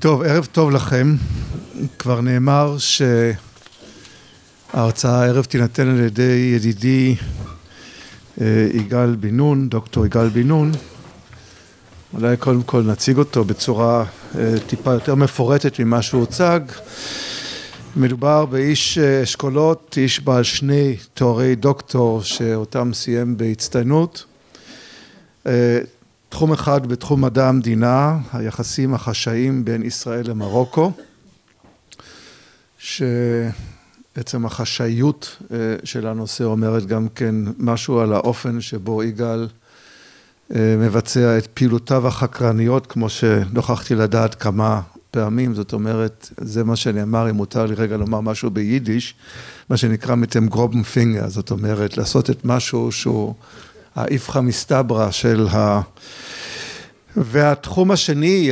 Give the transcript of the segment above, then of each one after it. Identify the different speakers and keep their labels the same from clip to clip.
Speaker 1: טוב, ערב טוב לכם. כבר נאמר שההרצאה הערב תינתן על ידי ידידי אה, יגאל בן נון, דוקטור יגאל בן נון. אולי קודם כל נציג אותו בצורה אה, טיפה יותר מפורטת ממה שהוא הוצג. מדובר באיש אה, אשכולות, איש בעל שני תוארי דוקטור שאותם סיים בהצטיינות. תחום אחד בתחום מדע המדינה, היחסים החשאיים בין ישראל למרוקו, שעצם החשאיות אה, של הנושא אומרת גם כן משהו על האופן שבו יגאל אה, מבצע את פעילותיו החקרניות, כמו שנוכחתי לדעת כמה פעמים, זאת אומרת, זה מה שנאמר, אם מותר לי רגע לומר משהו ביידיש, מה שנקרא מתם גרובן פינגר, זאת אומרת, לעשות את משהו שהוא... האיפכא מסתברא של ה... והתחום השני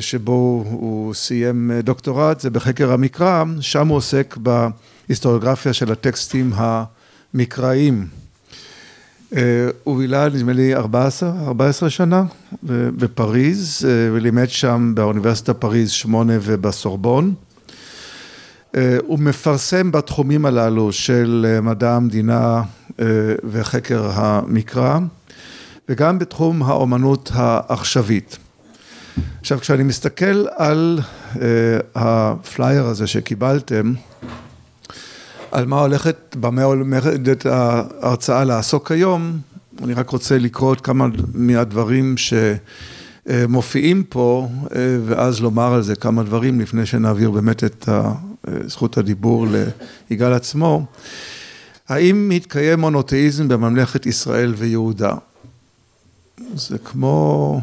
Speaker 1: שבו הוא סיים דוקטורט זה בחקר המקרא, שם הוא עוסק בהיסטוריוגרפיה של הטקסטים המקראיים. אה, הוא בילה נדמה לי 14, 14 שנה בפריז אה, ולימד שם באוניברסיטה פריז 8 ובסורבון. אה, הוא מפרסם בתחומים הללו של אה, מדע המדינה אה, וחקר המקרא, וגם בתחום האומנות העכשווית. עכשיו, כשאני מסתכל על הפלייר הזה שקיבלתם, על מה הולכת, במה הולכת ההרצאה לעסוק היום, אני רק רוצה לקרוא עוד כמה מהדברים ש... אה, מופיעים פה, אה, ואז לומר על זה כמה דברים לפני שנעביר באמת את אה, זכות הדיבור ליגאל עצמו. האם התקיים מונותאיזם בממלכת ישראל ויהודה? זה כמו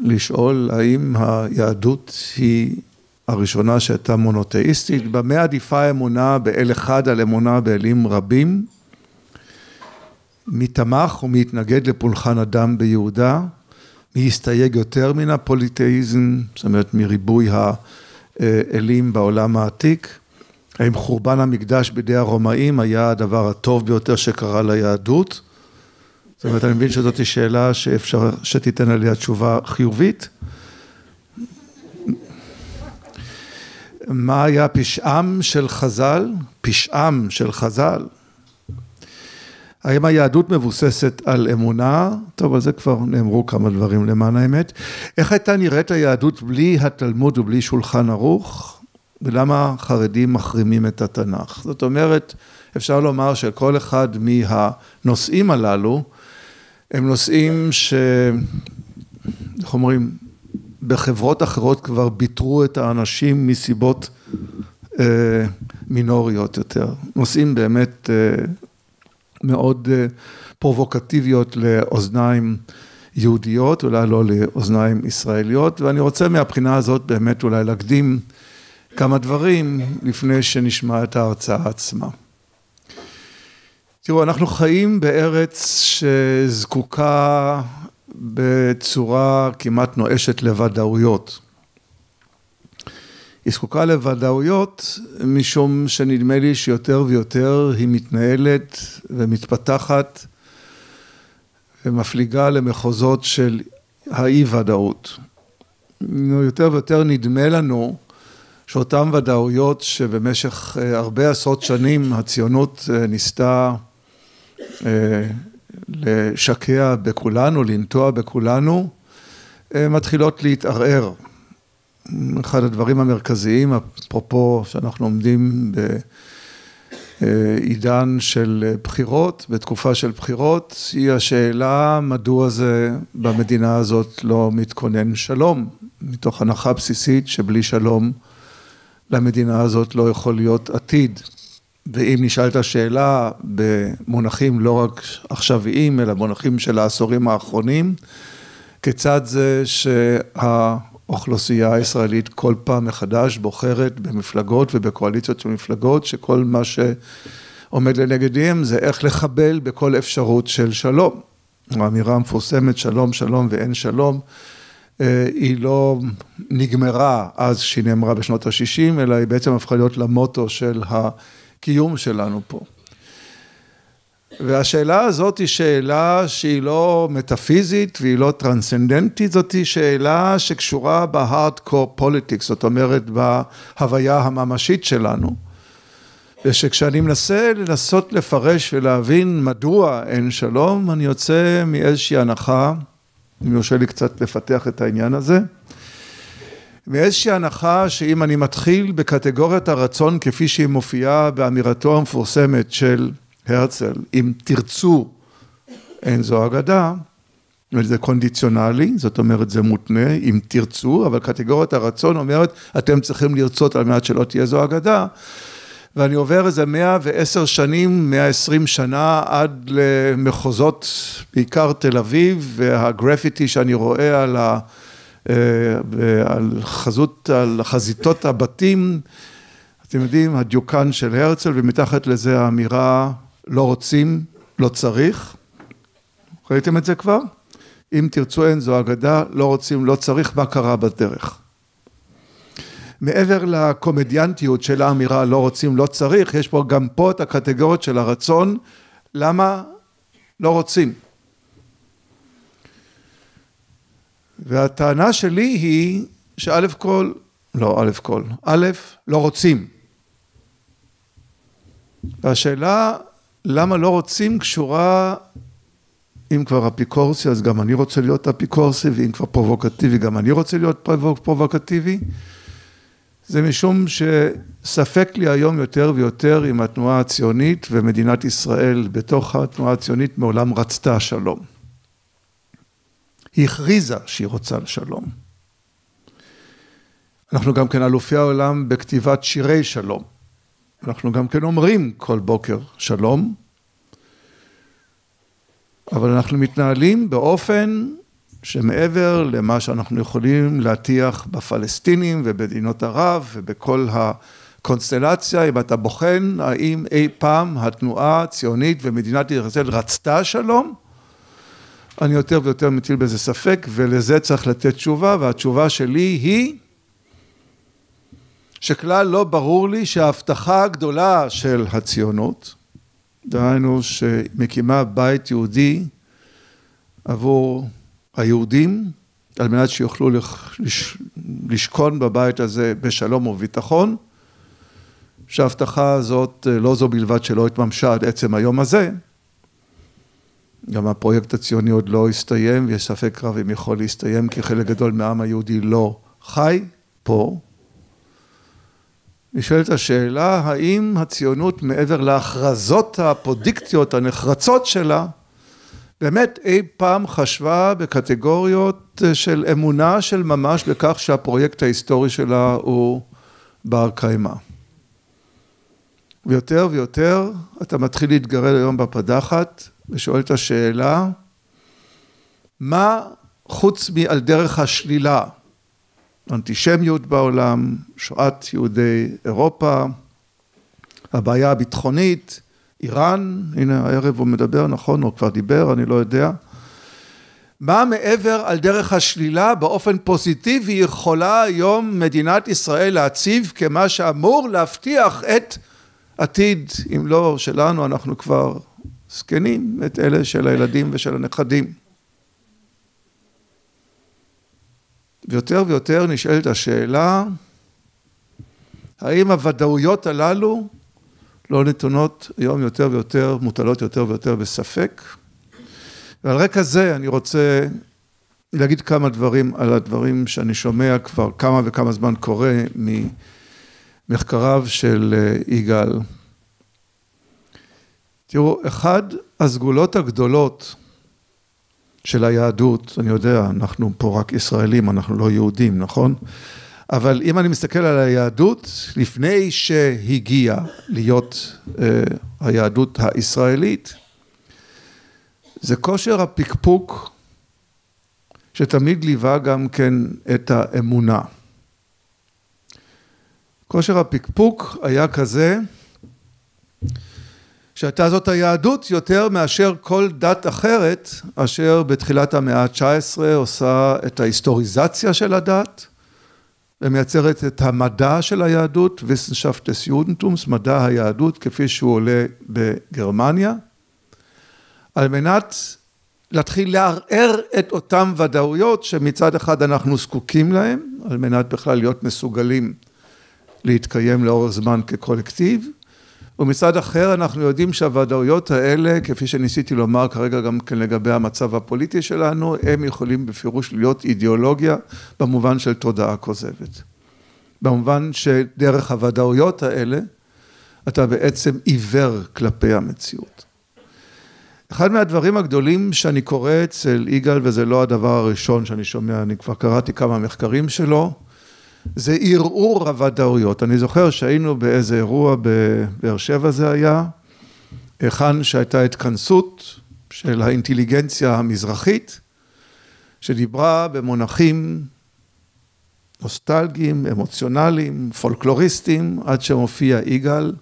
Speaker 1: לשאול האם היהדות היא הראשונה שהייתה מונותאיסטית, במה עדיפה אמונה באל אחד על אמונה באלים רבים? מי תמך ומי התנגד לפולחן הדם ביהודה? להסתייג יותר מן הפוליטאיזם, זאת אומרת מריבוי האלים בעולם העתיק. האם חורבן המקדש בידי הרומאים היה הדבר הטוב ביותר שקרה ליהדות? זאת אומרת, אני מבין שזאת שאלה שאפשר, שתיתן עליה תשובה חיובית. מה היה פשעם של חז"ל? פשעם של חז"ל, האם היהדות מבוססת על אמונה? טוב, על זה כבר נאמרו כמה דברים למען האמת. איך הייתה נראית היהדות בלי התלמוד ובלי שולחן ערוך? ולמה חרדים מחרימים את התנ"ך? זאת אומרת, אפשר לומר שכל אחד מהנושאים הללו הם נושאים ש... איך אומרים? בחברות אחרות כבר ביטרו את האנשים מסיבות אה, מינוריות יותר. נושאים באמת אה, מאוד אה, פרובוקטיביות לאוזניים יהודיות, אולי לא לאוזניים ישראליות, ואני רוצה מהבחינה הזאת באמת אולי להקדים כמה דברים לפני שנשמע את ההרצאה עצמה. תראו, אנחנו חיים בארץ שזקוקה בצורה כמעט נואשת לוודאויות. היא זקוקה לוודאויות, משום שנדמה לי שיותר ויותר היא מתנהלת ומתפתחת ומפליגה למחוזות של האי-ודאות. יותר ויותר נדמה לנו שאותן ודאויות שבמשך אה, הרבה עשרות שנים הציונות אה, ניסתה אה, לשקע בכולנו, לנטוע בכולנו, מתחילות להתערער. אחד הדברים המרכזיים, אפרופו שאנחנו עומדים בעידן אה, של בחירות, בתקופה של בחירות, היא השאלה מדוע זה במדינה הזאת לא מתכונן שלום, מתוך הנחה בסיסית שבלי שלום למדינה הזאת לא יכול להיות עתיד. ואם נשאלת השאלה במונחים לא רק עכשוויים, אלא מונחים של העשורים האחרונים, כיצד זה שה... האוכלוסייה הישראלית כל פעם מחדש בוחרת במפלגות ובקואליציות של מפלגות, שכל מה שעומד לנגדים זה איך לחבל בכל אפשרות של שלום. האמירה המפורסמת שלום, שלום ואין שלום, אה, היא לא נגמרה אז שהיא נאמרה בשנות ה-60, אלא היא בעצם הפכה להיות למוטו של הקיום שלנו פה. והשאלה הזאת היא שאלה שהיא לא מטאפיזית והיא לא טרנסצנדנטית, זאת היא שאלה שקשורה בהארדקור פוליטיקס, זאת אומרת בהוויה הממשית שלנו. ושכשאני מנסה לנסות לפרש ולהבין מדוע אין שלום, אני יוצא מאיזושהי הנחה, אם יורשה לי קצת לפתח את העניין הזה, מאיזושהי הנחה שאם אני מתחיל בקטגוריית הרצון כפי שהיא מופיעה באמירתו המפורסמת של הרצל, אם תרצו אין זו אגדה, זה קונדיציונלי, זאת אומרת זה מותנה, אם תרצו, אבל קטגוריית הרצון אומרת, אתם צריכים לרצות על מנת שלא תהיה זו אגדה. ואני עובר איזה 110 שנים, 120 שנה עד למחוזות, בעיקר תל אביב, והגרפיטי שאני רואה על, ה, אה, על חזות, על חזיתות הבתים, אתם יודעים, הדיוקן של הרצל, ומתחת לזה האמירה לא רוצים, לא צריך. ראיתם את זה כבר? אם תרצו אין זו אגדה, לא רוצים, לא צריך, מה קרה בדרך. מעבר לקומדיאנטיות של האמירה לא רוצים, לא צריך, יש פה גם פה את הקטגוריות של הרצון, למה לא רוצים. והטענה שלי היא שא' כל, לא א' כל, א', לא רוצים. והשאלה למה לא רוצים קשורה, אם כבר אפיקורסי, אז גם אני רוצה להיות אפיקורסי, ואם כבר פרובוקטיבי, גם אני רוצה להיות פרובוקטיבי. זה משום שספק לי היום יותר ויותר אם התנועה הציונית ומדינת ישראל בתוך התנועה הציונית מעולם רצתה שלום. היא הכריזה שהיא רוצה שלום. אנחנו גם כן אלופי העולם בכתיבת שירי שלום. אנחנו גם כן אומרים כל בוקר שלום, אבל אנחנו מתנהלים באופן שמעבר למה שאנחנו יכולים להטיח בפלסטינים ובמדינות ערב ובכל הקונסטלציה, אם אתה בוחן האם אי פעם התנועה הציונית ומדינת ישראל רצתה שלום, אני יותר ויותר מטיל בזה ספק, ולזה צריך לתת תשובה, והתשובה שלי היא שכלל לא ברור לי שההבטחה הגדולה של הציונות, דהיינו שמקימה בית יהודי עבור היהודים, על מנת שיוכלו לש... לשכון בבית הזה בשלום וביטחון, שההבטחה הזאת, אה, לא זו בלבד שלא התממשה עד עצם היום הזה, גם הפרויקט הציוני עוד לא הסתיים, ויש ספק רב אם יכול להסתיים, כי חלק גדול מהעם היהודי לא חי פה, נשאלת השאלה, האם הציונות מעבר להכרזות הפודיקטיות הנחרצות שלה, באמת אי פעם חשבה בקטגוריות אה, של אמונה של ממש בכך שהפרויקט ההיסטורי שלה הוא בר קיימא. ויותר ויותר אתה מתחיל להתגרד היום בפדחת ושואל את השאלה, מה חוץ מעל דרך השלילה, אנטישמיות בעולם, שואת יהודי אירופה, הבעיה הביטחונית, איראן, הנה הערב הוא מדבר, נכון, הוא כבר דיבר, אני לא יודע. מה מעבר על דרך השלילה באופן פוזיטיבי יכולה היום מדינת ישראל להציב כמה שאמור להבטיח את עתיד, אם לא שלנו, אנחנו כבר זקנים, את אלה של הילדים ושל הנכדים. ויותר ויותר נשאלת השאלה, האם הוודאויות הללו לא נתונות היום יותר ויותר, מוטלות יותר ויותר בספק? ועל רקע זה אני רוצה להגיד כמה דברים על הדברים שאני שומע כבר כמה וכמה זמן קורה ממחקריו של אה, יגאל. תראו, אחד הסגולות הגדולות של היהדות, אני יודע, אנחנו פה רק ישראלים, אנחנו לא יהודים, נכון? אבל אם אני מסתכל על היהדות, לפני שהגיעה להיות אה, היהדות הישראלית, זה כושר הפקפוק שתמיד ליווה גם כן את האמונה. כושר הפקפוק היה כזה שהייתה זאת היהדות יותר מאשר כל דת אחרת אשר בתחילת המאה ה-19 עושה את ההיסטוריזציה של הדת ומייצרת את המדע של היהדות, וסנשפט דס יודנטומס, מדע היהדות כפי שהוא עולה בגרמניה, על מנת להתחיל לערער את אותן ודאויות שמצד אחד אנחנו זקוקים להן, על מנת בכלל להיות מסוגלים להתקיים לאורך זמן כקולקטיב, ומצד אחר אנחנו יודעים שהוודאויות האלה, כפי שניסיתי לומר כרגע גם כן לגבי המצב הפוליטי שלנו, הם יכולים בפירוש להיות אידיאולוגיה במובן של תודעה כוזבת. במובן שדרך הוודאויות האלה אתה בעצם עיוור כלפי המציאות. אחד מהדברים הגדולים שאני קורא אצל יגאל, וזה לא הדבר הראשון שאני שומע, אני כבר קראתי כמה מחקרים שלו, זה ערעור הוודאויות. אני זוכר שהיינו באיזה אירוע בבאר שבע זה היה, היכן שהייתה התכנסות של האינטליגנציה המזרחית, שדיברה במונחים נוסטלגיים, אמוציונליים, פולקלוריסטיים, עד שמופיע יגאל.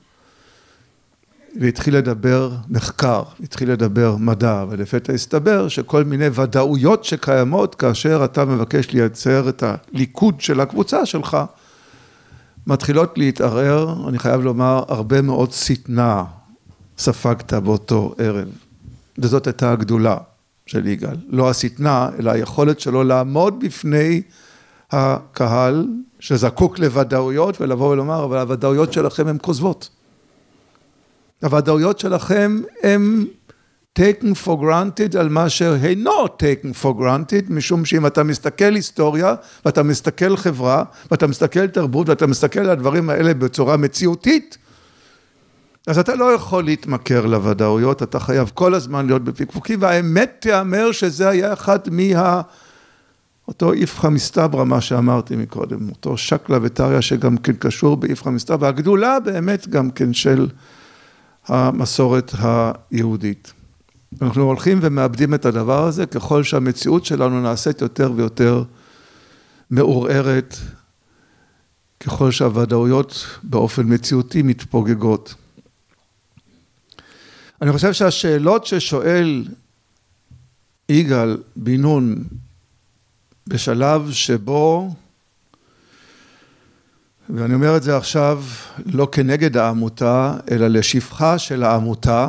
Speaker 1: והתחיל לדבר מחקר, התחיל לדבר מדע, ולפתע הסתבר שכל מיני ודאויות שקיימות כאשר אתה מבקש לייצר את הליכוד של הקבוצה שלך, מתחילות להתערער, אני חייב לומר, הרבה מאוד שטנה ספגת באותו ערב. וזאת הייתה הגדולה של יגאל. לא השטנה, אלא היכולת שלו לעמוד בפני הקהל שזקוק לוודאויות, ולבוא ולומר, אבל הוודאויות שלכם הן כוזבות. הוודאויות שלכם הם taken for granted על מה שאינו taken for granted, משום שאם אתה מסתכל היסטוריה, ואתה מסתכל חברה, ואתה מסתכל תרבות, ואתה מסתכל על הדברים האלה בצורה מציאותית, אז אתה לא יכול להתמכר לוודאויות, אתה חייב כל הזמן להיות בפקפוקים, והאמת תיאמר שזה היה אחד מה... אותו איפכא מסתברא, מה שאמרתי מקודם, אותו שקלא וטריא שגם כן קשור באיפכא מסתברא, הגדולה באמת גם כן של... המסורת היהודית. אנחנו הולכים ומאבדים את הדבר הזה ככל שהמציאות שלנו נעשית יותר ויותר מעורערת, ככל שהוודאויות באופן מציאותי מתפוגגות. אני חושב שהשאלות ששואל יגאל בן נון בשלב שבו ואני אומר את זה עכשיו לא כנגד העמותה, אלא לשפחה של העמותה,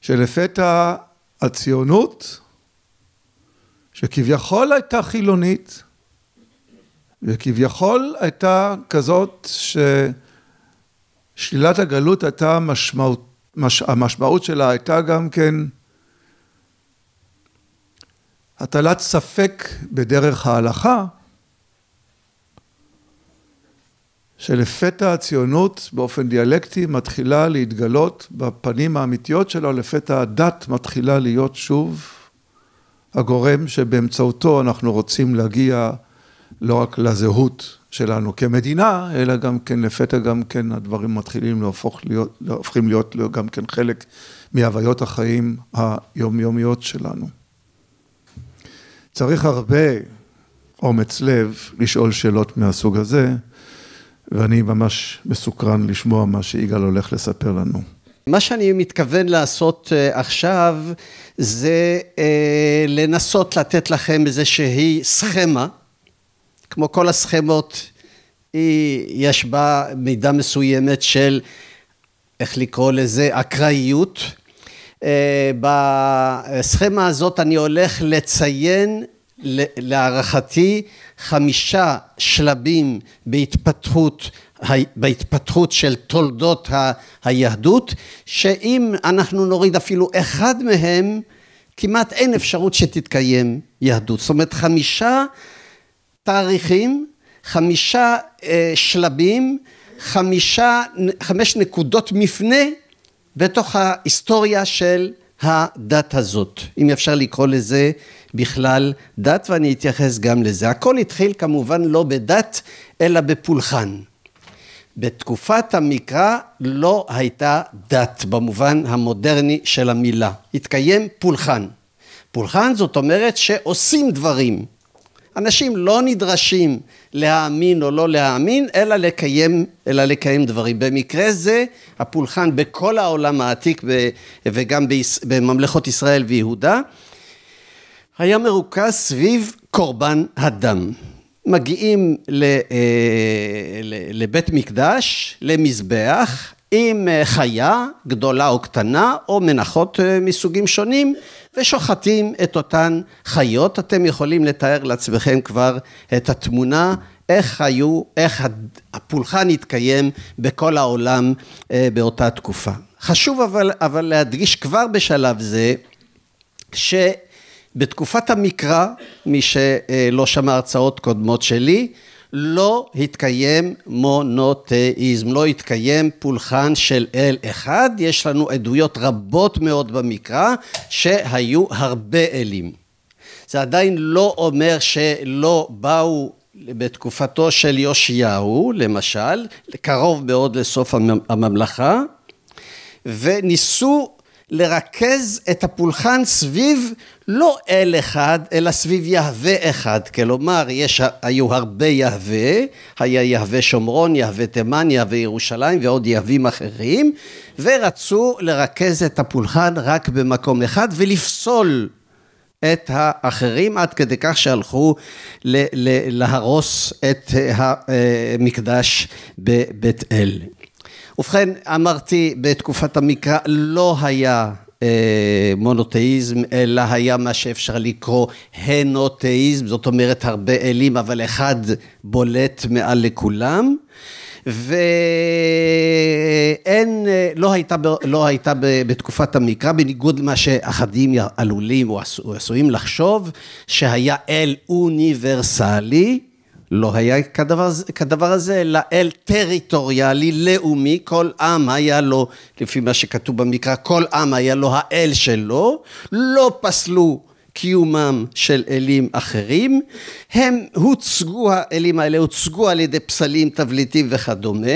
Speaker 1: שלפתע הציונות, שכביכול הייתה חילונית, וכביכול הייתה כזאת ששלילת הגלות הייתה משמעות, מש, המשמעות שלה הייתה גם כן הטלת ספק בדרך ההלכה, שלפתע הציונות באופן דיאלקטי מתחילה להתגלות בפנים האמיתיות שלה, לפתע הדת מתחילה להיות שוב הגורם שבאמצעותו אנחנו רוצים להגיע לא רק לזהות שלנו כמדינה, אלא גם כן, לפתע גם כן הדברים מתחילים להופך להיות, הופכים להיות גם כן חלק מהוויות החיים היומיומיות שלנו. צריך הרבה אומץ לב לשאול שאלות מהסוג הזה, ואני ממש מסוקרן לשמוע מה שיגאל הולך לספר לנו.
Speaker 2: מה שאני מתכוון לעשות אה, עכשיו זה אה, לנסות לתת לכם איזושהי סכמה, כמו כל הסכמות, אה, יש בה מידה מסוימת של, איך לקרוא לזה, אקראיות. אה, בסכמה הזאת אני הולך לציין להערכתי חמישה שלבים בהתפתחות, בהתפתחות של תולדות היהדות, שאם אנחנו נוריד אפילו אחד מהם, כמעט אין אפשרות שתתקיים יהדות. זאת אומרת חמישה תאריכים, חמישה אה, שלבים, חמישה, חמש נקודות מפנה בתוך ההיסטוריה של הדת הזאת, אם אפשר לקרוא לזה בכלל דת, ואני אתייחס גם לזה. הכל התחיל כמובן לא בדת, אלא בפולחן. בתקופת המקרא לא הייתה דת במובן המודרני של המילה. התקיים פולחן. פולחן זאת אומרת שעושים דברים. אנשים לא נדרשים להאמין או לא להאמין, אלא לקיים, אלא לקיים דברים. במקרה זה, הפולחן בכל העולם העתיק וגם בממלכות ישראל ויהודה, היה מרוכז סביב קורבן הדם. מגיעים ל, אה, לבית מקדש, למזבח, עם אה, חיה גדולה או קטנה, או מנחות אה, מסוגים שונים, ושוחטים את אותן חיות. אתם יכולים לתאר לעצמכם כבר את התמונה, איך היו, איך הפולחן התקיים בכל העולם באותה תקופה. חשוב אבל, אבל להדגיש כבר בשלב זה, ש... בתקופת המקרא, מי שלא שמע הרצאות קודמות שלי, לא התקיים מונותאיזם, לא התקיים פולחן של אל אחד, יש לנו עדויות רבות מאוד במקרא שהיו הרבה אלים. זה עדיין לא אומר שלא באו בתקופתו של יאשיהו, למשל, קרוב מאוד לסוף הממלכה, וניסו לרכז את הפולחן סביב לא אל אחד, אלא סביב יהווה אחד. כלומר, יש, היו הרבה יהווה, היה יהווה שומרון, יהווה תימן, יהווה ירושלים ועוד יהווים אחרים, ורצו לרכז את הפולחן רק במקום אחד ולפסול את האחרים עד כדי כך שהלכו ל- ל- להרוס את אה, המקדש בבית אל. ובכן, אמרתי, בתקופת המקרא לא היה אה, מונותאיזם, אלא היה מה שאפשר לקרוא הנותאיזם, זאת אומרת הרבה אלים, אבל אחד בולט מעל לכולם. ואין, לא הייתה, לא הייתה בתקופת המקרא, בניגוד למה שאחדים עלולים או עשויים לחשוב, שהיה אל אוניברסלי, לא היה כדבר, כדבר הזה, אלא אל טריטוריאלי, לאומי, כל עם היה לו, לפי מה שכתוב במקרא, כל עם היה לו האל שלו, לא פסלו קיומם של אלים אחרים, הם הוצגו, האלים האלה הוצגו על ידי פסלים, תבליטים וכדומה,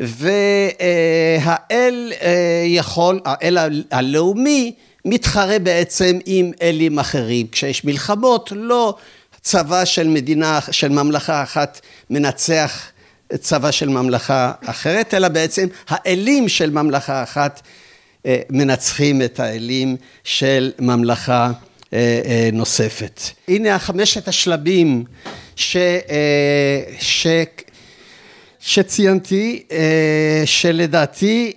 Speaker 2: והאל אה, יכול, האל הלאומי מתחרה בעצם עם אלים אחרים. כשיש מלחמות, לא צבא של מדינה, של ממלכה אחת מנצח צבא של ממלכה אחרת, אלא בעצם האלים של ממלכה אחת אה, מנצחים את האלים של ממלכה אה, אה, נוספת. הנה החמשת השלבים ש, ש, שציינתי, שלדעתי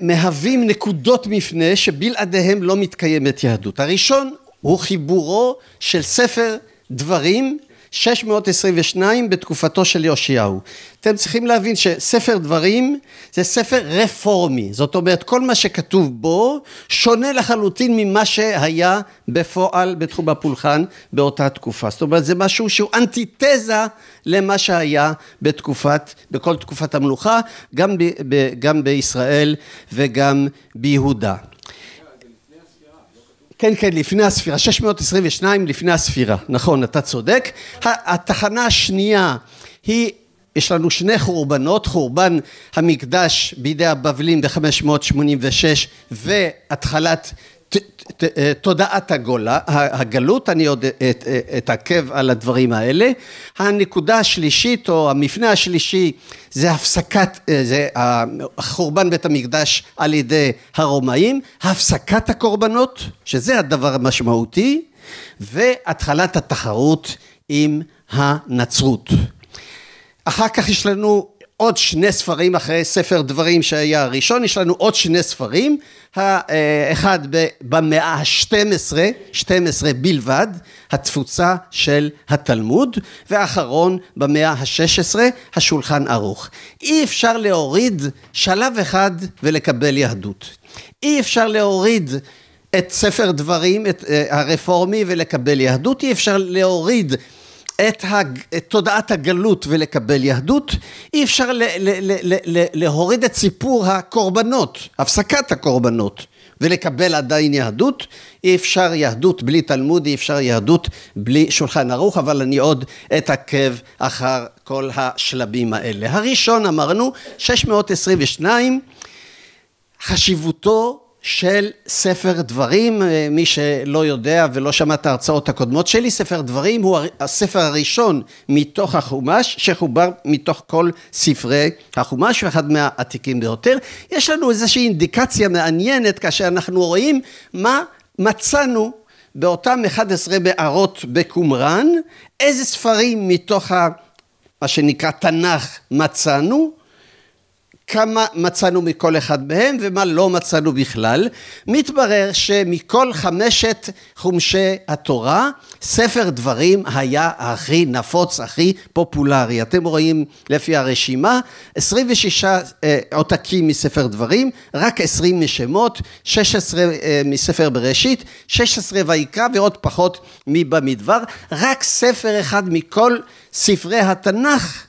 Speaker 2: מהווים נקודות מפנה שבלעדיהם לא מתקיימת יהדות. הראשון הוא חיבורו של ספר דברים 622 בתקופתו של יאשיהו. אתם צריכים להבין שספר דברים זה ספר רפורמי, זאת אומרת כל מה שכתוב בו שונה לחלוטין ממה שהיה בפועל בתחום הפולחן באותה תקופה. זאת אומרת זה משהו שהוא אנטיתזה למה שהיה בתקופת, בכל תקופת המלוכה, גם, ב, ב, גם בישראל וגם ביהודה. כן, כן, לפני הספירה, 622 לפני הספירה, נכון, אתה צודק. התחנה השנייה היא, יש לנו שני חורבנות, חורבן המקדש בידי הבבלים ב-586 והתחלת אה, תודעת הגולה, הגלות, אני עוד אה, אה, אתעכב על הדברים האלה. הנקודה השלישית או המפנה השלישי זה הפסקת, זה חורבן בית המקדש על ידי הרומאים, הפסקת הקורבנות, שזה הדבר המשמעותי, והתחלת התחרות עם הנצרות. אחר כך יש לנו עוד שני ספרים אחרי ספר דברים שהיה הראשון, יש לנו עוד שני ספרים, האחד אה, במאה ה-12, 12 בלבד, התפוצה של התלמוד, והאחרון במאה ה-16, השולחן ערוך. אי אפשר להוריד שלב אחד ולקבל יהדות. אי אפשר להוריד את ספר דברים, את אה, הרפורמי, ולקבל יהדות, אי אפשר להוריד את, הג... את תודעת הגלות ולקבל יהדות, אי אפשר ל... ל... ל... ל... ל... להוריד את סיפור הקורבנות, הפסקת הקורבנות, ולקבל עדיין יהדות, אי אפשר יהדות בלי תלמוד, אי אפשר יהדות בלי שולחן ערוך, אבל אני עוד אתעכב אחר כל השלבים האלה. הראשון אמרנו, 622, חשיבותו של ספר דברים, אה, מי שלא יודע ולא שמע את ההרצאות הקודמות שלי, ספר דברים הוא הספר הראשון מתוך החומש, שחובר מתוך כל ספרי החומש, ואחד מהעתיקים ביותר. יש לנו איזושהי אינדיקציה מעניינת כאשר אנחנו רואים מה מצאנו באותם 11 בערות בקומראן, איזה ספרים מתוך ה... מה שנקרא תנ"ך מצאנו, כמה מצאנו מכל אחד מהם ומה לא מצאנו בכלל. מתברר שמכל חמשת חומשי התורה, ספר דברים היה הכי נפוץ, הכי פופולרי. אתם רואים לפי הרשימה, 26 אה, עותקים מספר דברים, רק 20 משמות, 16 אה, מספר בראשית, 16 ויקרא ועוד פחות מבמדבר. רק ספר אחד מכל ספרי התנ"ך,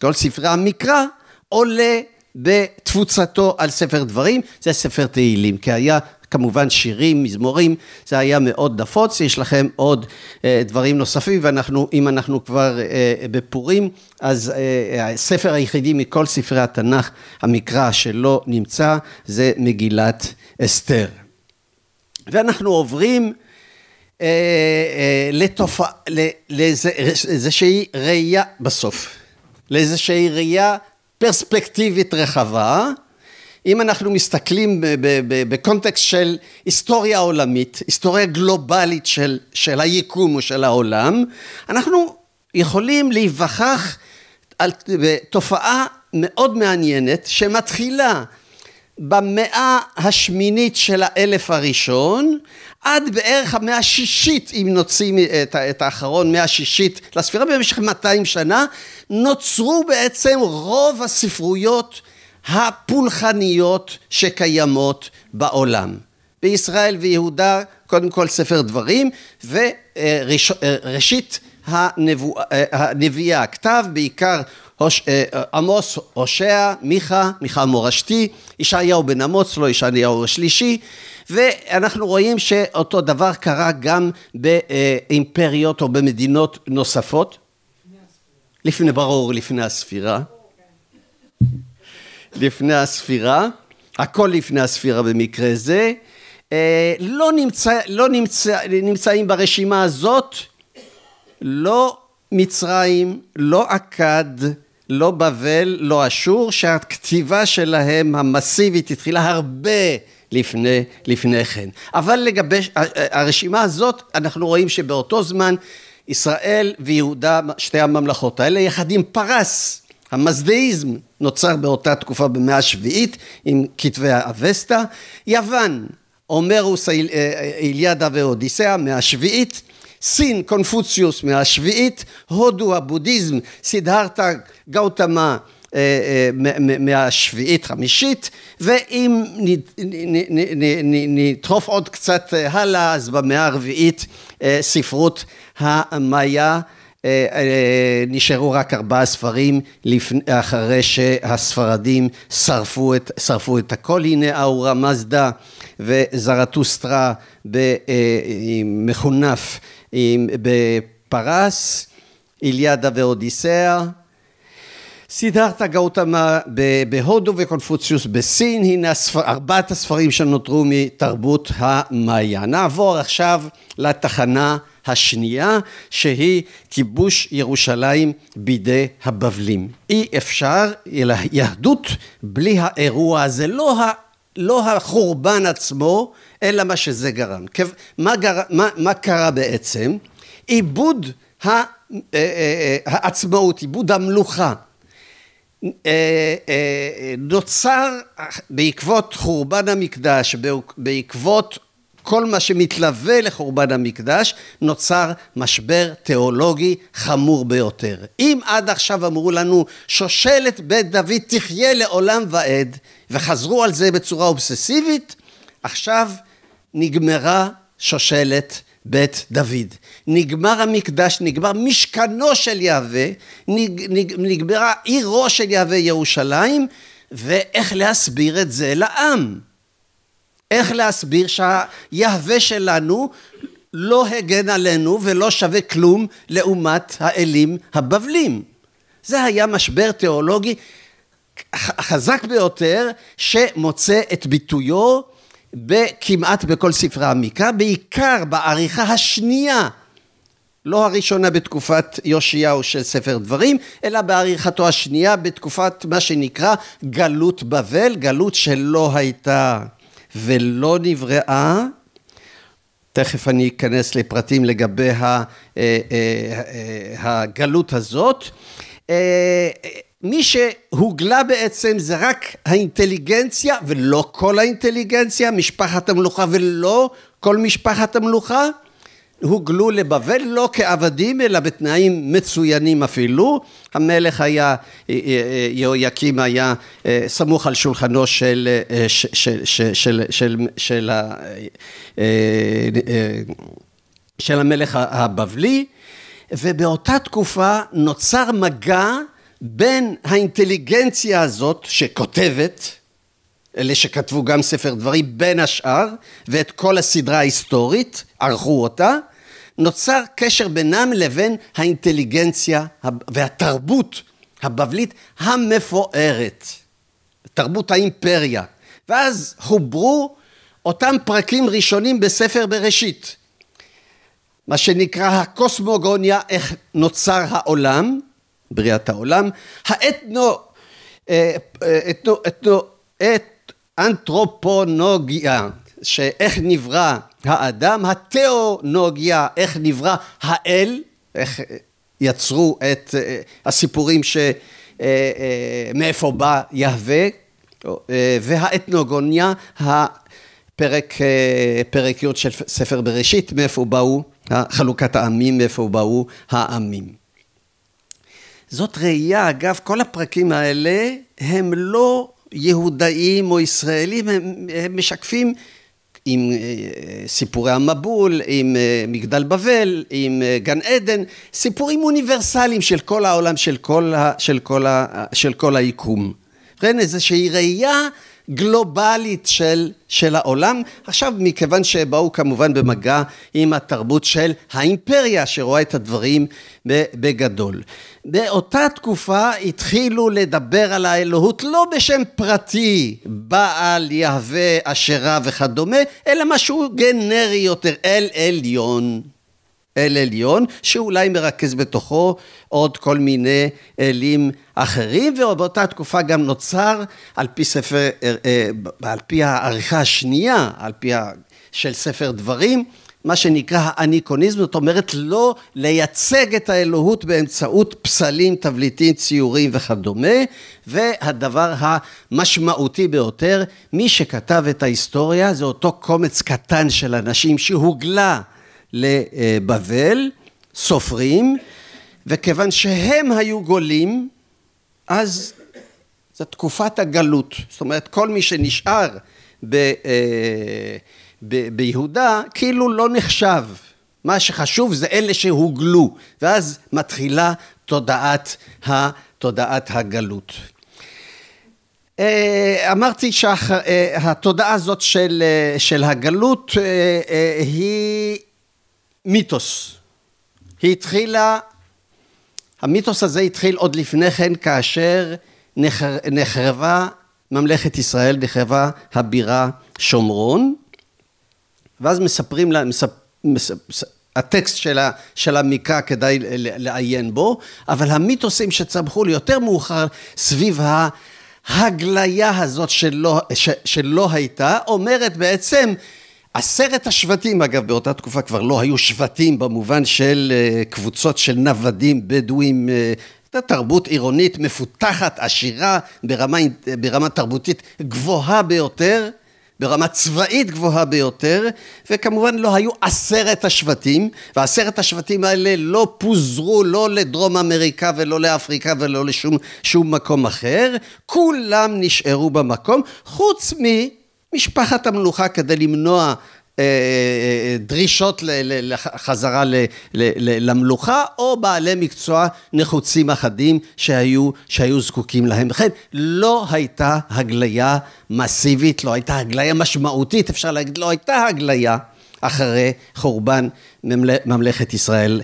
Speaker 2: כל ספרי המקרא, עולה בתפוצתו על ספר דברים, זה ספר תהילים, כי היה כמובן שירים, מזמורים, זה היה מאוד נפוץ, יש לכם עוד אה, דברים נוספים, ואנחנו, אם אנחנו כבר אה, בפורים, אז אה, הספר היחידי מכל ספרי התנ"ך, המקרא שלא נמצא, זה מגילת אסתר. ואנחנו עוברים אה, אה, לתופעה, לאיזושהי ראייה בסוף, לאיזושהי ראייה פרספקטיבית רחבה. אם אנחנו מסתכלים בקונטקסט של היסטוריה עולמית, היסטוריה גלובלית של, של היקום ושל העולם, אנחנו יכולים להיווכח על תופעה מאוד מעניינת שמתחילה במאה השמינית של האלף הראשון, עד בערך המאה השישית, אם נוציא את, את האחרון, מאה השישית לספירה, במשך 200 שנה, נוצרו בעצם רוב הספרויות הפולחניות שקיימות בעולם. בישראל ויהודה, קודם כל ספר דברים, וראשית אה, הנבואה, אה, הנביאה, הכתב, בעיקר הוש, אה, אה, עמוס, הושע, מיכה, מיכה מורשתי, ישעיהו בן אמוץ, לא ישעיהו השלישי, ואנחנו רואים שאותו דבר קרה גם באימפריות או במדינות נוספות. לפני, ברור, לפני הספירה. לפני הספירה, הכל לפני הספירה במקרה זה. אה, לא, נמצא, לא נמצא, נמצאים ברשימה הזאת, לא מצרים, לא אכד, לא בבל, לא אשור, שהכתיבה שלהם המסיבית התחילה הרבה לפני, לפני כן. אבל לגבי הרשימה הזאת, אנחנו רואים שבאותו זמן ישראל ויהודה, שתי הממלכות האלה, יחד עם פרס, המזדאיזם נוצר באותה תקופה במאה השביעית עם כתבי האבסטה, יוון, אומרוס אה, אה, איליאדה ואודיסאה, מאה השביעית, סין, קונפוציוס מהשביעית, הודו, הבודהיזם, סידהרתה גאוטמה אה, אה, מהשביעית חמישית ואם נדחוף עוד קצת אה, הלאה אז במאה הרביעית ספרות המאיה נשארו רק ארבעה ספרים אחרי שהספרדים שרפו את, שרפו את הכל. הנה אאורה מזדה וזרטוסטרה במחונף בפרס, איליאדה ואודיסאה. סידרת גאותמה בהודו וקונפוציוס בסין, הנה הספר, ארבעת הספרים שנותרו מתרבות המאיה. נעבור עכשיו לתחנה השנייה, שהיא כיבוש ירושלים בידי הבבלים. אי אפשר, אלא יהדות בלי האירוע הזה, לא, ה, לא החורבן עצמו, אלא מה שזה גרם. מה, גר, מה, מה קרה בעצם? עיבוד אה, אה, אה, העצמאות, עיבוד המלוכה. נוצר בעקבות חורבן המקדש, בעקבות כל מה שמתלווה לחורבן המקדש, נוצר משבר תיאולוגי חמור ביותר. אם עד עכשיו אמרו לנו, שושלת בית דוד תחיה לעולם ועד, וחזרו על זה בצורה אובססיבית, עכשיו נגמרה שושלת בית דוד. נגמר המקדש, נגמר משכנו של יהווה, נג, נג, נגמרה עירו של יהווה ירושלים, ואיך להסביר את זה לעם. איך להסביר שהיהווה שלנו לא הגן עלינו ולא שווה כלום לעומת האלים הבבלים. זה היה משבר תיאולוגי חזק ביותר שמוצא את ביטויו כמעט בכל ספרי המקרא, בעיקר בעריכה השנייה, לא הראשונה בתקופת יאשיהו של ספר דברים, אלא בעריכתו השנייה בתקופת מה שנקרא גלות בבל, גלות שלא הייתה ולא נבראה. תכף אני אכנס לפרטים לגבי אה, אה, אה, הגלות הזאת. מי שהוגלה בעצם זה רק האינטליגנציה ולא כל האינטליגנציה, משפחת המלוכה ולא כל משפחת המלוכה, הוגלו לבבל לא כעבדים אלא בתנאים מצוינים אפילו, המלך היה, אה, אה, אה, יהויקים היה סמוך על שולחנו של, של, של, של, של, של, של, של המלך הבבלי ובאותה תקופה נוצר מגע בין האינטליגנציה הזאת שכותבת, אלה שכתבו גם ספר דברים בין השאר, ואת כל הסדרה ההיסטורית, ערכו אותה, נוצר קשר בינם לבין האינטליגנציה והתרבות הבבלית המפוארת, תרבות האימפריה. ואז חוברו אותם פרקים ראשונים בספר בראשית, מה שנקרא הקוסמוגוניה, איך נוצר העולם, בריאת העולם, האתנו, אה, אה, אתנו, אתנו, את אנתרופונוגיה, שאיך נברא האדם, התיאונוגיה, איך נברא האל, איך אה, יצרו את הסיפורים שמאיפה בא יהווה, והאתנוגוניה, הפרק, פרק י' של ספר בראשית, מאיפה באו, חלוקת העמים, מאיפה באו העמים. זאת ראייה, אגב, כל הפרקים האלה הם לא יהודאים או ישראלים, הם, הם משקפים עם אה, סיפורי המבול, עם אה, מגדל בבל, עם אה, גן עדן, סיפורים אוניברסליים של כל העולם, של כל, ה, של כל, ה, של כל היקום. כן, איזושהי ראייה גלובלית של, של העולם. עכשיו, מכיוון שבאו כמובן במגע עם התרבות של האימפריה, שרואה את הדברים בגדול. באותה תקופה התחילו לדבר על האלוהות לא בשם פרטי, בעל, יהווה, אשרה וכדומה, אלא משהו גנרי יותר, אל עליון. אל עליון, שאולי מרכז בתוכו עוד כל מיני אלים אחרים, ובאותה תקופה גם נוצר, על פי ספר, אה, אה, על פי העריכה השנייה, על פי של ספר דברים, מה שנקרא האניקוניזם, זאת אומרת לא לייצג את האלוהות באמצעות פסלים, תבליטים, ציורים וכדומה, והדבר המשמעותי ביותר, מי שכתב את ההיסטוריה זה אותו קומץ קטן של אנשים שהוגלה לבבל, סופרים, וכיוון שהם היו גולים, אז זו תקופת הגלות. זאת אומרת, כל מי שנשאר ב, אה, ב, ביהודה, כאילו לא נחשב. מה שחשוב זה אלה שהוגלו, ואז מתחילה תודעת, ה, תודעת הגלות. אה, אמרתי שהתודעה אה, הזאת של, של הגלות היא מיתוס. היא התחילה, המיתוס הזה התחיל עוד לפני כן כאשר נחר, נחרבה ממלכת ישראל, נחרבה הבירה שומרון, ואז מספרים לה, מספ, מספ, הטקסט של, ה, של המקרא כדאי לעיין בו, אבל המיתוסים שצמחו לי יותר מאוחר סביב ה... הגליה הזאת שלא, ש, שלא הייתה, אומרת בעצם עשרת השבטים, אגב, באותה תקופה כבר לא היו שבטים במובן של אה, קבוצות של נוודים, בדואים, אה, הייתה תרבות עירונית מפותחת, עשירה, ברמה, ברמה תרבותית גבוהה ביותר, ברמה צבאית גבוהה ביותר, וכמובן לא היו עשרת השבטים, ועשרת השבטים האלה לא פוזרו לא לדרום אמריקה ולא לאפריקה ולא לשום מקום אחר, כולם נשארו במקום, חוץ מ... משפחת המלוכה כדי למנוע אה, אה, אה, דרישות לחזרה למלוכה, או בעלי מקצוע נחוצים אחדים שהיו, שהיו זקוקים להם. לכן לא הייתה הגליה מסיבית, לא הייתה הגליה משמעותית, אפשר להגיד, לא הייתה הגליה. אחרי חורבן ממלכת ישראל.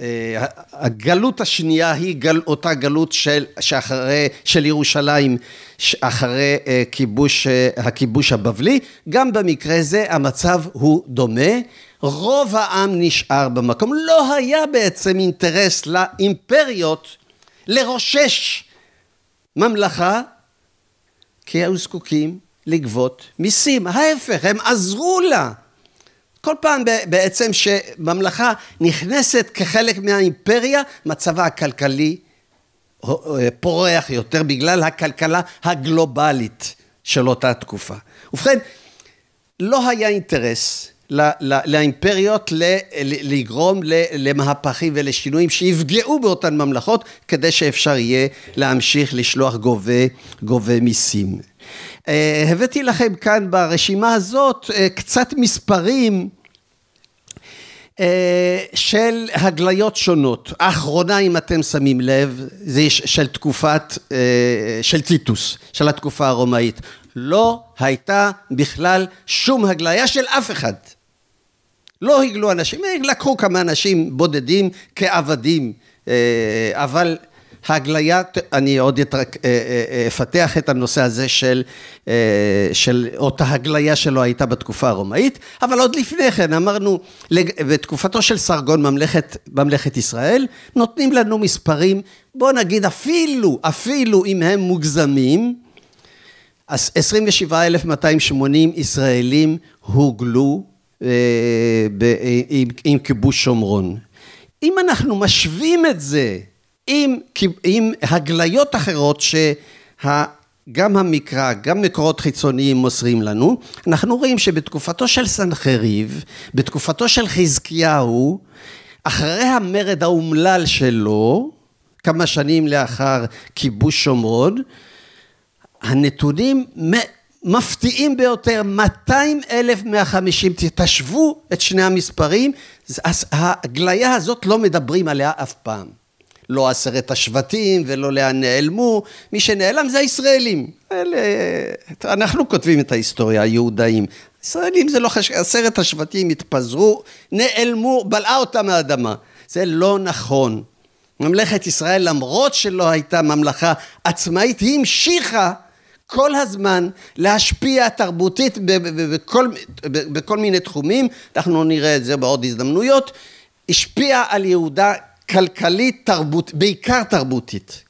Speaker 2: אה, הגלות השנייה היא גל, אותה גלות של, שאחרי, של ירושלים אחרי אה, כיבוש, אה, הכיבוש הבבלי, גם במקרה זה המצב הוא דומה, רוב העם נשאר במקום, לא היה בעצם אינטרס לאימפריות לרושש ממלכה, כי היו זקוקים לגבות מיסים, ההפך, הם עזרו לה כל פעם בעצם שממלכה נכנסת כחלק מהאימפריה, מצבה הכלכלי אה, פורח יותר בגלל הכלכלה הגלובלית של אותה תקופה. ובכן, לא היה אינטרס לא, לא, לאימפריות לגרום למהפכים ולשינויים שיפגעו באותן ממלכות, כדי שאפשר יהיה להמשיך לשלוח גובה, גובה מיסים. אה, הבאתי לכם כאן ברשימה הזאת אה, קצת מספרים אה, של הגליות שונות. האחרונה, אם אתם שמים לב, זה של תקופת, של טיטוס, של התקופה הרומאית. לא הייתה בכלל שום הגליה של אף אחד. לא הגלו אנשים, לקחו כמה אנשים בודדים כעבדים, אבל הגליית, אני עוד יתרק, אה, אה, אה, אפתח את הנושא הזה של, של אותה הגליה שלו הייתה בתקופה הרומאית, אבל עוד לפני כן אמרנו, בתקופתו של סרגון ממלכת, ממלכת ישראל, נותנים לנו מספרים, בוא נגיד אפילו, אפילו אם הם מוגזמים, 27,280 ישראלים הוגלו עם, עם כיבוש שומרון. אם אנחנו משווים את זה עם, עם הגליות אחרות שגם המקרא, גם מקורות חיצוניים מוסרים לנו, אנחנו רואים שבתקופתו של סנחריב, בתקופתו של חזקיהו, אחרי המרד האומלל שלו, כמה שנים לאחר כיבוש שומרון, הנתונים מפתיעים ביותר, 200 אלף 150, תתשוו את שני המספרים, ההגליה הזאת לא מדברים עליה אף פעם. לא עשרת השבטים ולא לאן נעלמו, מי שנעלם זה הישראלים. אלה, אנחנו כותבים את ההיסטוריה, היהודאים. ישראלים זה לא חשוב, עשרת השבטים התפזרו, נעלמו, בלעה אותם האדמה. זה לא נכון. ממלכת ישראל, למרות שלא הייתה ממלכה עצמאית, היא המשיכה כל הזמן להשפיע תרבותית בכל, בכל מיני תחומים, אנחנו נראה את זה בעוד הזדמנויות, השפיעה על יהודה כלכלית תרבות, בעיקר תרבותית.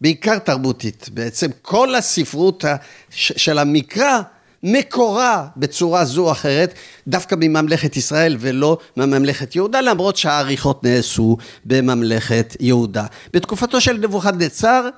Speaker 2: בעיקר תרבותית. בעצם כל הספרות של המקרא מקורה בצורה זו או אחרת דווקא מממלכת ישראל ולא מממלכת יהודה למרות שהעריכות נעשו בממלכת יהודה. בתקופתו של נבוכדנצר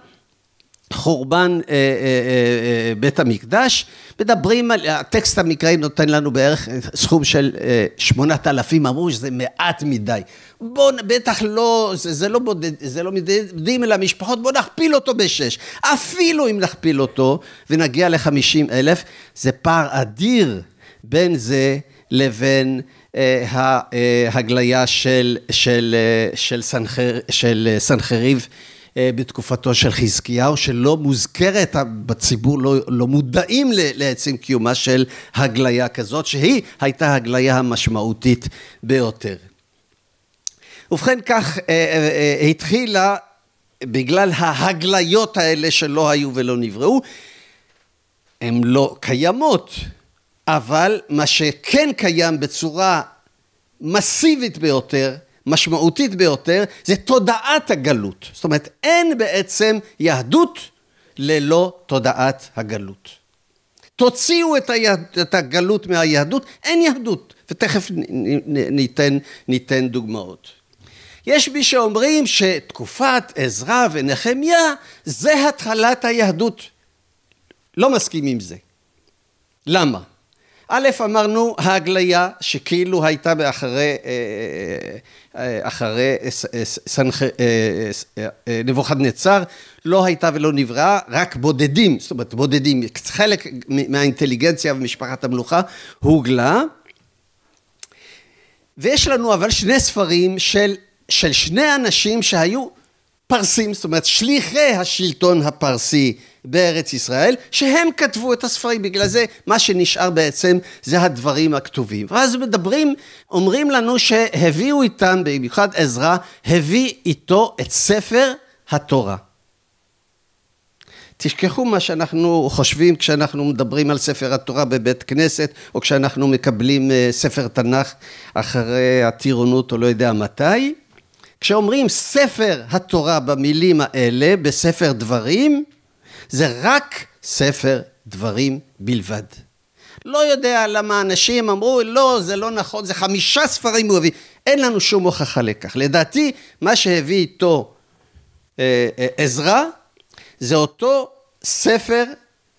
Speaker 2: חורבן אה אה, אה, אה, אה, בית המקדש, מדברים על, הטקסט המקראי נותן לנו בערך סכום של אה, שמונת אלפים, אמרו שזה מעט מדי. בואו, בטח לא, זה, זה לא בודד, זה לא מדהים אל המשפחות, בואו נכפיל אותו בשש. אפילו אם נכפיל אותו ונגיע לחמישים אלף, זה פער אדיר בין זה לבין... אה, ההגליה של, של, של, סנחר, של סנחריב אה, בתקופתו של חזקיהו, שלא מוזכרת בציבור, לא, לא מודעים לעצם קיומה של הגליה כזאת, שהיא הייתה הגליה המשמעותית ביותר. ובכן, כך אה, אה, התחילה, בגלל ההגליות האלה שלא היו ולא נבראו, הן לא קיימות, אבל מה שכן קיים בצורה מסיבית ביותר, משמעותית ביותר, זה תודעת הגלות. זאת אומרת, אין בעצם יהדות ללא תודעת הגלות. תוציאו את, היהד, את הגלות מהיהדות, אין יהדות. ותכף ניתן, ניתן דוגמאות. יש מי שאומרים שתקופת עזרא ונחמיה זה התחלת היהדות. לא מסכים עם זה. למה? א', אמרנו ההגליה שכאילו הייתה באחרי אחרי נבוכדנצר, לא הייתה ולא נבראה, רק בודדים, זאת אומרת בודדים, חלק מהאינטליגנציה ומשפחת המלוכה הוגלה. ויש לנו אבל שני ספרים של, של שני אנשים שהיו פרסים, זאת אומרת שליחי השלטון הפרסי בארץ ישראל, שהם כתבו את הספרים, בגלל זה מה שנשאר בעצם זה הדברים הכתובים. ואז מדברים, אומרים לנו שהביאו איתם, במיוחד עזרא, הביא איתו את ספר התורה. תשכחו מה שאנחנו חושבים כשאנחנו מדברים על ספר התורה בבית כנסת, או כשאנחנו מקבלים אה, ספר תנ"ך אחרי הטירונות או לא יודע מתי. כשאומרים ספר התורה במילים האלה, בספר דברים, זה רק ספר דברים בלבד. לא יודע למה אנשים אמרו, לא, זה לא נכון, זה חמישה ספרים הוא הביא. אין לנו שום הוכחה לכך. לדעתי, מה שהביא איתו אה, אה, עזרא, זה אותו ספר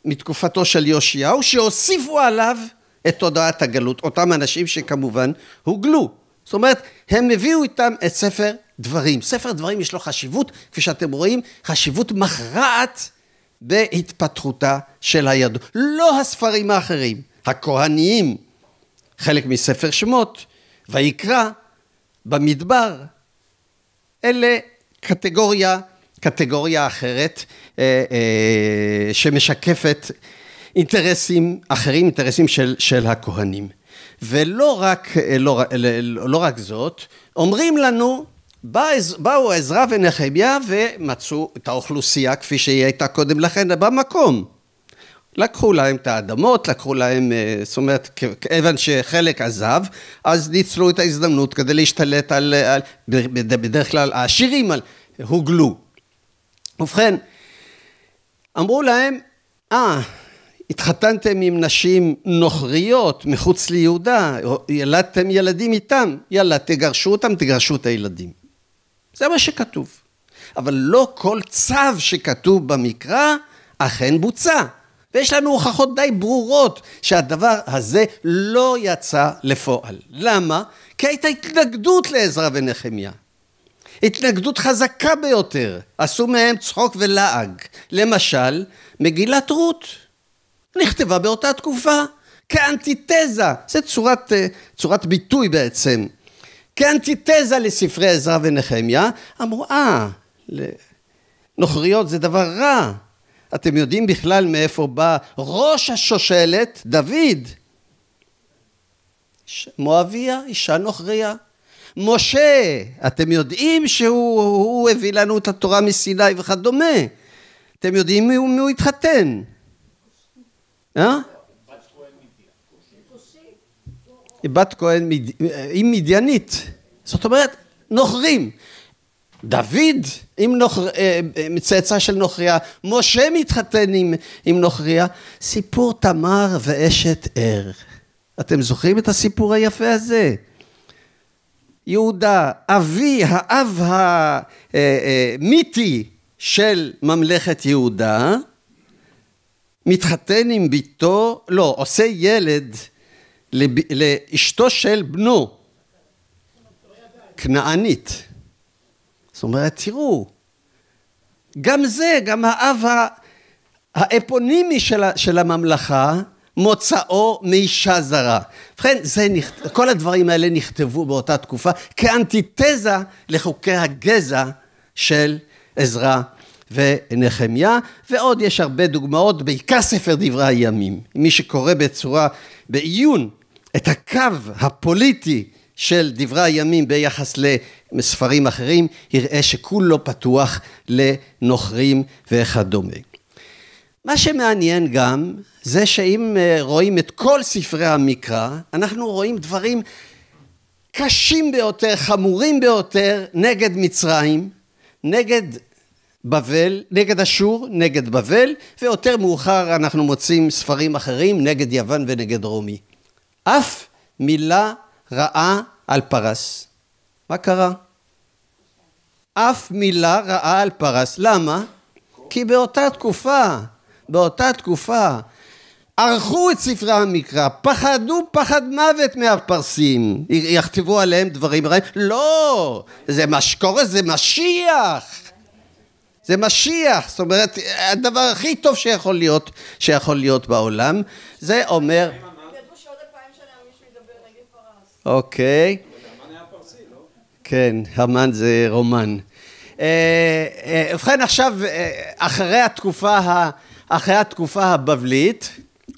Speaker 2: מתקופתו של יאשיהו, שהוסיפו עליו את תודעת הגלות, אותם אנשים שכמובן הוגלו. זאת אומרת, הם הביאו איתם את ספר דברים. ספר דברים יש לו חשיבות, כפי שאתם רואים, חשיבות מכרעת בהתפתחותה של היהדות. לא הספרים האחרים, הכהניים, חלק מספר שמות, ויקרא, במדבר, אלה קטגוריה, קטגוריה אחרת אה, אה, שמשקפת אינטרסים אחרים, אינטרסים של, של הכהנים. ולא רק, אה, לא, לא, לא רק זאת, אומרים לנו באו עזרא ונחמיה ומצאו את האוכלוסייה כפי שהיא הייתה קודם לכן במקום. לקחו להם את האדמות, לקחו להם, אה, זאת אומרת, כיוון שחלק עזב, אז ניצלו את ההזדמנות כדי להשתלט על, על בדרך כלל העשירים על, הוגלו. ובכן, אמרו להם, אה, ah, התחתנתם עם נשים נוכריות מחוץ ליהודה, ילדתם ילדים איתם, יאללה, תגרשו אותם, תגרשו את הילדים. זה מה שכתוב. אבל לא כל צו שכתוב במקרא אכן בוצע. ויש לנו הוכחות די ברורות שהדבר הזה לא יצא לפועל. למה? כי הייתה התנגדות לעזרא ונחמיה. התנגדות חזקה ביותר, עשו מהם צחוק ולעג. למשל, מגילת רות נכתבה באותה תקופה, כאנטיתזה, זה צורת, אה, צורת ביטוי בעצם כאנטיתזה לספרי עזרא ונחמיה, אמרו, אה, נוכריות זה דבר רע. אתם יודעים בכלל מאיפה בא ראש השושלת, דוד. ש... מואביה, אישה נוכריה. משה, אתם יודעים שהוא הביא לנו את התורה מסיני וכדומה. אתם יודעים מי הוא, מי הוא התחתן? אה? בת כהן מד... אה, היא מדיינית, זאת אומרת נוכרים. דוד עם נוכר... אה, אה, צאצא של נוכריה, משה מתחתן עם, עם נוכריה, סיפור תמר ואשת ער. אתם זוכרים את הסיפור היפה הזה? יהודה, אבי, האב המיתי של ממלכת יהודה, מתחתן עם ביתו, לא, עושה ילד לאשתו של בנו, כנענית. זאת אומרת, תראו, גם זה, גם האב האפונימי של, של הממלכה, מוצאו מאישה זרה. ובכן, נכת... כל הדברים האלה נכתבו באותה תקופה כאנטיתזה לחוקי הגזע של עזרא ונחמיה, ועוד יש הרבה דוגמאות, בעיקר ספר דברי הימים. מי שקורא בצורה, בעיון את הקו הפוליטי של דברי הימים ביחס לספרים אחרים, יראה שכולו לא פתוח לנוכרים וכדומה. מה שמעניין גם, זה שאם אה, רואים את כל ספרי המקרא, אנחנו רואים דברים קשים ביותר, חמורים ביותר, נגד מצרים, נגד בבל, נגד אשור, נגד בבל, ויותר מאוחר אנחנו מוצאים ספרים אחרים נגד יוון ונגד רומי. אף מילה רעה על פרס. מה קרה? אף מילה רעה על פרס. למה? כי באותה תקופה, באותה תקופה, ערכו את ספרי המקרא, פחדו פחד מוות מהפרסים, יכתבו עליהם דברים רעים, לא, זה מה שקורה, זה משיח, זה משיח, זאת אומרת, הדבר הכי טוב שיכול להיות, שיכול להיות בעולם, זה אומר... אוקיי. כן, המן זה רומן. אה, אה, ובכן עכשיו, אה, אחרי התקופה, אחרי התקופה הבבלית,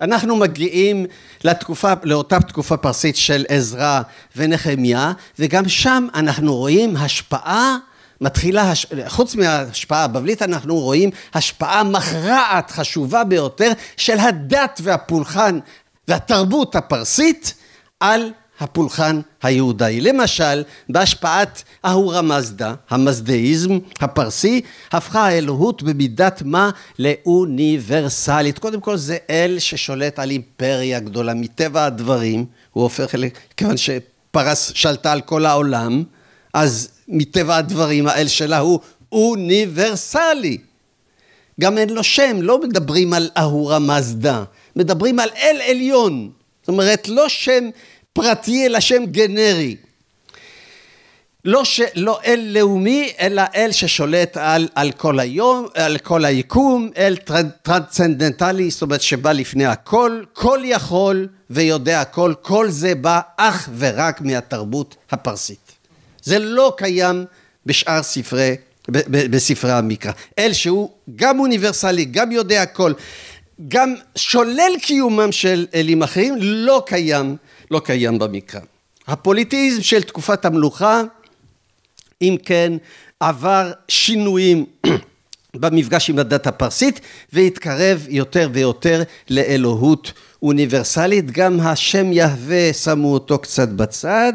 Speaker 2: אנחנו מגיעים לתקופה, לאותה תקופה פרסית של עזרא ונחמיה, וגם שם אנחנו רואים השפעה, מתחילה, חוץ מההשפעה הבבלית, אנחנו רואים השפעה מכרעת, חשובה ביותר, של הדת והפולחן והתרבות הפרסית על הפולחן היהודאי. למשל, בהשפעת אהורה מזדה, המזדאיזם הפרסי, הפכה האלוהות במידת מה לאוניברסלית. קודם כל זה אל ששולט על אימפריה גדולה. מטבע הדברים, הוא הופך, אל... כיוון שפרס שלטה על כל העולם, אז מטבע הדברים האל שלה הוא אוניברסלי. גם אין לו שם, לא מדברים על אהורה מזדה, מדברים על אל עליון. זאת אומרת, לא שם פרטי אלא שם גנרי. לא, ש... לא אל לאומי, אלא אל ששולט על, על כל היום, על כל היקום, אל טרנ... טרנסצנדנטלי, זאת אומרת שבא לפני הכל, כל יכול ויודע הכל, כל זה בא אך ורק מהתרבות הפרסית. זה לא קיים בשאר ספרי, ב... ב... בספרי המקרא. אל שהוא גם אוניברסלי, גם יודע הכל, גם שולל קיומם של אלים אחרים, לא קיים לא קיים במקרא. הפוליטיזם של תקופת המלוכה, אם כן, עבר שינויים במפגש עם הדת הפרסית והתקרב יותר ויותר לאלוהות אוניברסלית. גם השם יהווה שמו אותו קצת בצד,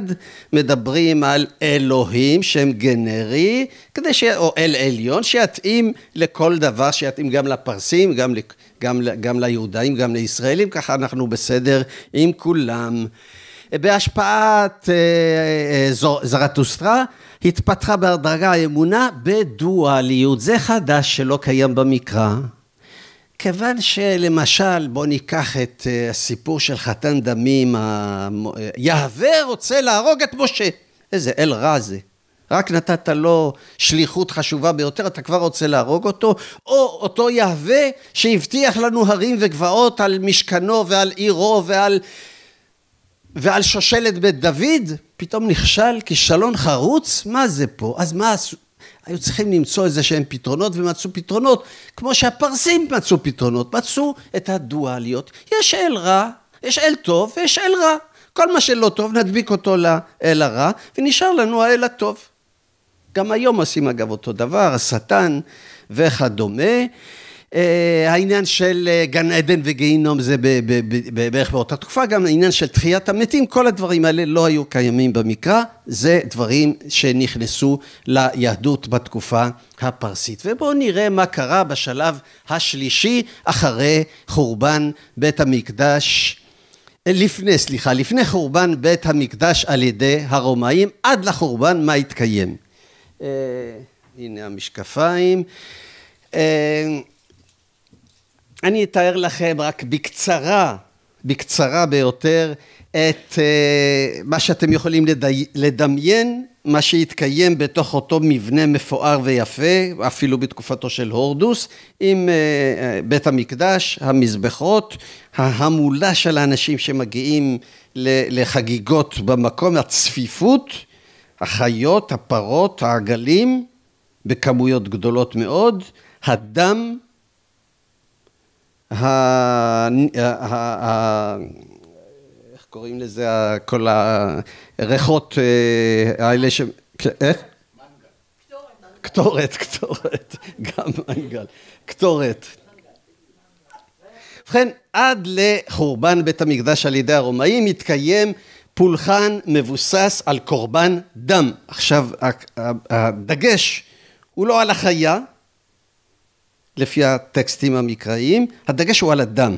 Speaker 2: מדברים על אלוהים, שם גנרי, כדי ש... או אל עליון, שיתאים לכל דבר, שיתאים גם לפרסים, גם גם, גם ליהודאים, גם לישראלים, ככה אנחנו בסדר עם כולם. בהשפעת אה, אה, אה, זרטוסטרה התפתחה בהדרגה האמונה בדואליות. זה חדש שלא קיים במקרא. כיוון שלמשל, בואו ניקח את הסיפור של חתן דמים, ה... יהווה רוצה להרוג את משה. איזה אל רע זה. רק נתת לו שליחות חשובה ביותר, אתה כבר רוצה להרוג אותו, או אותו יהווה שהבטיח לנו הרים וגבעות על משכנו ועל עירו ועל, ועל שושלת בית דוד, פתאום נכשל, כישלון חרוץ, מה זה פה? אז מה עשו? היו צריכים למצוא איזה שהם פתרונות ומצאו פתרונות, כמו שהפרסים מצאו פתרונות, מצאו את הדואליות. יש אל רע, יש אל טוב ויש אל רע. כל מה שלא טוב נדביק אותו לאל הרע ונשאר לנו האל הטוב. גם היום עושים אגב אותו דבר, השטן וכדומה. אה, העניין של אה, גן עדן וגיהינום זה בערך באותה תקופה, גם העניין של תחיית המתים, כל הדברים האלה לא היו קיימים במקרא, זה דברים שנכנסו ליהדות בתקופה הפרסית. ובואו נראה מה קרה בשלב השלישי אחרי חורבן בית המקדש. אה, לפני, סליחה, לפני חורבן בית המקדש על ידי הרומאים, עד לחורבן מה התקיים. אה, הנה המשקפיים. אה, אני אתאר לכם רק בקצרה, בקצרה ביותר, את אה, מה שאתם יכולים לדי... לדמיין, מה שהתקיים בתוך אותו מבנה מפואר ויפה, אפילו בתקופתו של הורדוס, עם בית המקדש, המזבחות, ההמולה של האנשים שמגיעים לחגיגות במקום, הצפיפות. החיות, הפרות, העגלים, בכמויות גדולות מאוד, הדם, ה... איך קוראים לזה, כל הריחות אה, האלה ש... כן, איך? אה? קטורת, קטורת, גם מנגל, קטורת. ובכן, עד לחורבן בית המקדש על ידי הרומאים התקיים פולחן מבוסס על קורבן דם. עכשיו, הדגש הוא לא על החיה, לפי הטקסטים המקראיים, הדגש הוא על הדם.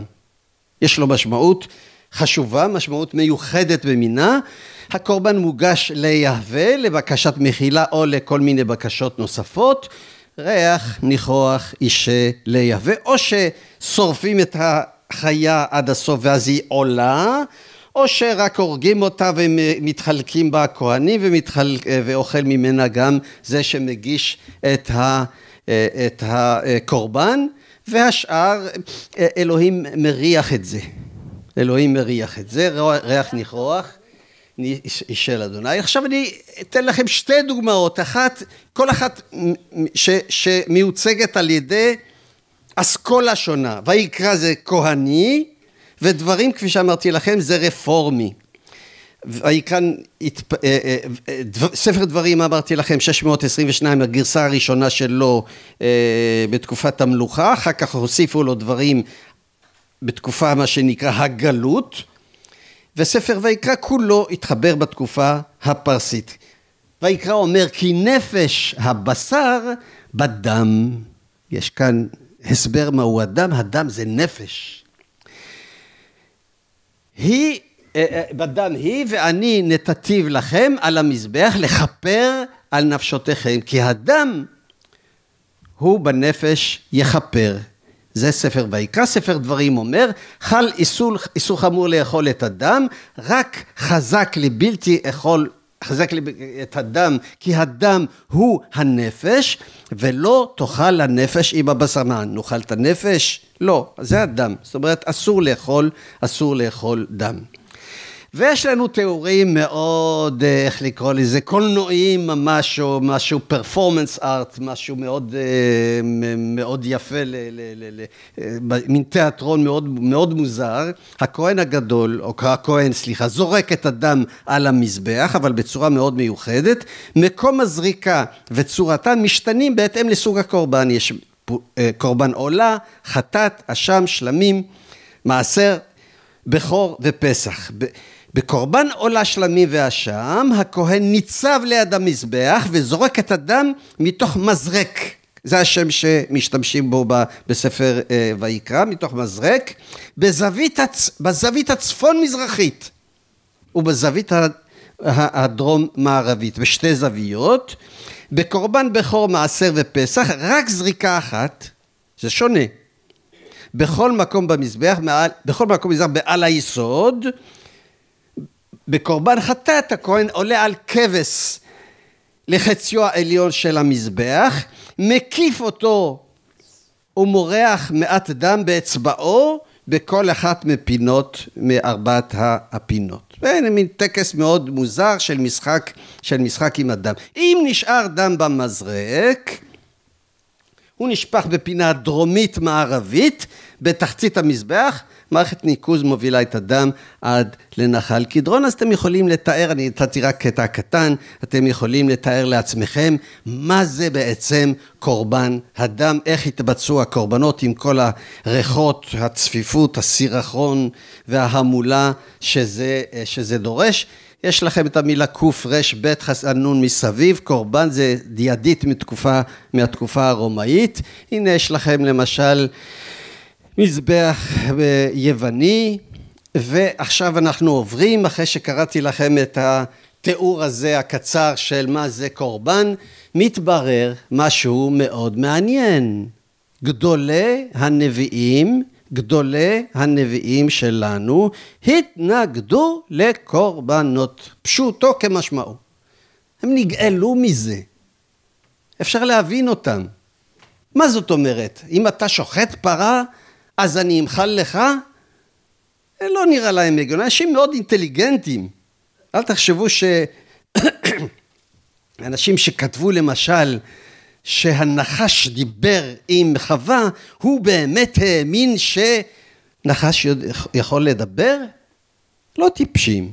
Speaker 2: יש לו משמעות חשובה, משמעות מיוחדת במינה. הקורבן מוגש ליהווה לבקשת מחילה או לכל מיני בקשות נוספות. ריח, ניחוח, אישה, ליהווה, או ששורפים את החיה עד הסוף ואז היא עולה. או שרק הורגים אותה ומתחלקים אה, בה הכהנים ומתחל... אה, ואוכל ממנה גם זה שמגיש את, ה... אה, את הקורבן, והשאר אלוהים מריח את זה. אלוהים מריח את זה, ריח ניחוח. נכון. של אדוני. עכשיו אני אתן לכם שתי דוגמאות, אחת, כל אחת ש, שמיוצגת על ידי אסכולה שונה, ויקרא זה כהני, ודברים, כפי שאמרתי לכם, זה רפורמי. כאן, אה, אה, אה, ספר דברים, אמרתי לכם, 622, הגרסה הראשונה שלו בתקופת המלוכה, אחר כך הוסיפו לו דברים בתקופה, מה שנקרא, הגלות, וספר ויקרא כולו התחבר בתקופה הפרסית. ויקרא אומר, כי נפש הבשר בדם. יש כאן הסבר מהו הדם, הדם זה נפש. היא, אה, אה, בדן היא ואני נתתיו לכם על המזבח לכפר על נפשותיכם, כי הדם הוא בנפש יכפר. זה ספר ויקרא, ספר דברים אומר, חל איסור, איסור חמור לאכול את הדם, רק חזק לבלתי אכול החזק לי את הדם, כי הדם הוא הנפש, ולא תאכל הנפש עם הבשר. מה, נאכל את הנפש? לא, זה הדם. זאת אומרת, אסור לאכול, אסור לאכול דם. ויש לנו תיאורים מאוד, אה, איך לקרוא לזה, קולנועיים ממש, או משהו פרפורמנס ארט, משהו מאוד, אה, מאוד יפה, אה, מין תיאטרון מאוד, מאוד מוזר. הכהן הגדול, או הכהן, סליחה, זורק את הדם על המזבח, אבל בצורה מאוד מיוחדת. מקום הזריקה וצורתה משתנים בהתאם לסוג הקורבן. יש קורבן עולה, חטאת, אשם, שלמים, מעשר, בכור ופסח. בקורבן עולה שלמים והשם, הכהן ניצב ליד המזבח וזורק את הדם מתוך מזרק. זה השם שמשתמשים בו בספר אה, ויקרא, מתוך מזרק, בזווית, הצ... בזווית הצפון-מזרחית ובזווית הדרום-מערבית, בשתי זוויות. בקורבן בכור, מעשר ופסח, רק זריקה אחת, זה שונה. בכל מקום במזבח, מעל, בכל מקום במזבח, מעל היסוד, בקורבן חטאת הכהן עולה על כבש לחציו העליון של המזבח, מקיף אותו ומורח מעט דם באצבעו בכל אחת מפינות, מארבעת הפינות. זה מין טקס מאוד מוזר של משחק, של משחק עם הדם. אם נשאר דם במזרק, הוא נשפך בפינה דרומית מערבית בתחצית המזבח מערכת ניקוז מובילה את הדם עד לנחל קדרון, אז אתם יכולים לתאר, אני נתתי רק קטע קטן, אתם יכולים לתאר לעצמכם מה זה בעצם קורבן הדם, איך התבצעו הקורבנות עם כל הריחות, הצפיפות, הסירחון וההמולה שזה, שזה דורש. יש לכם את המילה קר"ב חסנון מסביב, קורבן זה דיאדית מתקופה, מהתקופה הרומאית. הנה יש לכם למשל מזבח אה, יווני, ועכשיו אנחנו עוברים, אחרי שקראתי לכם את התיאור הזה הקצר של מה זה קורבן, מתברר משהו מאוד מעניין. גדולי הנביאים, גדולי הנביאים שלנו, התנגדו לקורבנות, פשוטו כמשמעו. הם נגאלו מזה. אפשר להבין אותם. מה זאת אומרת? אם אתה שוחט פרה, אז אני אמחל לך? אה, לא נראה להם הגיון, אנשים מאוד אינטליגנטים. אל תחשבו שאנשים שכתבו למשל שהנחש דיבר עם חווה, הוא באמת האמין שנחש יכול לדבר? לא טיפשים. הוא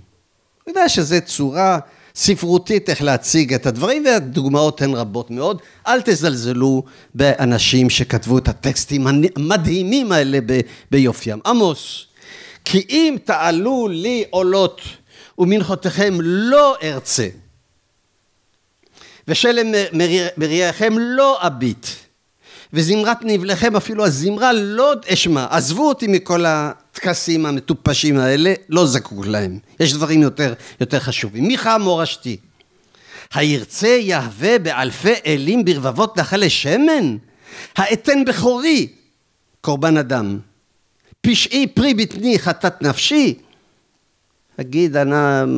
Speaker 2: יודע שזו צורה ספרותית איך להציג את הדברים, והדוגמאות הן רבות מאוד. אל תזלזלו באנשים שכתבו את הטקסטים המדהימים האלה ב- ביופיים. עמוס, כי אם תעלו לי עולות ומנחותיכם לא ארצה, ושלם מריעיכם לא אביט, וזמרת נבליכם אפילו הזמרה לא אשמע, עזבו אותי מכל ה... הטקסים המטופשים האלה, לא זקוק להם. יש דברים יותר, יותר חשובים. מיכה מורשתי. הירצה יהווה באלפי אלים ברבבות נחלי שמן? האתן בכורי, קורבן אדם. פשעי פרי בטני חטאת נפשי, אגיד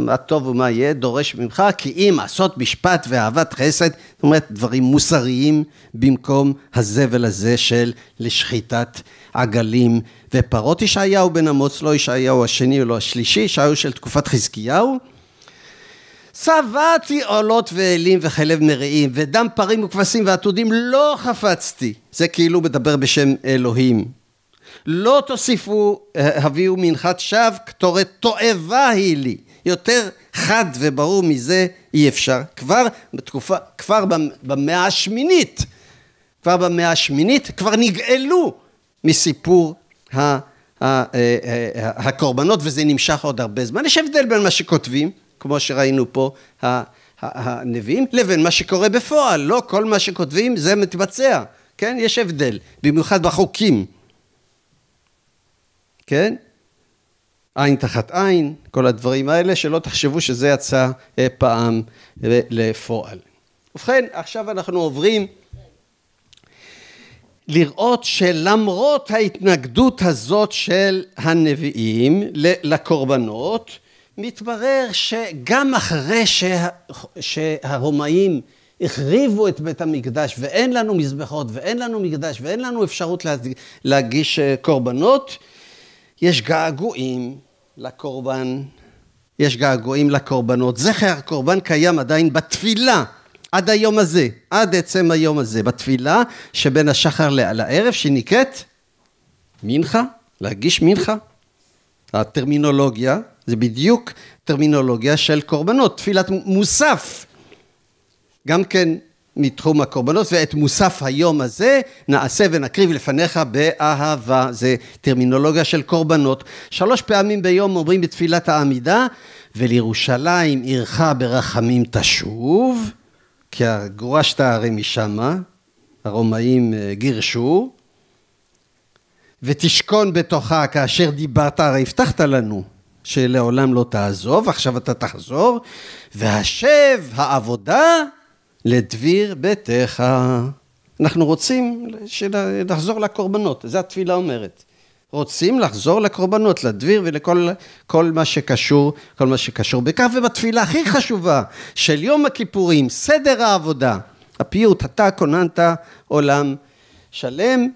Speaker 2: הטוב ומה יהיה, דורש ממך, כי אם עשות משפט ואהבת חסד, זאת אומרת דברים מוסריים במקום הזבל הזה של לשחיטת עגלים ופרות. ישעיהו בן אמוץ, לא ישעיהו השני ולא השלישי, ישעיהו של תקופת חזקיהו. שבעתי עולות ואלים וחלב מרעים, ודם פרים וכבשים ועתודים לא חפצתי. זה כאילו מדבר בשם אלוהים. לא תוסיפו, אה, הביאו מנחת שווא, קטורת תועבה היא לי. יותר חד וברור מזה אי אפשר. כבר בתקופה, כבר במאה השמינית, כבר במאה השמינית, כבר נגאלו מסיפור אה, אה, ה... הקורבנות, וזה נמשך עוד הרבה זמן. יש הבדל בין מה שכותבים, כמו שראינו פה, הנביאים, לבין מה שקורה בפועל. לא כל מה שכותבים זה מתבצע, כן? יש הבדל, במיוחד בחוקים. כן? עין תחת עין, כל הדברים האלה, שלא תחשבו שזה יצא אה, פעם אה, לפועל. ובכן, עכשיו אנחנו עוברים לראות שלמרות ההתנגדות הזאת של הנביאים לקורבנות, מתברר שגם אחרי שה... שהרומאים החריבו את בית המקדש ואין לנו מזבחות ואין לנו מקדש ואין לנו אפשרות להגיש אה, קורבנות, יש געגועים לקורבן, יש געגועים לקורבנות. זכר הקורבן קיים עדיין בתפילה, עד היום הזה, עד עצם היום הזה, בתפילה שבין השחר לערב, שנקראת מנחה, להגיש מנחה. הטרמינולוגיה, זה בדיוק טרמינולוגיה של קורבנות, תפילת מוסף. גם כן מתחום הקורבנות, ואת מוסף היום הזה נעשה ונקריב לפניך באהבה. זה טרמינולוגיה של קורבנות. שלוש פעמים ביום אומרים בתפילת העמידה, ולירושלים עירך ברחמים תשוב, כי גורשת הרי משמה, הרומאים אה, גירשו, ותשכון בתוכה כאשר דיברת, הרי הבטחת לנו. שלעולם לא תעזוב, עכשיו אתה תחזור, והשב העבודה לדביר ביתך. אנחנו רוצים לחזור לקורבנות, זו התפילה אומרת. רוצים לחזור לקורבנות, לדביר ולכל כל מה שקשור, כל מה שקשור בכך, ובתפילה הכי חשובה של יום הכיפורים, סדר העבודה, הפיוט, אתה כוננת עולם שלם,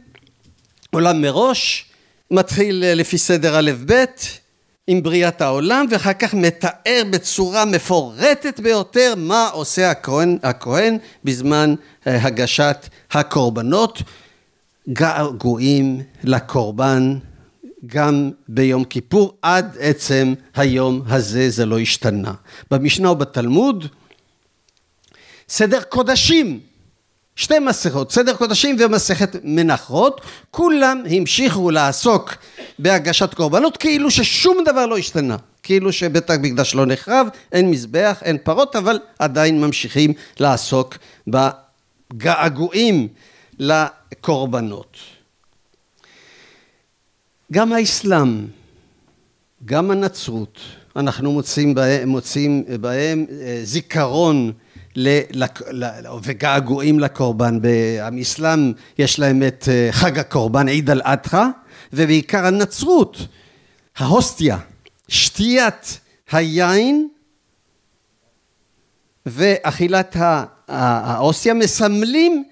Speaker 2: עולם מראש, מתחיל לפי סדר א' ב', עם בריאת העולם, ואחר כך מתאר בצורה מפורטת ביותר מה עושה הכהן, הכהן בזמן אה, הגשת הקורבנות. געגועים לקורבן גם ביום כיפור, עד עצם היום הזה זה לא השתנה. במשנה ובתלמוד, סדר קודשים שתי מסכות, סדר קודשים ומסכת מנחות, כולם המשיכו לעסוק בהגשת קורבנות כאילו ששום דבר לא השתנה, כאילו שבית המקדש לא נחרב, אין מזבח, אין פרות, אבל עדיין ממשיכים לעסוק בגעגועים לקורבנות. גם האסלאם, גם הנצרות, אנחנו מוצאים בהם, מוצאים בהם אה, זיכרון וגעגועים לקורבן. בעם אסלאם יש להם את אה, חג הקורבן, עיד אל אדחא, ובעיקר הנצרות, ההוסטיה, שתיית היין ואכילת האוסיה מסמלים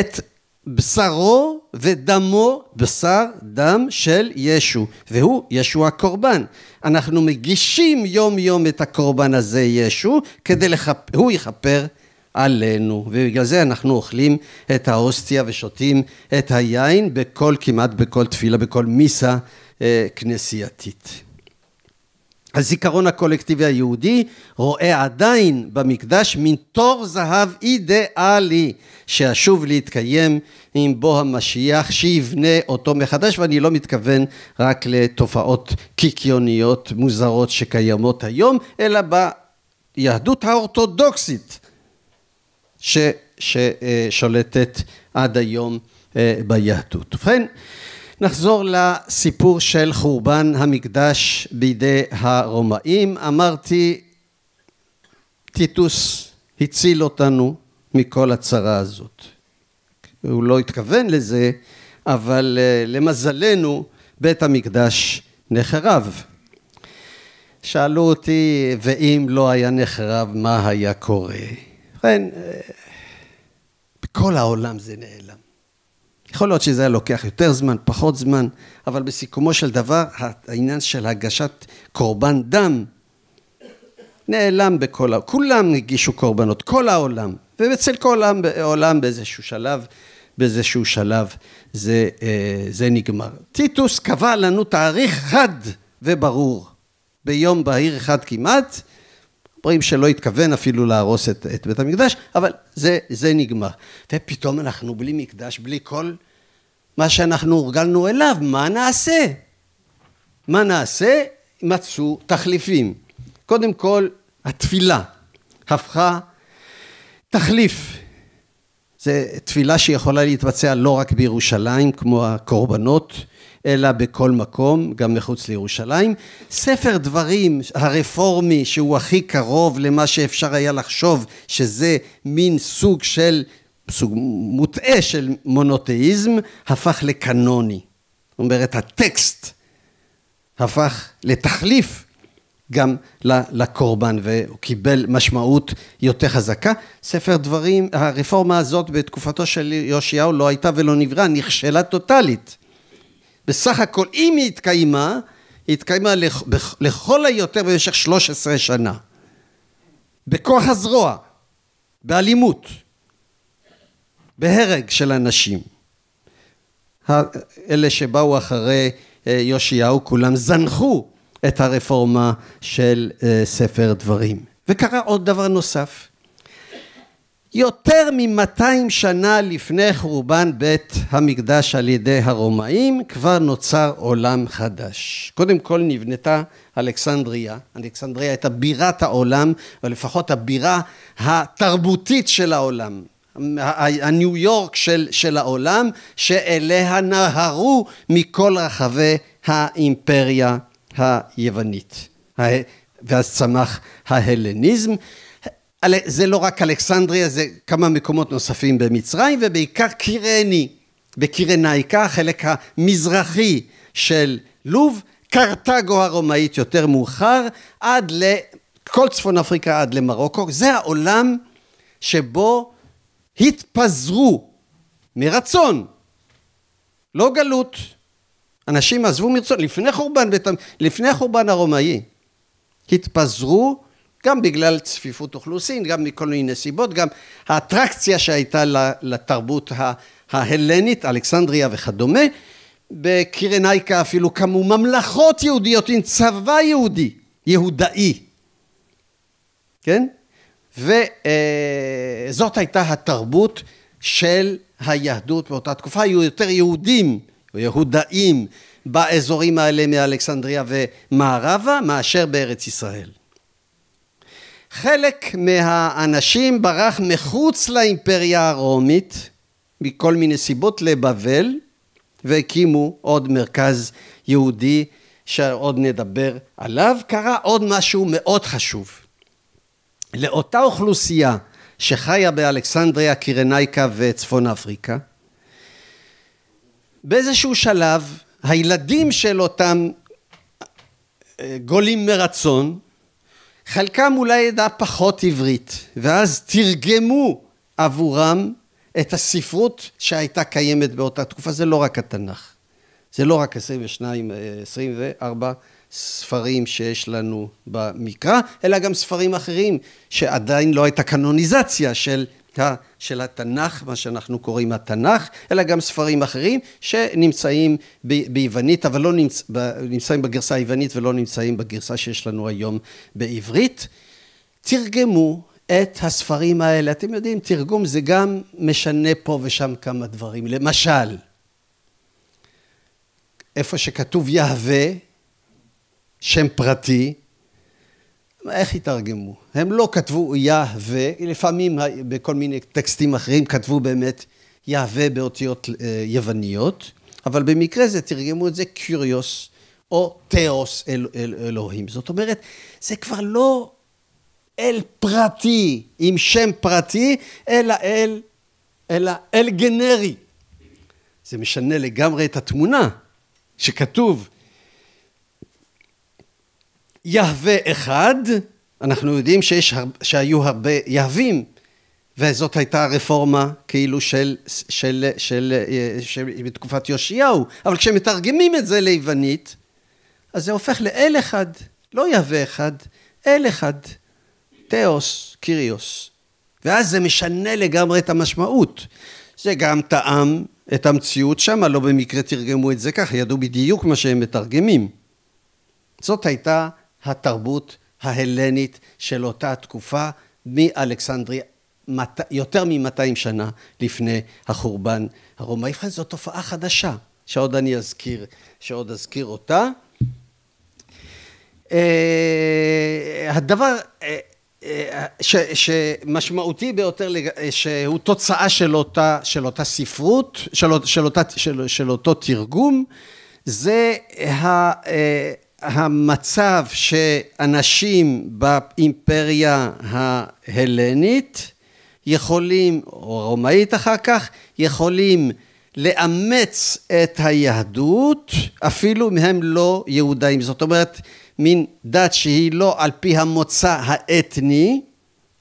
Speaker 2: את בשרו ודמו, בשר דם של ישו, והוא ישו הקורבן. אנחנו מגישים יום יום את הקורבן הזה ישו, כדי לכפ... הוא יכפר עלינו, ובגלל זה אנחנו אוכלים את האוסטיה ושותים את היין בכל, כמעט בכל תפילה, בכל מיסה אה, כנסייתית. הזיכרון הקולקטיבי היהודי רואה עדיין במקדש מין תור זהב אידיאלי שישוב להתקיים עם בוא המשיח שיבנה אותו מחדש ואני לא מתכוון רק לתופעות קיקיוניות מוזרות שקיימות היום אלא ביהדות האורתודוקסית ששולטת עד היום אה, ביהדות. ובכן נחזור לסיפור של חורבן המקדש בידי הרומאים. אמרתי, טיטוס הציל אותנו מכל הצרה הזאת. הוא לא התכוון לזה, אבל אה, למזלנו בית המקדש נחרב. שאלו אותי, ואם לא היה נחרב, מה היה קורה? ובכן, אה, בכל העולם זה נעלם. יכול להיות שזה היה לוקח יותר זמן, פחות זמן, אבל בסיכומו של דבר, העניין של הגשת קורבן דם נעלם בכל העולם. כולם הגישו קורבנות, כל העולם, ואצל כל העולם באיזשהו שלב, באיזשהו שלב זה, אה, זה נגמר. טיטוס קבע לנו תאריך חד וברור. ביום בהיר אחד כמעט, אומרים שלא התכוון אפילו להרוס את, את בית המקדש, אבל זה, זה נגמר. ופתאום אנחנו בלי מקדש, בלי כל מה שאנחנו הורגלנו אליו, מה נעשה? מה נעשה? מצאו תחליפים. קודם כל, התפילה הפכה תחליף. זו תפילה שיכולה להתבצע לא רק בירושלים, כמו הקורבנות, אלא בכל מקום, גם מחוץ לירושלים. ספר דברים הרפורמי, שהוא הכי קרוב למה שאפשר היה לחשוב, שזה מין סוג של, סוג מוטעה של מונותאיזם, הפך לקנוני. זאת אומרת, הטקסט הפך לתחליף גם לקורבן, והוא קיבל משמעות יותר חזקה. ספר דברים, הרפורמה הזאת בתקופתו של יאשיהו לא הייתה ולא נבראה, נכשלה טוטאלית. בסך הכל, אם היא התקיימה, היא התקיימה לכל היותר במשך 13 שנה. בכוח הזרוע, באלימות, בהרג של אנשים. אלה שבאו אחרי אה, יאשיהו כולם זנחו את הרפורמה של אה, ספר דברים. וקרה עוד דבר נוסף. יותר מ-200 שנה לפני חורבן בית המקדש על ידי הרומאים, כבר נוצר עולם חדש. קודם כל נבנתה אלכסנדריה. אלכסנדריה הייתה בירת העולם, ולפחות הבירה התרבותית של העולם. הניו יורק של, של העולם, שאליה נהרו מכל רחבי האימפריה היוונית. ואז צמח ההלניזם. זה לא רק אלכסנדריה, זה כמה מקומות נוספים במצרים, ובעיקר קירני, בקירנאיקה, החלק המזרחי של לוב, קרתגו הרומאית יותר מאוחר, עד לכל צפון אפריקה, עד למרוקו. זה העולם שבו התפזרו מרצון, לא גלות. אנשים עזבו מרצון, לפני חורבן, לפני חורבן הרומאי, התפזרו גם בגלל צפיפות אוכלוסין, גם מכל מיני סיבות, גם האטרקציה שהייתה לתרבות ההלנית, אלכסנדריה וכדומה. בקירנייקה אפילו קמו ממלכות יהודיות עם צבא יהודי, יהודאי, כן? וזאת אה, הייתה התרבות של היהדות באותה תקופה, היו יותר יהודים, או יהודאים, באזורים האלה מאלכסנדריה ומערבה, מאשר בארץ ישראל. חלק מהאנשים ברח מחוץ לאימפריה הרומית, מכל מיני סיבות, לבבל, והקימו עוד מרכז יהודי שעוד נדבר עליו. קרה עוד משהו מאוד חשוב. לאותה אוכלוסייה שחיה באלכסנדריה, קירנייקה וצפון אפריקה, באיזשהו שלב הילדים של אותם אה, גולים מרצון חלקם אולי ידע פחות עברית, ואז תרגמו עבורם את הספרות שהייתה קיימת באותה תקופה. זה לא רק התנ"ך, זה לא רק 22, 24 אה, ספרים שיש לנו במקרא, אלא גם ספרים אחרים שעדיין לא הייתה קנוניזציה של של התנ"ך, מה שאנחנו קוראים התנ"ך, אלא גם ספרים אחרים שנמצאים ב- ביוונית, אבל לא ב- נמצאים בגרסה היוונית ולא נמצאים בגרסה שיש לנו היום בעברית. תרגמו את הספרים האלה. אתם יודעים, תרגום זה גם משנה פה ושם כמה דברים. למשל, איפה שכתוב יהווה, שם פרטי, איך יתרגמו? הם לא כתבו יהווה, לפעמים בכל מיני טקסטים אחרים כתבו באמת יהווה באותיות אה, יווניות, אבל במקרה זה תרגמו את זה קיוריוס או תאוס אל, אל, אל, אלוהים. זאת אומרת, זה כבר לא אל פרטי עם שם פרטי, אלא אל, אלא אל גנרי. זה משנה לגמרי את התמונה שכתוב יהווה אחד, אנחנו יודעים שיש, שהיו הרבה יהבים, וזאת הייתה רפורמה כאילו של, של, של, של, של בתקופת יאשיהו, אבל כשמתרגמים את זה ליוונית, אז זה הופך לאל אחד, לא יהווה אחד, אל אחד, תאוס, קיריוס. ואז זה משנה לגמרי את המשמעות. זה גם טעם את המציאות שם, לא במקרה תרגמו את זה ככה, ידעו בדיוק מה שהם מתרגמים. זאת הייתה התרבות ההלנית של אותה תקופה מאלכסנדריה יותר מ-200 שנה לפני החורבן הרומאי. ובכן זו תופעה חדשה שעוד אני אזכיר, שעוד אזכיר אותה. אה, הדבר אה, אה, שמשמעותי ביותר, שהוא תוצאה של אותה, של אותה ספרות, של, של, אותה, של, של אותו תרגום, זה ה... המצב שאנשים באימפריה ההלנית יכולים, או רומאית אחר כך, יכולים לאמץ את היהדות אפילו אם הם לא יהודאים. זאת אומרת, מין דת שהיא לא על פי המוצא האתני,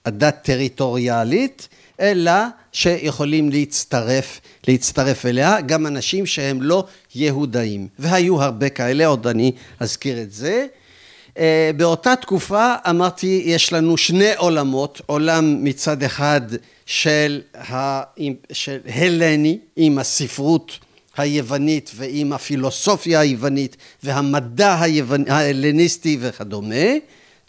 Speaker 2: הדת טריטוריאלית, אלא שיכולים להצטרף, להצטרף אליה, גם אנשים שהם לא יהודאים. והיו הרבה כאלה, עוד אני אזכיר את זה. אה, באותה תקופה אמרתי, יש לנו שני עולמות, עולם מצד אחד של, ה... של הלני עם הספרות היוונית ועם הפילוסופיה היוונית והמדע היווני, ההלניסטי וכדומה,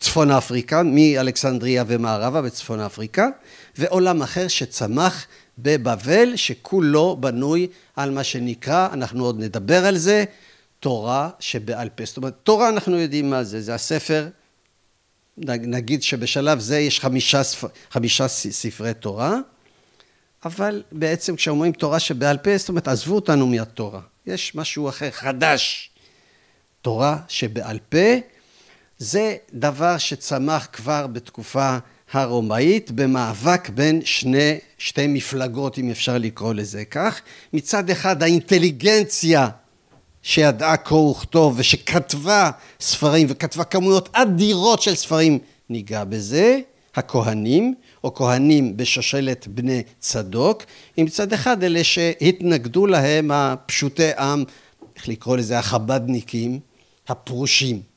Speaker 2: צפון אפריקה, מאלכסנדריה ומערבה בצפון אפריקה, ועולם אחר שצמח בבבל, שכולו בנוי על מה שנקרא, אנחנו עוד נדבר על זה, תורה שבעל פה. זאת אומרת, תורה אנחנו יודעים מה זה, זה הספר, נגיד שבשלב זה יש חמישה, ספר, חמישה ספרי תורה, אבל בעצם כשאומרים תורה שבעל פה, זאת אומרת, עזבו אותנו מהתורה. יש משהו אחר, חדש. תורה שבעל פה, זה דבר שצמח כבר בתקופה הרומאית במאבק בין שני, שתי מפלגות, אם אפשר לקרוא לזה כך. מצד אחד האינטליגנציה שידעה קרוא וכתוב ושכתבה ספרים וכתבה כמויות אדירות של ספרים ניגע בזה, הכהנים או כהנים בשושלת בני צדוק, עם צד אחד אלה שהתנגדו להם הפשוטי עם, איך לקרוא לזה, החבדניקים, הפרושים.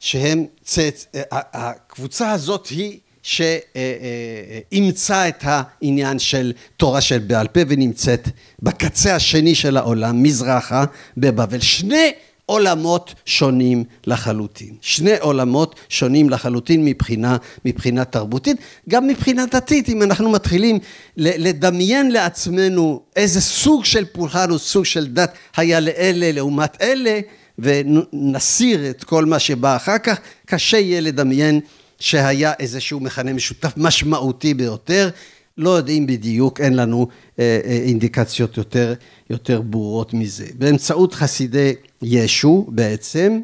Speaker 2: שהם צאצ... אה, הקבוצה הזאת היא שאימצה אה, אה, את העניין של תורה של בעל פה ונמצאת בקצה השני של העולם, מזרחה, בבבל. שני עולמות שונים לחלוטין. שני עולמות שונים לחלוטין מבחינה, מבחינה תרבותית, גם מבחינה דתית, אם אנחנו מתחילים לדמיין לעצמנו איזה סוג של פולחן או סוג של דת היה לאלה לעומת אלה, ונסיר את כל מה שבא אחר כך, קשה יהיה לדמיין שהיה איזשהו מכנה משותף משמעותי ביותר. לא יודעים בדיוק, אין לנו אה, אה, אינדיקציות יותר, יותר ברורות מזה. באמצעות חסידי ישו בעצם,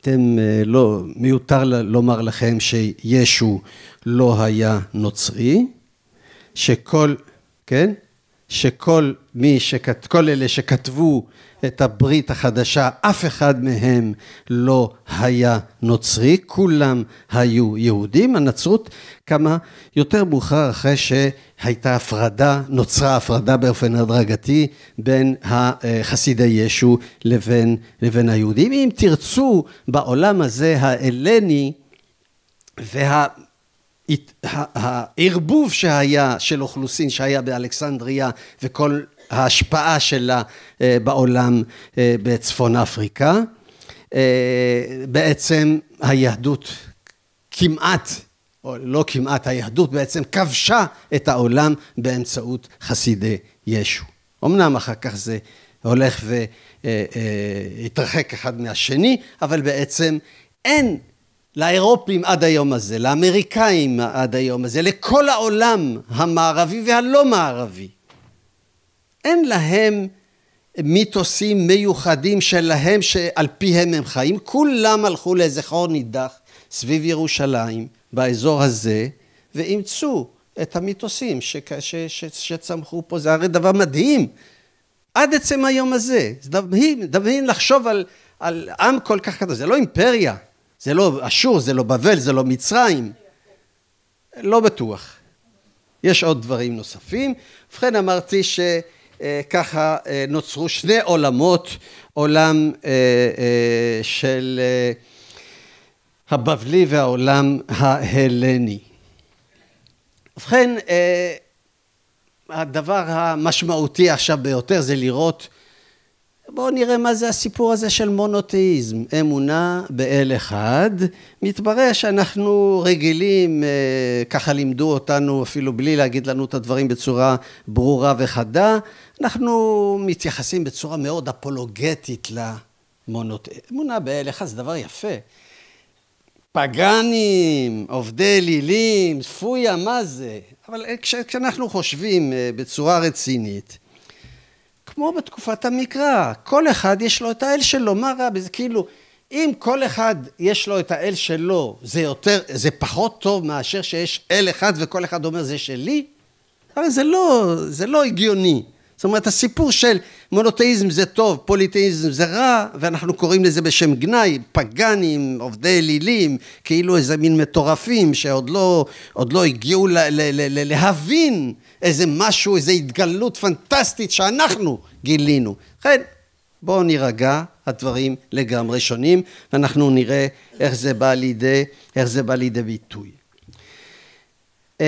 Speaker 2: אתם אה, לא, מיותר לומר לכם שישו לא היה נוצרי, שכל, כן? שכל מי, שכת, כל אלה שכתבו את הברית החדשה, אף אחד מהם לא היה נוצרי, כולם היו יהודים. הנצרות קמה יותר מאוחר אחרי שהייתה הפרדה, נוצרה הפרדה באופן הדרגתי בין חסידי ישו לבין, לבין היהודים. אם תרצו, בעולם הזה ההלני וה... הערבוב שהיה של אוכלוסין שהיה באלכסנדריה וכל ההשפעה שלה אה, בעולם אה, בצפון אפריקה. אה, בעצם היהדות כמעט, או לא כמעט, היהדות בעצם כבשה את העולם באמצעות חסידי ישו. אמנם אחר כך זה הולך והתרחק אחד מהשני, אבל בעצם אין לאירופים עד היום הזה, לאמריקאים עד היום הזה, לכל העולם המערבי והלא מערבי, אין להם מיתוסים מיוחדים שלהם שעל פיהם הם חיים, כולם הלכו חור נידח סביב ירושלים, באזור הזה, ואימצו את המיתוסים ש... ש... ש... שצמחו פה, זה הרי דבר מדהים, עד עצם היום הזה, זה מדהים, מדהים לחשוב על, על עם כל כך קטן, זה לא אימפריה, זה לא אשור, זה לא בבל, זה לא מצרים, לא בטוח. יש עוד דברים נוספים, ובכן אמרתי ש... אה, ככה אה, נוצרו שני עולמות, עולם אה, של הבבלי והעולם ההלני. ובכן, הדבר המשמעותי עכשיו ביותר זה לראות, בואו נראה מה זה הסיפור הזה של מונותאיזם, אמונה באל אחד. מתברר שאנחנו רגילים, ככה לימדו אותנו אפילו בלי להגיד לנו את הדברים בצורה ברורה וחדה, אנחנו מתייחסים בצורה מאוד אפולוגטית למונות. אמונה בהלך זה דבר יפה. פגאנים, עובדי אלילים, צפויה, מה זה? אבל כש, כשאנחנו חושבים אה, בצורה רצינית, כמו בתקופת המקרא, כל אחד יש לו את האל שלו, מה רע בזה? כאילו, אם כל אחד יש לו את האל שלו, זה יותר, זה פחות טוב מאשר שיש אל אחד וכל אחד אומר זה שלי? הרי זה לא, זה לא הגיוני. זאת אומרת, הסיפור של מונותאיזם זה טוב, פוליטאיזם זה רע, ואנחנו קוראים לזה בשם גנאי, פגאנים, עובדי אלילים, כאילו איזה מין מטורפים שעוד לא, לא הגיעו ל, ל, ל, ל, להבין איזה משהו, איזו התגלות פנטסטית שאנחנו גילינו. לכן, בואו נירגע, הדברים לגמרי שונים, ואנחנו נראה איך זה בא לידי, איך זה בא לידי ביטוי. אה...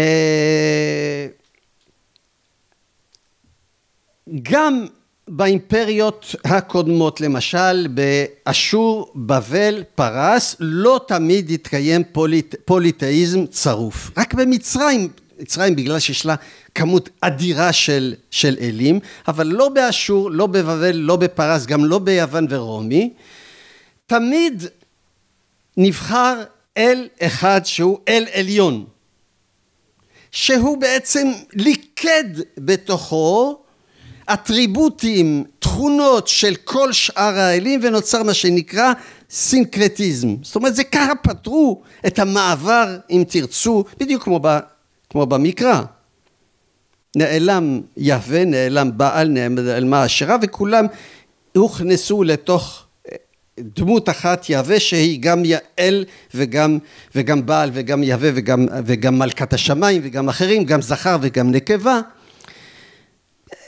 Speaker 2: גם באימפריות הקודמות, למשל באשור, בבל, פרס, לא תמיד התקיים פוליט, פוליטאיזם צרוף. רק במצרים, מצרים בגלל שיש לה כמות אדירה של, של אלים, אבל לא באשור, לא בבבל, לא בפרס, גם לא ביוון ורומי, תמיד נבחר אל אחד שהוא אל עליון, שהוא בעצם ליכד בתוכו אטריבוטים, תכונות של כל שאר האלים ונוצר מה שנקרא סינקרטיזם. זאת אומרת זה ככה פתרו את המעבר אם תרצו, בדיוק כמו, ב, כמו במקרא. נעלם יהווה, נעלם בעל, נעלמה אשרה וכולם הוכנסו לתוך אה, דמות אחת יהווה שהיא גם יעל וגם, וגם בעל וגם יהווה וגם, וגם מלכת השמיים וגם אחרים, גם זכר וגם נקבה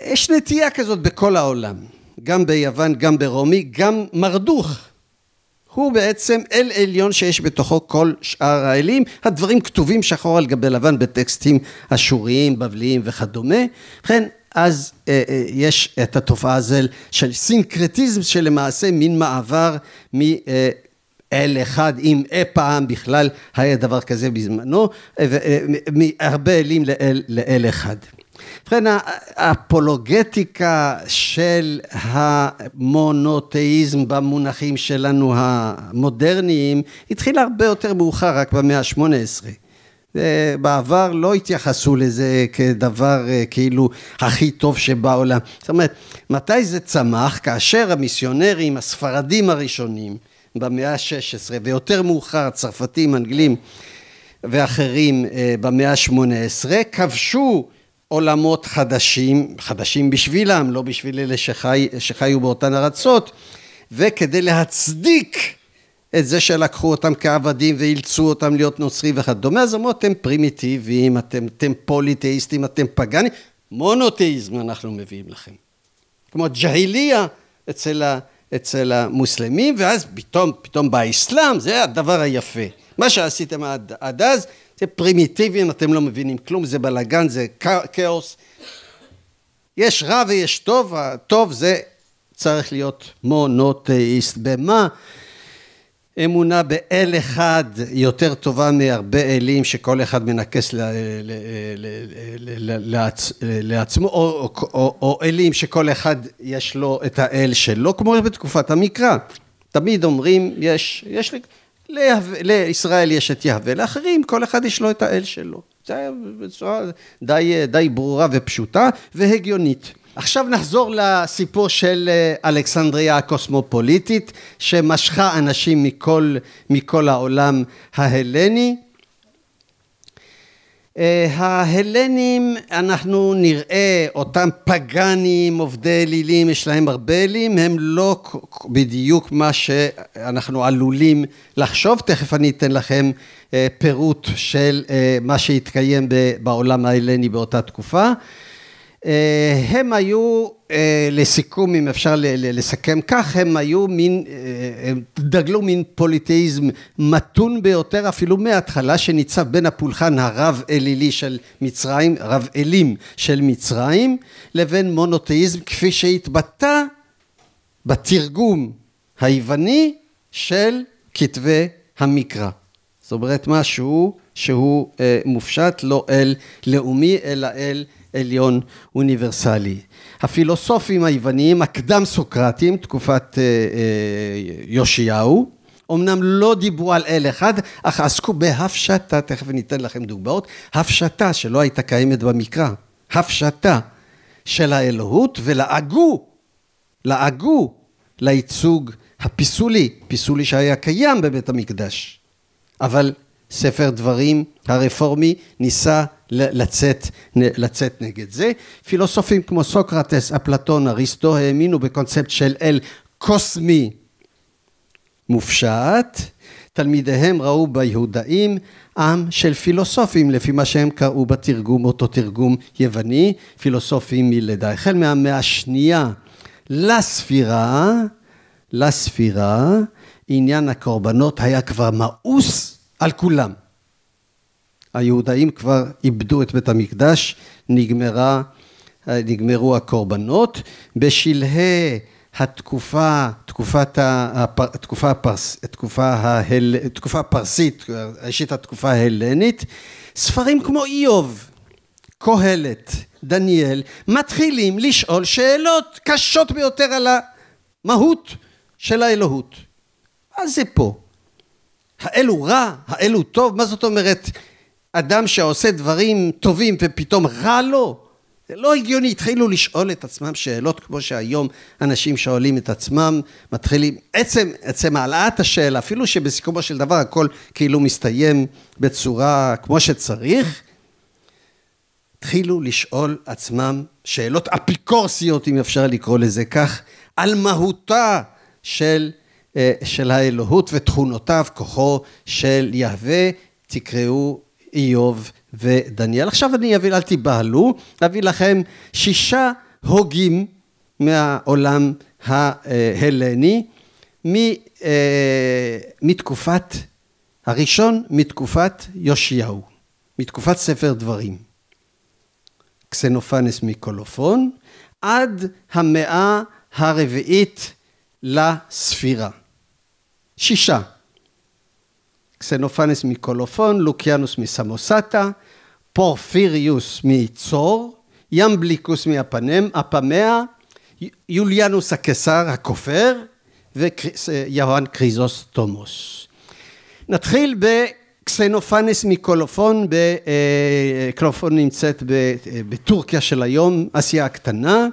Speaker 2: יש נטייה כזאת בכל העולם, גם ביוון, גם ברומי, גם מרדוך. הוא בעצם אל עליון שיש בתוכו כל שאר האלים, הדברים כתובים שחור על גבי לבן בטקסטים אשוריים, בבליים וכדומה. ובכן, אז אה, אה, יש את התופעה הזו של סינקרטיזם, שלמעשה מין מעבר מאל אה, אחד, אם אי פעם בכלל היה דבר כזה בזמנו, אה, אה, מהרבה אלים לאל, לאל אחד. ובכן, האפולוגטיקה של המונותאיזם במונחים שלנו המודרניים התחילה הרבה יותר מאוחר, רק במאה ה-18. אה, בעבר לא התייחסו לזה כדבר אה, כאילו הכי טוב שבעולם. זאת אומרת, מתי זה צמח? כאשר המיסיונרים הספרדים הראשונים במאה ה-16 ויותר מאוחר הצרפתים, אנגלים ואחרים אה, במאה ה-18 כבשו עולמות חדשים, חדשים בשבילם, לא בשביל אלה שחי, שחיו באותן ארצות, וכדי להצדיק את זה שלקחו אותם כעבדים ואילצו אותם להיות נוצרי וכדומה, אז אמרו אתם פרימיטיביים, אתם, אתם פוליתאיסטים, אתם פגאנים, מונותאיזם אנחנו מביאים לכם. כמו ג'היליה אצל, ה, אצל המוסלמים, ואז פתאום, פתאום באסלאם, זה הדבר היפה. מה שעשיתם עד, עד אז זה פרימיטיביים, אתם לא מבינים כלום, זה בלאגן, זה כאוס. יש רע ויש טוב, הטוב זה צריך להיות מונותאיסט. במה? אמונה באל אחד יותר טובה מהרבה אלים שכל אחד מנקס לעצמו, או אלים שכל אחד יש לו את האל שלו, כמו בתקופת המקרא. תמיד אומרים, יש, יש לי... לישראל יש את יהווה, לאחרים כל אחד יש לו את האל שלו. זה היה בצורה די, די ברורה ופשוטה והגיונית. עכשיו נחזור לסיפור של אה, אלכסנדריה הקוסמופוליטית שמשכה אנשים מכל, מכל העולם ההלני. אה, ההלנים, אנחנו נראה אותם פגאנים, עובדי אלילים, יש להם הרבה אלים, הם לא בדיוק מה שאנחנו עלולים לחשוב, תכף אני אתן לכם אה, פירוט של אה, מה שהתקיים בעולם ההלני באותה תקופה. אה, הם היו, אה, לסיכום, אם אפשר לסכם כך, הם היו מין, אה, הם דגלו מין פוליטאיזם מתון ביותר, אפילו מההתחלה, שניצב בין הפולחן הרב-אלילי של מצרים, רב-אלים של מצרים, לבין מונותאיזם, כפי שהתבטא בתרגום היווני של כתבי המקרא. זאת אומרת, משהו שהוא מופשט לא אל לאומי, אלא אל... עליון אוניברסלי. הפילוסופים היווניים הקדם סוקרטים, תקופת אה, אה, יאשיהו, אמנם לא דיברו על אל אחד, אך עסקו בהפשטה, תכף ניתן לכם דוגמאות, הפשטה שלא הייתה קיימת במקרא, הפשטה של האלוהות ולעגו, לעגו לייצוג הפיסולי, פיסולי שהיה קיים בבית המקדש. אבל ספר דברים הרפורמי ניסה לצאת, לצאת נגד זה. פילוסופים כמו סוקרטס, אפלטון, אריסטו האמינו בקונספט של אל קוסמי מופשט, תלמידיהם ראו ביהודאים עם של פילוסופים, לפי מה שהם קראו בתרגום, אותו תרגום יווני, פילוסופים מלידה. החל מהמאה השנייה לספירה, לספירה, עניין הקורבנות היה כבר מאוס על כולם. היהודאים כבר איבדו את בית המקדש, נגמרה, אה, נגמרו הקורבנות. בשלהי התקופה, תקופת הפר, התקופה, הפרס, התקופה, ההל, התקופה הפרסית, ראשית התקופה ההלנית, ספרים כמו איוב, קהלת, דניאל, מתחילים לשאול שאלות קשות ביותר על המהות של האלוהות. מה זה פה? האל הוא רע? האל הוא טוב? מה זאת אומרת אדם שעושה דברים טובים ופתאום רע לו? זה לא הגיוני, התחילו לשאול את עצמם שאלות כמו שהיום אנשים שואלים את עצמם, מתחילים, עצם, עצם העלאת השאלה, אפילו שבסיכומו של דבר הכל כאילו מסתיים בצורה כמו שצריך, התחילו לשאול עצמם שאלות אפיקורסיות, אם אפשר לקרוא לזה כך, על מהותה של, אה, של האלוהות ותכונותיו, כוחו של יהווה, תקראו איוב ודניאל. עכשיו אני אביא, אל תיבהלו, אביא לכם שישה הוגים מהעולם ההלני, מ, אה, מתקופת, הראשון מתקופת יאשיהו, מתקופת ספר דברים, קסנופנס מקולופון, עד המאה הרביעית לספירה. שישה. קסנופנס מקולופון, לוקיאנוס מסמוסטה, פורפיריוס מצור, ימבליקוס בליקוס מאפמיה, יוליאנוס הקיסר הכופר ויוהן אה, קריזוס תומוס. נתחיל בקסנופנס מקולופון, אה, אה, קולופון נמצאת בטורקיה של היום, אסיה הקטנה,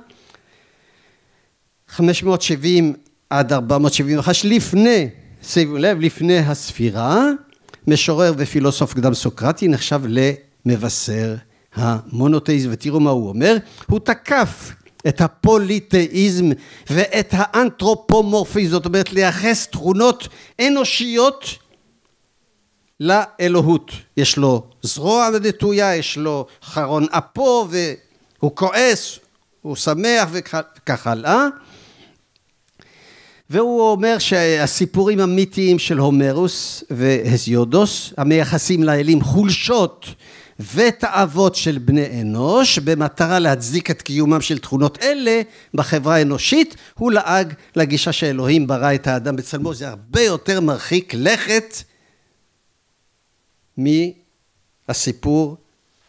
Speaker 2: 570 עד 475 לפני שימו לב, לפני הספירה, משורר ופילוסוף קדם סוקרטי נחשב למבשר המונותאיזם, ותראו מה הוא אומר, הוא תקף את הפוליתאיזם ואת האנתרופומורפיזם, זאת אומרת לייחס תכונות אנושיות לאלוהות. יש לו זרוע נטויה, יש לו חרון אפו, והוא כועס, הוא שמח וכך הלאה. והוא אומר שהסיפורים המיתיים של הומרוס והזיודוס המייחסים לאלים חולשות ותאוות של בני אנוש במטרה להצדיק את קיומם של תכונות אלה בחברה האנושית הוא לעג לגישה שאלוהים ברא את האדם בצלמו זה הרבה יותר מרחיק לכת מהסיפור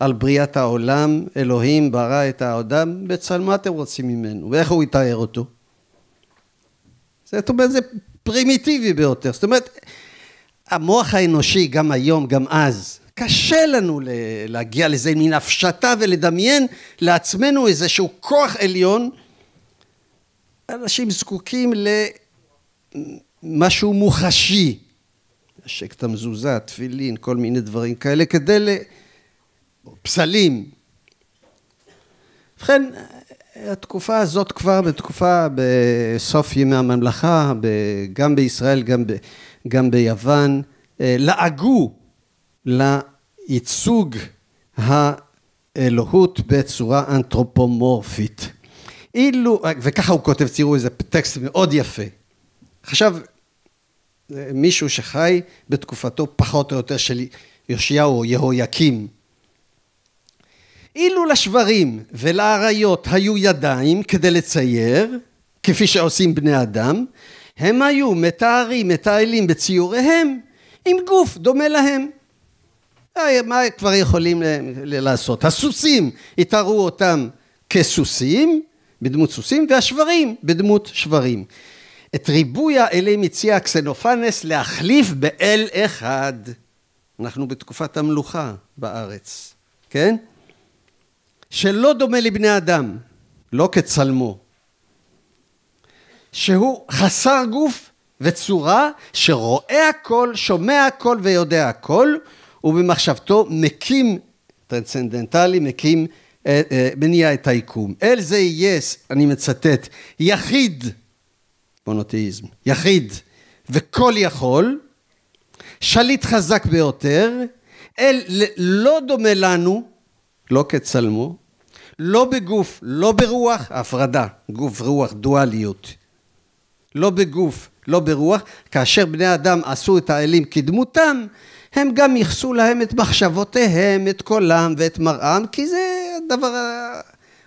Speaker 2: על בריאת העולם אלוהים ברא את האדם בצלמו מה אתם רוצים ממנו ואיך הוא יתאר אותו זאת אומרת, זה פרימיטיבי ביותר. זאת אומרת, המוח האנושי, גם היום, גם אז, קשה לנו להגיע לזה מן הפשטה ולדמיין לעצמנו איזשהו כוח עליון. אנשים זקוקים למשהו מוחשי, נשק את המזוזה, תפילין, כל מיני דברים כאלה, כדי ל... פסלים. ובכן, התקופה הזאת כבר בתקופה בסוף ימי הממלכה, גם בישראל, גם, ב, גם ביוון, אה, לעגו לייצוג האלוהות בצורה אנתרופומורפית. אילו, וככה הוא כותב, תראו איזה טקסט מאוד יפה. עכשיו, אה, מישהו שחי בתקופתו פחות או יותר של יאשיהו או יהויקים, אילו לשברים ולאריות היו ידיים כדי לצייר, כפי שעושים בני אדם, הם היו מתארים, מתעלים בציוריהם עם גוף דומה להם. מה כבר יכולים לעשות? הסוסים התארו אותם כסוסים, בדמות סוסים, והשברים בדמות שברים. את ריבוי האלים הציע אקסנופנס להחליף באל אחד. אנחנו בתקופת המלוכה בארץ, כן? שלא דומה לבני אדם, לא כצלמו, שהוא חסר גוף וצורה, שרואה הכל, שומע הכל ויודע הכל, ובמחשבתו מקים, טרנסנדנטלי, מקים, אה, אה, מניע את היקום. אל זה יהיה, אני מצטט, יחיד, מונותאיזם, יחיד וכל יכול, שליט חזק ביותר, אל לא דומה לנו, לא כצלמו, לא בגוף, לא ברוח, הפרדה, גוף רוח, דואליות. לא בגוף, לא ברוח, כאשר בני אדם עשו את האלים כדמותם, הם גם ייחסו להם את מחשבותיהם, את קולם ואת מראם, כי זה הדבר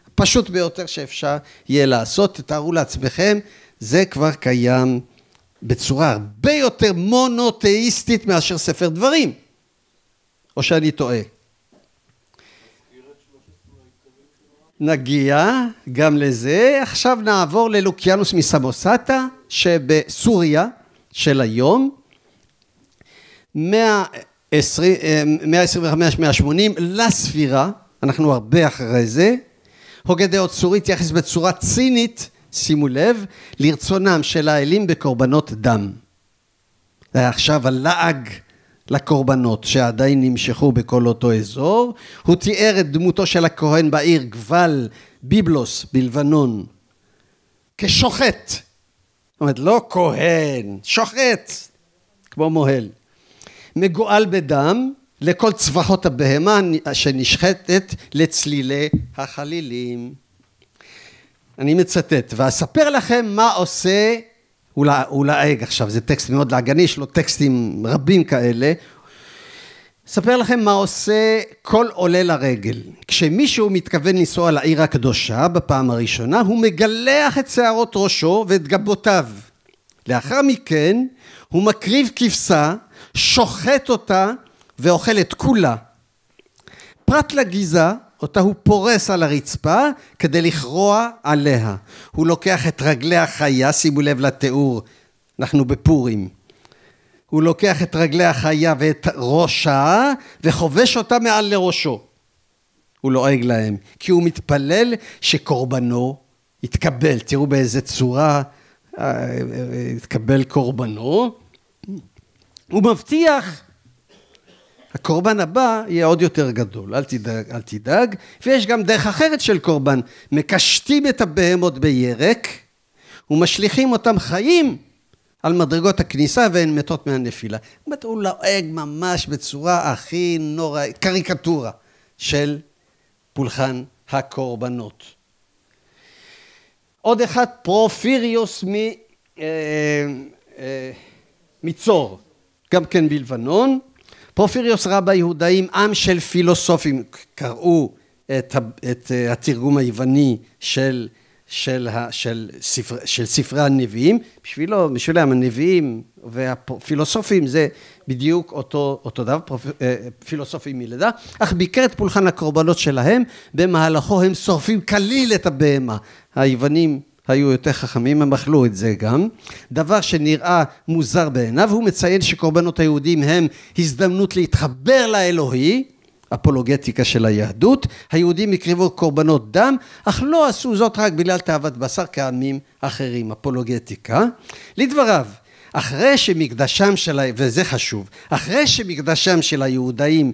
Speaker 2: הפשוט ביותר שאפשר יהיה לעשות. תתארו לעצמכם, זה כבר קיים בצורה הרבה יותר מונותאיסטית מאשר ספר דברים. או שאני טועה? נגיע גם לזה. עכשיו נעבור ללוקיאנוס מסמוסטה שבסוריה של היום. 120, 125-180 אה, לספירה, אנחנו הרבה אחרי זה. הוגה דעות סורי התייחס בצורה צינית, שימו לב, לרצונם של האלים בקורבנות דם. זה היה עכשיו הלעג לקורבנות שעדיין נמשכו בכל אותו אזור. הוא תיאר את דמותו של הכהן בעיר גבל ביבלוס בלבנון כשוחט. זאת אומרת, לא כהן, שוחט, כמו מוהל. מגואל בדם לכל צווחות הבהמה שנשחטת לצלילי החלילים. אני מצטט, ואספר לכם מה עושה הוא, לה, הוא להג עכשיו, זה טקסט מאוד לעגני, יש לו טקסטים רבים כאלה. אספר לכם מה עושה כל עולה לרגל. כשמישהו מתכוון לנסוע לעיר הקדושה בפעם הראשונה, הוא מגלח את שערות ראשו ואת גבותיו. לאחר מכן, הוא מקריב כבשה, שוחט אותה ואוכל את כולה. פרט לגיזה, אותה הוא פורס על הרצפה כדי לכרוע עליה. הוא לוקח את רגלי החיה, שימו לב לתיאור, אנחנו בפורים. הוא לוקח את רגלי החיה ואת ראשה וחובש אותה מעל לראשו. הוא לועג להם, כי הוא מתפלל שקורבנו יתקבל. תראו באיזה צורה יתקבל אה, אה, אה, קורבנו. הוא מבטיח הקורבן הבא יהיה עוד יותר גדול, אל תדאג, אל תדאג. ויש גם דרך אחרת של קורבן, מקשטים את הבהמות בירק ומשליכים אותם חיים על מדרגות הכניסה והן מתות מהנפילה. זאת אומרת, הוא לועג ממש בצורה הכי נוראית, קריקטורה של פולחן הקורבנות. עוד אחד, פרופיריוס מ... אה, אה, מצור, גם כן בלבנון. פרופיריוס רבה יהודאים, עם של פילוסופים, קראו את, את אה, התרגום היווני של, של, של, ספר, של ספרי הנביאים, בשבילו, בשבילם הנביאים והפילוסופים זה בדיוק אותו, אותו דבר, פרופ, אה, פילוסופים מלידה, אך ביקר את פולחן הקורבנות שלהם, במהלכו הם שורפים כליל את הבהמה. היוונים היו יותר חכמים, הם אכלו את זה גם. דבר שנראה מוזר בעיניו, הוא מציין שקורבנות היהודים הם הזדמנות להתחבר לאלוהי, אפולוגטיקה של היהדות, היהודים הקריבו קורבנות דם, אך לא עשו זאת רק בגלל תאוות בשר כעמים אחרים, אפולוגטיקה. לדבריו, אחרי שמקדשם של, ה... וזה חשוב, אחרי שמקדשם של היהודאים,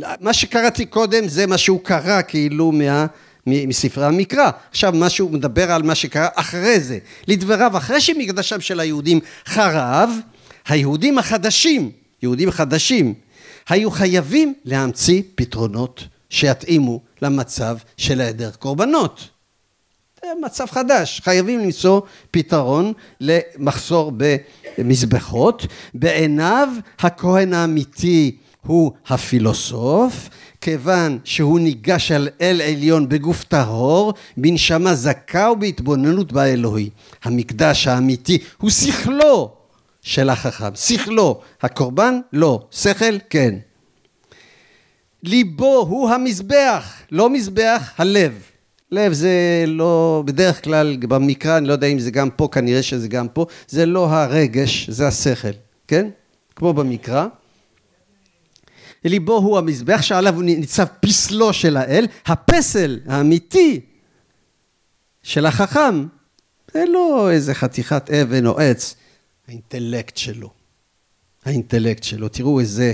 Speaker 2: מה שקראתי קודם זה מה שהוא קרא כאילו מה... מספרי המקרא. עכשיו, מה שהוא מדבר על מה שקרה אחרי זה. לדבריו, אחרי שמקדשם של היהודים חרב, היהודים החדשים, יהודים חדשים, היו חייבים להמציא פתרונות שיתאימו למצב של היעדר קורבנות. זה מצב חדש, חייבים למצוא פתרון למחסור במזבחות. בעיניו הכהן האמיתי הוא הפילוסוף, כיוון שהוא ניגש על אל עליון בגוף טהור, בנשמה זכה ובהתבוננות באלוהי. המקדש האמיתי הוא שכלו של החכם, שכלו. הקורבן? לא. שכל? כן. ליבו הוא המזבח, לא מזבח הלב. לב זה לא, בדרך כלל במקרא, אני לא יודע אם זה גם פה, כנראה שזה גם פה, זה לא הרגש, זה השכל, כן? כמו במקרא. ליבו הוא המזבח שעליו ניצב פסלו של האל, הפסל האמיתי של החכם, זה לא איזה חתיכת אבן או עץ, האינטלקט שלו. האינטלקט שלו. תראו איזה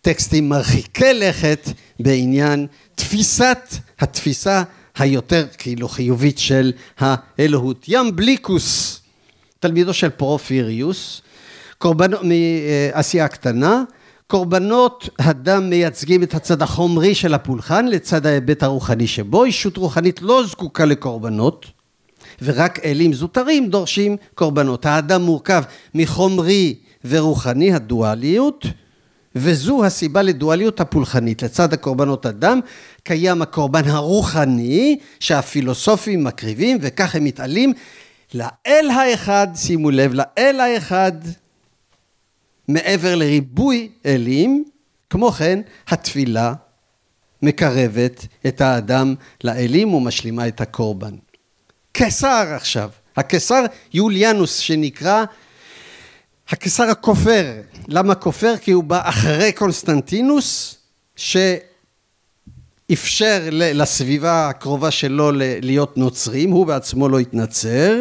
Speaker 2: טקסטים מרחיקי לכת בעניין תפיסת התפיסה היותר כאילו חיובית של האלוהות. ים בליקוס, תלמידו של פרופיריוס, קורבנו, מעשייה אה, קטנה, קורבנות הדם מייצגים את הצד החומרי של הפולחן לצד ההיבט הרוחני שבו אישות רוחנית לא זקוקה לקורבנות ורק אלים זוטרים דורשים קורבנות. האדם מורכב מחומרי ורוחני הדואליות וזו הסיבה לדואליות הפולחנית. לצד הקורבנות הדם קיים הקורבן הרוחני שהפילוסופים מקריבים וכך הם מתעלים לאל האחד, שימו לב, לאל האחד מעבר לריבוי אלים, כמו כן, התפילה מקרבת את האדם לאלים ומשלימה את הקורבן. קיסר עכשיו, הקיסר יוליאנוס שנקרא הקיסר הכופר. למה כופר? כי הוא בא אחרי קונסטנטינוס, שאפשר לסביבה הקרובה שלו להיות נוצרים, הוא בעצמו לא התנצר.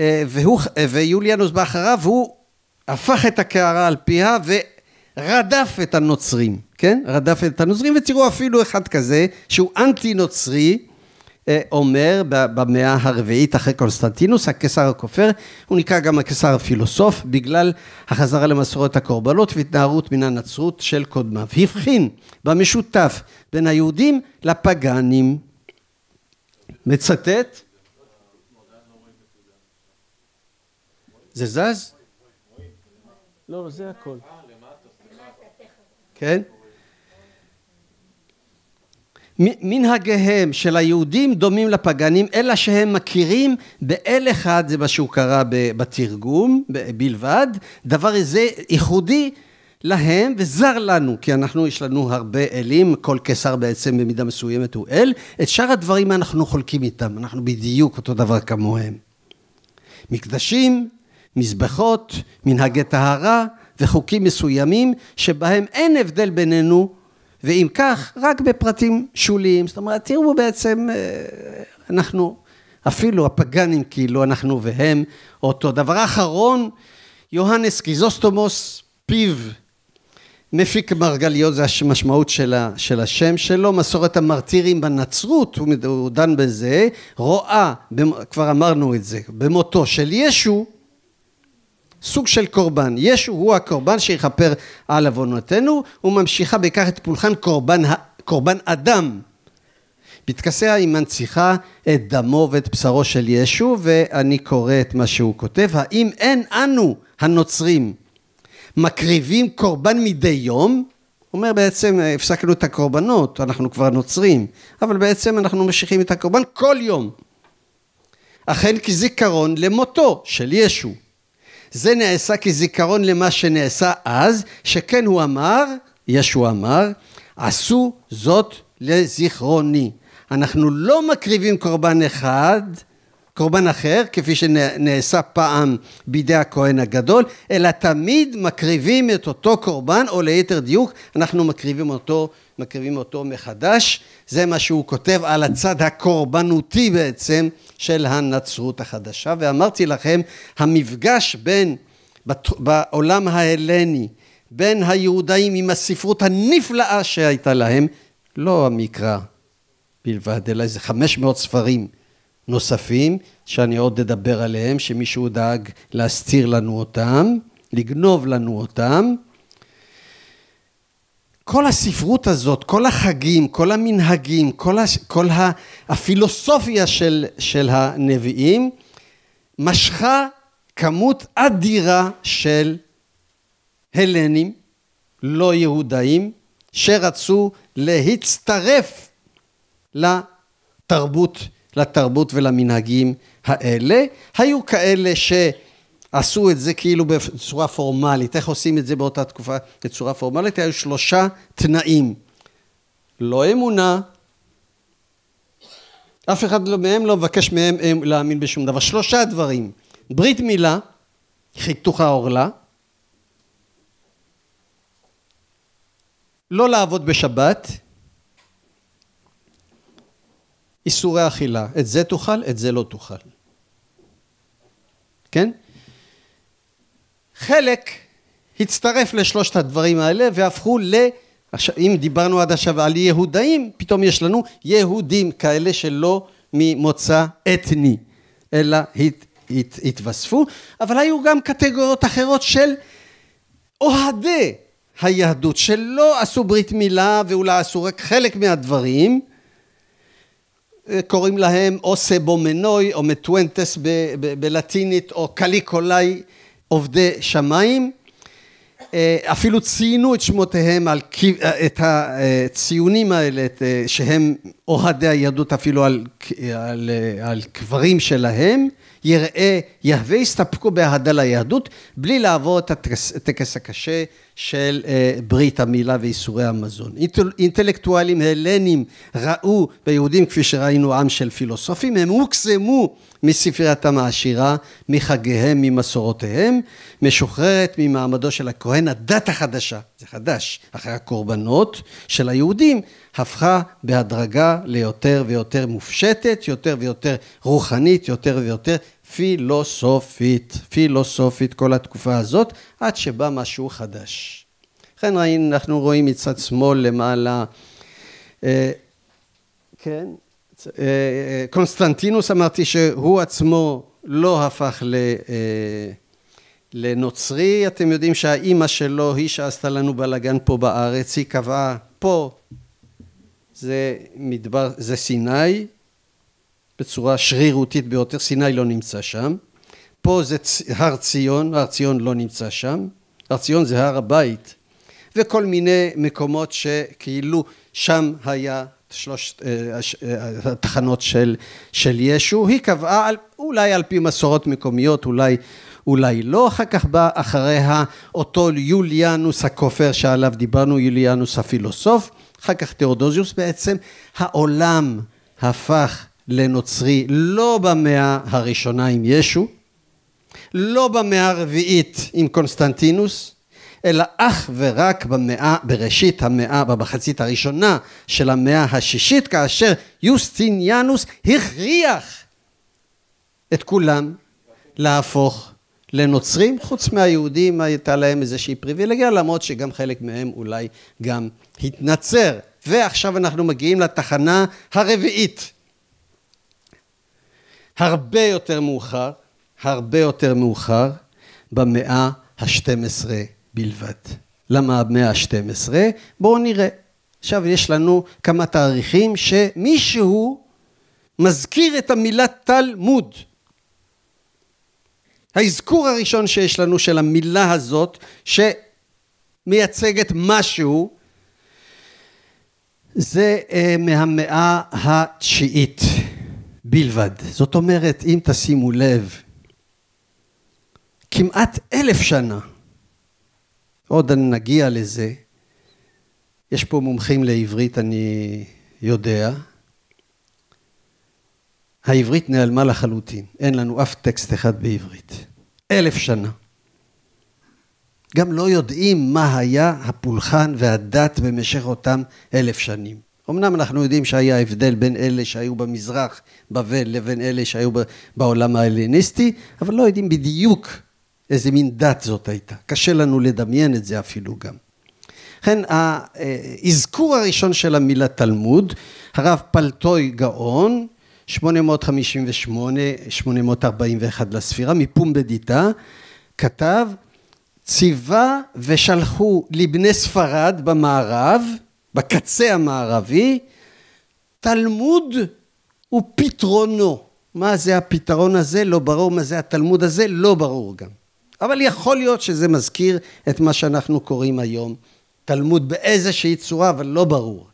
Speaker 2: אה, והוא, אה, ויוליאנוס בא אחריו, הוא הפך את הקערה על פיה ורדף את הנוצרים, כן? רדף את הנוצרים, ותראו אפילו אחד כזה, שהוא אנטי נוצרי, אה, אומר במאה הרביעית אחרי קונסטנטינוס, הקיסר הכופר, הוא נקרא גם הקיסר הפילוסוף, בגלל החזרה למסורת הקורבנות והתנערות מן הנצרות של קודמיו. הבחין במשותף בין היהודים לפגאנים. מצטט. זה זז? לא, זה הכל. אה, כן? מנהגיהם של היהודים דומים לפגנים, אלא שהם מכירים באל אחד, זה מה שהוא קרא בתרגום בלבד, דבר זה ייחודי להם וזר לנו, כי אנחנו, יש לנו הרבה אלים, כל קיסר בעצם במידה מסוימת הוא אל, את שאר הדברים אנחנו חולקים איתם, אנחנו בדיוק אותו דבר כמוהם. מקדשים מזבחות, מנהגי טהרה וחוקים מסוימים שבהם אין הבדל בינינו ואם כך רק בפרטים שוליים. זאת אומרת תראו בעצם אה, אנחנו אפילו הפגאנים כאילו אנחנו והם אותו דבר. אחרון יוהנס קיזוסטומוס פיו מפיק מרגליות, זה המשמעות של, של השם שלו, מסורת המרטירים בנצרות, הוא דן בזה, רואה, כבר אמרנו את זה, במותו של ישו, סוג של קורבן. ישו הוא הקורבן שיכפר על עוונותינו, וממשיכה בכך את פולחן קורבן, קורבן אדם. בטקסיה היא מנציחה את דמו ואת בשרו של ישו, ואני קורא את מה שהוא כותב, האם אין אנו הנוצרים מקריבים קורבן מדי יום? אומר בעצם הפסקנו את הקורבנות, אנחנו כבר נוצרים, אבל בעצם אנחנו ממשיכים את הקורבן כל יום. אכן כזיכרון למותו של ישו. זה נעשה כזיכרון למה שנעשה אז, שכן הוא אמר, ישו אמר, עשו זאת לזיכרוני. אנחנו לא מקריבים קורבן אחד, קורבן אחר, כפי שנעשה פעם בידי הכהן הגדול, אלא תמיד מקריבים את אותו קורבן, או ליתר דיוק, אנחנו מקריבים אותו מקריבים אותו מחדש, זה מה שהוא כותב על הצד הקורבנותי בעצם של הנצרות החדשה, ואמרתי לכם, המפגש בין, בעולם ההלני, בין היהודאים עם הספרות הנפלאה שהייתה להם, לא המקרא בלבד, אלא איזה 500 ספרים נוספים, שאני עוד אדבר עליהם, שמישהו דאג להסתיר לנו אותם, לגנוב לנו אותם, כל הספרות הזאת, כל החגים, כל המנהגים, כל, הש... כל ה... הפילוסופיה של, של הנביאים, משכה כמות אדירה של הלנים, לא יהודאים, שרצו להצטרף לתרבות, לתרבות ולמנהגים האלה. היו כאלה ש... עשו את זה כאילו בצורה פורמלית. איך עושים את זה באותה תקופה בצורה פורמלית? היו שלושה תנאים. לא אמונה, אף אחד לא- מהם לא מבקש מהם להאמין בשום דבר. שלושה דברים. ברית מילה, חיתוך העורלה, לא לעבוד בשבת, איסורי אכילה. את זה תאכל, את זה לא תאכל. כן? חלק הצטרף לשלושת הדברים האלה והפכו ל... עכשיו, אם דיברנו עד עכשיו על יהודאים, פתאום יש לנו יהודים כאלה שלא ממוצא אתני, אלא הת, הת, התווספו, אבל היו גם קטגוריות אחרות של אוהדי היהדות, שלא עשו ברית מילה ואולי עשו רק חלק מהדברים, אה, קוראים להם או סבומנוי או מטוונטס בלטינית או קליקולאי עובדי שמיים, אה, אפילו ציינו את שמותיהם, על, אה, את הציונים האלה, את, אה, שהם אוהדי היהדות אפילו על, על, על קברים שלהם, יראה יהווה הסתפקו באהדה ליהדות, בלי לעבור את הטקס הקשה של אה, ברית המילה ואיסורי המזון. אינטלקטואלים הלנים ראו ביהודים, כפי שראינו, עם של פילוסופים, הם הוקסמו מספרייתם העשירה, מחגיהם, ממסורותיהם, משוחררת ממעמדו של הכהן, הדת החדשה, זה חדש, אחרי הקורבנות של היהודים, הפכה בהדרגה ליותר ויותר מופשטת, יותר ויותר רוחנית, יותר ויותר פילוסופית, פילוסופית כל התקופה הזאת, עד שבא משהו חדש. לכן אנחנו רואים מצד שמאל למעלה, אה, כן, אה, אה, קונסטנטינוס אמרתי שהוא עצמו לא הפך ל... לנוצרי, אתם יודעים שהאימא שלו היא שעשתה לנו בלאגן פה בארץ, היא קבעה פה זה מדבר, זה סיני, בצורה שרירותית ביותר, סיני לא נמצא שם. פה זה הר ציון, הר ציון לא נמצא שם. הר ציון זה הר הבית. וכל מיני מקומות שכאילו שם היה שלוש אה, אה, התחנות של, של ישו. היא קבעה על, אולי על פי מסורות מקומיות, אולי, אולי לא. אחר כך בא אחריה אותו יוליאנוס הכופר שעליו דיברנו, יוליאנוס הפילוסוף. אחר כך תיאודוזיוס בעצם. העולם הפך לנוצרי לא במאה הראשונה עם ישו, לא במאה הרביעית עם קונסטנטינוס, אלא אך ורק במאה, בראשית המאה, במחצית הראשונה של המאה השישית, כאשר יוסטיניאנוס הכריח את כולם להפוך לנוצרים, חוץ מהיהודים הייתה להם איזושהי פריבילגיה, למרות שגם חלק מהם אולי גם התנצר. ועכשיו אנחנו מגיעים לתחנה הרביעית הרבה יותר מאוחר, הרבה יותר מאוחר, במאה ה-12 בלבד. למה המאה ה-12? בואו נראה. עכשיו יש לנו כמה תאריכים שמישהו מזכיר את המילה תלמוד. האזכור הראשון שיש לנו של המילה הזאת, שמייצגת משהו, זה אה, מהמאה התשיעית. בלבד. זאת אומרת, אם תשימו לב, כמעט אלף שנה, עוד נגיע לזה, יש פה מומחים לעברית, אני יודע, העברית נעלמה לחלוטין, אין לנו אף טקסט אחד בעברית. אלף שנה. גם לא יודעים מה היה הפולחן והדת במשך אותם אלף שנים. אמנם אנחנו יודעים שהיה הבדל בין אלה שהיו במזרח, בבל, לבין אלה שהיו בעולם ההלניסטי, אבל לא יודעים בדיוק איזה מין דת זאת הייתה. קשה לנו לדמיין את זה אפילו גם. ובכן, אה, האזכור הראשון של המילה תלמוד, הרב פלטוי גאון, 858-841 לספירה, מפומבדיטה, כתב, ציווה ושלחו לבני ספרד במערב, בקצה המערבי, תלמוד הוא פתרונו. מה זה הפתרון הזה? לא ברור. מה זה התלמוד הזה? לא ברור גם. אבל יכול להיות שזה מזכיר את מה שאנחנו קוראים היום תלמוד באיזושהי צורה, אבל לא ברור.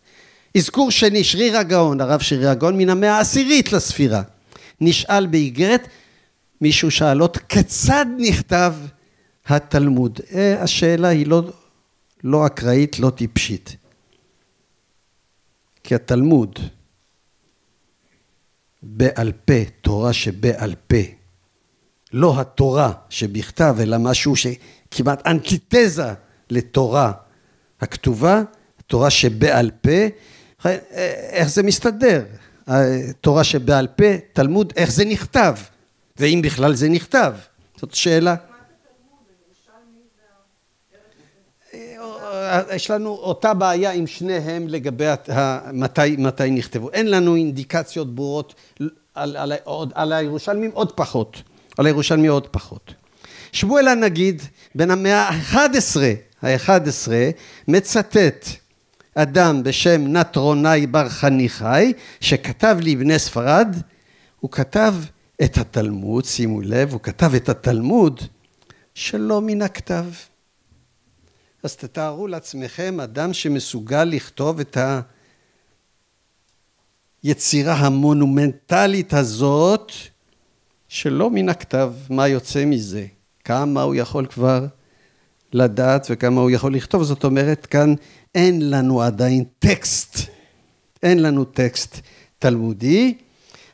Speaker 2: אזכור שני, שריר הגאון, הרב שריר הגאון מן המאה העשירית לספירה, נשאל באיגרת, מישהו שאל עוד, כיצד נכתב התלמוד? אה, השאלה היא לא, לא אקראית, לא טיפשית. כי התלמוד בעל פה, תורה שבעל פה, לא התורה שבכתב, אלא משהו שכמעט אנטיתזה לתורה הכתובה, תורה שבעל פה, אה, איך זה מסתדר? אה, תורה שבעל פה, תלמוד, איך זה נכתב? ואם בכלל זה נכתב? זאת שאלה. אה, יש לנו אותה בעיה עם שניהם לגבי מתי, מתי נכתבו. אין לנו אינדיקציות ברורות על, על, על, על הירושלמים עוד פחות, על הירושלמי עוד פחות. שמואל הנגיד, בין המאה ה-11, ה-11, מצטט אדם בשם נטרונאי בר חניכאי, שכתב לבני ספרד, הוא כתב את התלמוד, שימו לב, הוא כתב את התלמוד שלא מן הכתב. אז תתארו לעצמכם אדם שמסוגל לכתוב את היצירה המונומנטלית הזאת, שלא מן הכתב מה יוצא מזה, כמה הוא יכול כבר לדעת וכמה הוא יכול לכתוב, זאת אומרת כאן אין לנו עדיין טקסט, אין לנו טקסט תלמודי.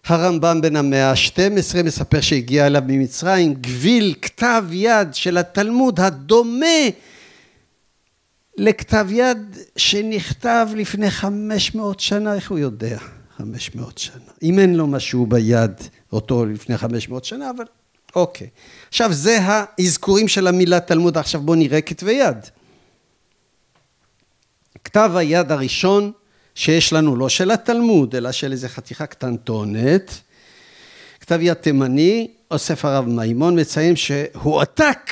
Speaker 2: הרמב"ם בן המאה ה-12 מספר שהגיע אליו ממצרים גביל כתב יד של התלמוד הדומה לכתב יד שנכתב לפני 500 שנה, איך הוא יודע 500 שנה? אם אין לו משהו ביד, אותו לפני 500 שנה, אבל אוקיי. עכשיו, זה האזכורים של המילה תלמוד, עכשיו בואו נראה כתבי יד. כתב היד הראשון שיש לנו, לא של התלמוד, אלא של איזה חתיכה קטנטונת, כתב יד תימני, אוסף הרב מימון מציין שהועתק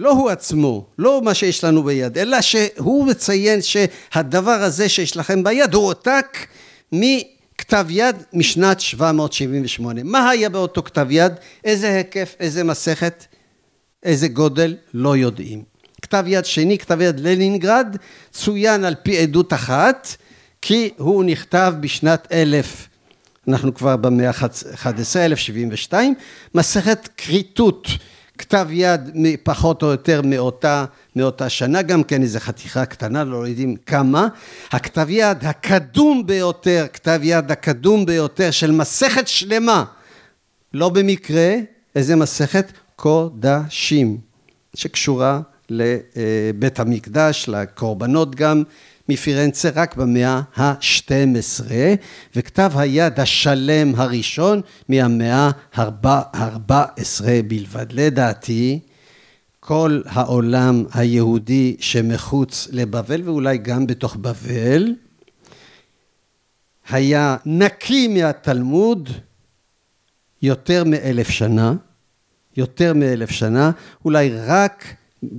Speaker 2: לא הוא עצמו, לא מה שיש לנו ביד, אלא שהוא מציין שהדבר הזה שיש לכם ביד הוא עותק מכתב יד משנת 778. מה היה באותו כתב יד? איזה היקף, איזה מסכת, איזה גודל, לא יודעים. כתב יד שני, כתב יד לנינגרד, צוין על פי עדות אחת, כי הוא נכתב בשנת אלף, אנחנו כבר במאה ה-11, 1072, מסכת כריתות. כתב יד פחות או יותר מאותה, מאותה שנה, גם כן איזו חתיכה קטנה, לא יודעים כמה. הכתב יד הקדום ביותר, כתב יד הקדום ביותר של מסכת שלמה, לא במקרה, איזה מסכת? קודשים, שקשורה לבית אה, המקדש, לקורבנות גם, מפירנצה רק במאה ה-12, וכתב היד השלם הראשון מהמאה ה-14 בלבד. לדעתי, כל העולם היהודי שמחוץ לבבל, ואולי גם בתוך בבל, היה נקי מהתלמוד יותר מאלף שנה, יותר מאלף שנה, אולי רק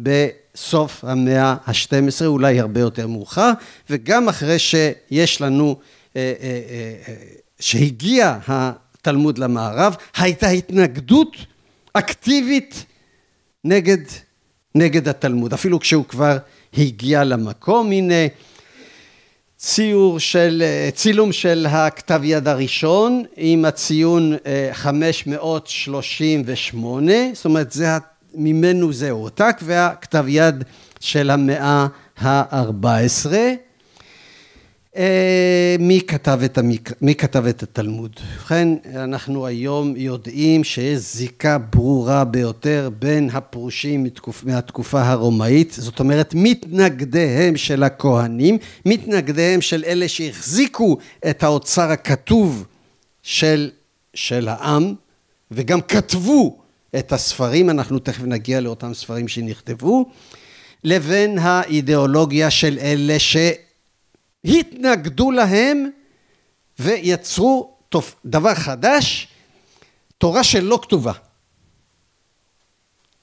Speaker 2: ב... סוף המאה ה-12, אולי הרבה יותר מאוחר, וגם אחרי שיש לנו, אה, אה, אה, שהגיע התלמוד למערב, הייתה התנגדות אקטיבית נגד, נגד התלמוד, אפילו כשהוא כבר הגיע למקום, הנה ציור של, צילום של הכתב יד הראשון עם הציון 538, זאת אומרת זה ממנו זה הועתק, והכתב יד של המאה ה-14. אה, מי כתב, את המק... מי כתב את התלמוד? ובכן, אנחנו היום יודעים שיש זיקה ברורה ביותר בין הפרושים מתקופ... מהתקופה הרומאית, זאת אומרת מתנגדיהם של הכהנים, מתנגדיהם של אלה שהחזיקו את האוצר הכתוב של, של העם, וגם כתבו את הספרים, אנחנו תכף נגיע לאותם ספרים שנכתבו, לבין האידיאולוגיה של אלה שהתנגדו להם ויצרו דבר חדש, תורה שלא כתובה.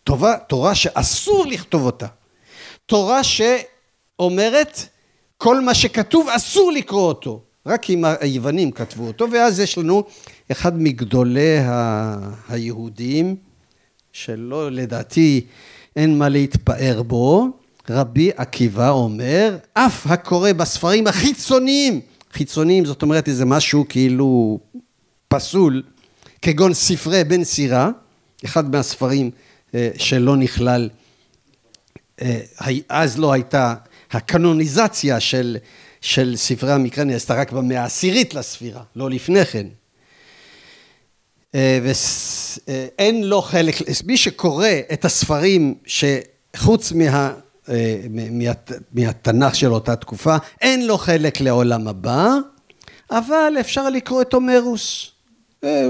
Speaker 2: תורה, תורה שאסור לכתוב אותה. תורה שאומרת כל מה שכתוב אסור לקרוא אותו. רק אם היוונים כתבו אותו, ואז יש לנו אחד מגדולי היהודים, שלא, לדעתי, אין מה להתפאר בו, רבי עקיבא אומר, אף הקורא בספרים החיצוניים, חיצוניים זאת אומרת איזה משהו כאילו פסול, כגון ספרי בן סירה, אחד מהספרים אה, שלא נכלל, אה, אז לא הייתה הקנוניזציה של, של ספרי המקרא, נעשתה רק במאה העשירית לספירה, לא לפני כן. אה, ואין אה, לו חלק, מי שקורא את הספרים שחוץ אה, מה... מהתנ"ך של אותה תקופה, אין לו חלק לעולם הבא, אבל אפשר לקרוא את הומרוס.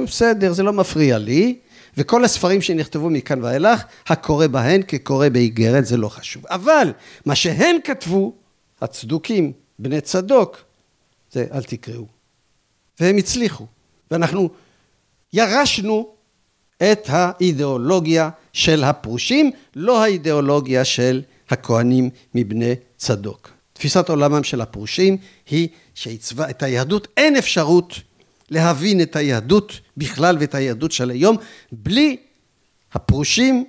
Speaker 2: בסדר, זה לא מפריע לי. וכל הספרים שנכתבו מכאן ואילך, הקורא בהן כקורא באיגרת, זה לא חשוב. אבל מה שהם כתבו, הצדוקים, בני צדוק, זה אל תקראו. והם הצליחו. ואנחנו ירשנו את האידיאולוגיה של הפרושים, לא האידיאולוגיה של הכהנים מבני צדוק. תפיסת עולמם של הפרושים היא שעיצבה את היהדות, אין אפשרות להבין את היהדות בכלל ואת היהדות של היום בלי הפרושים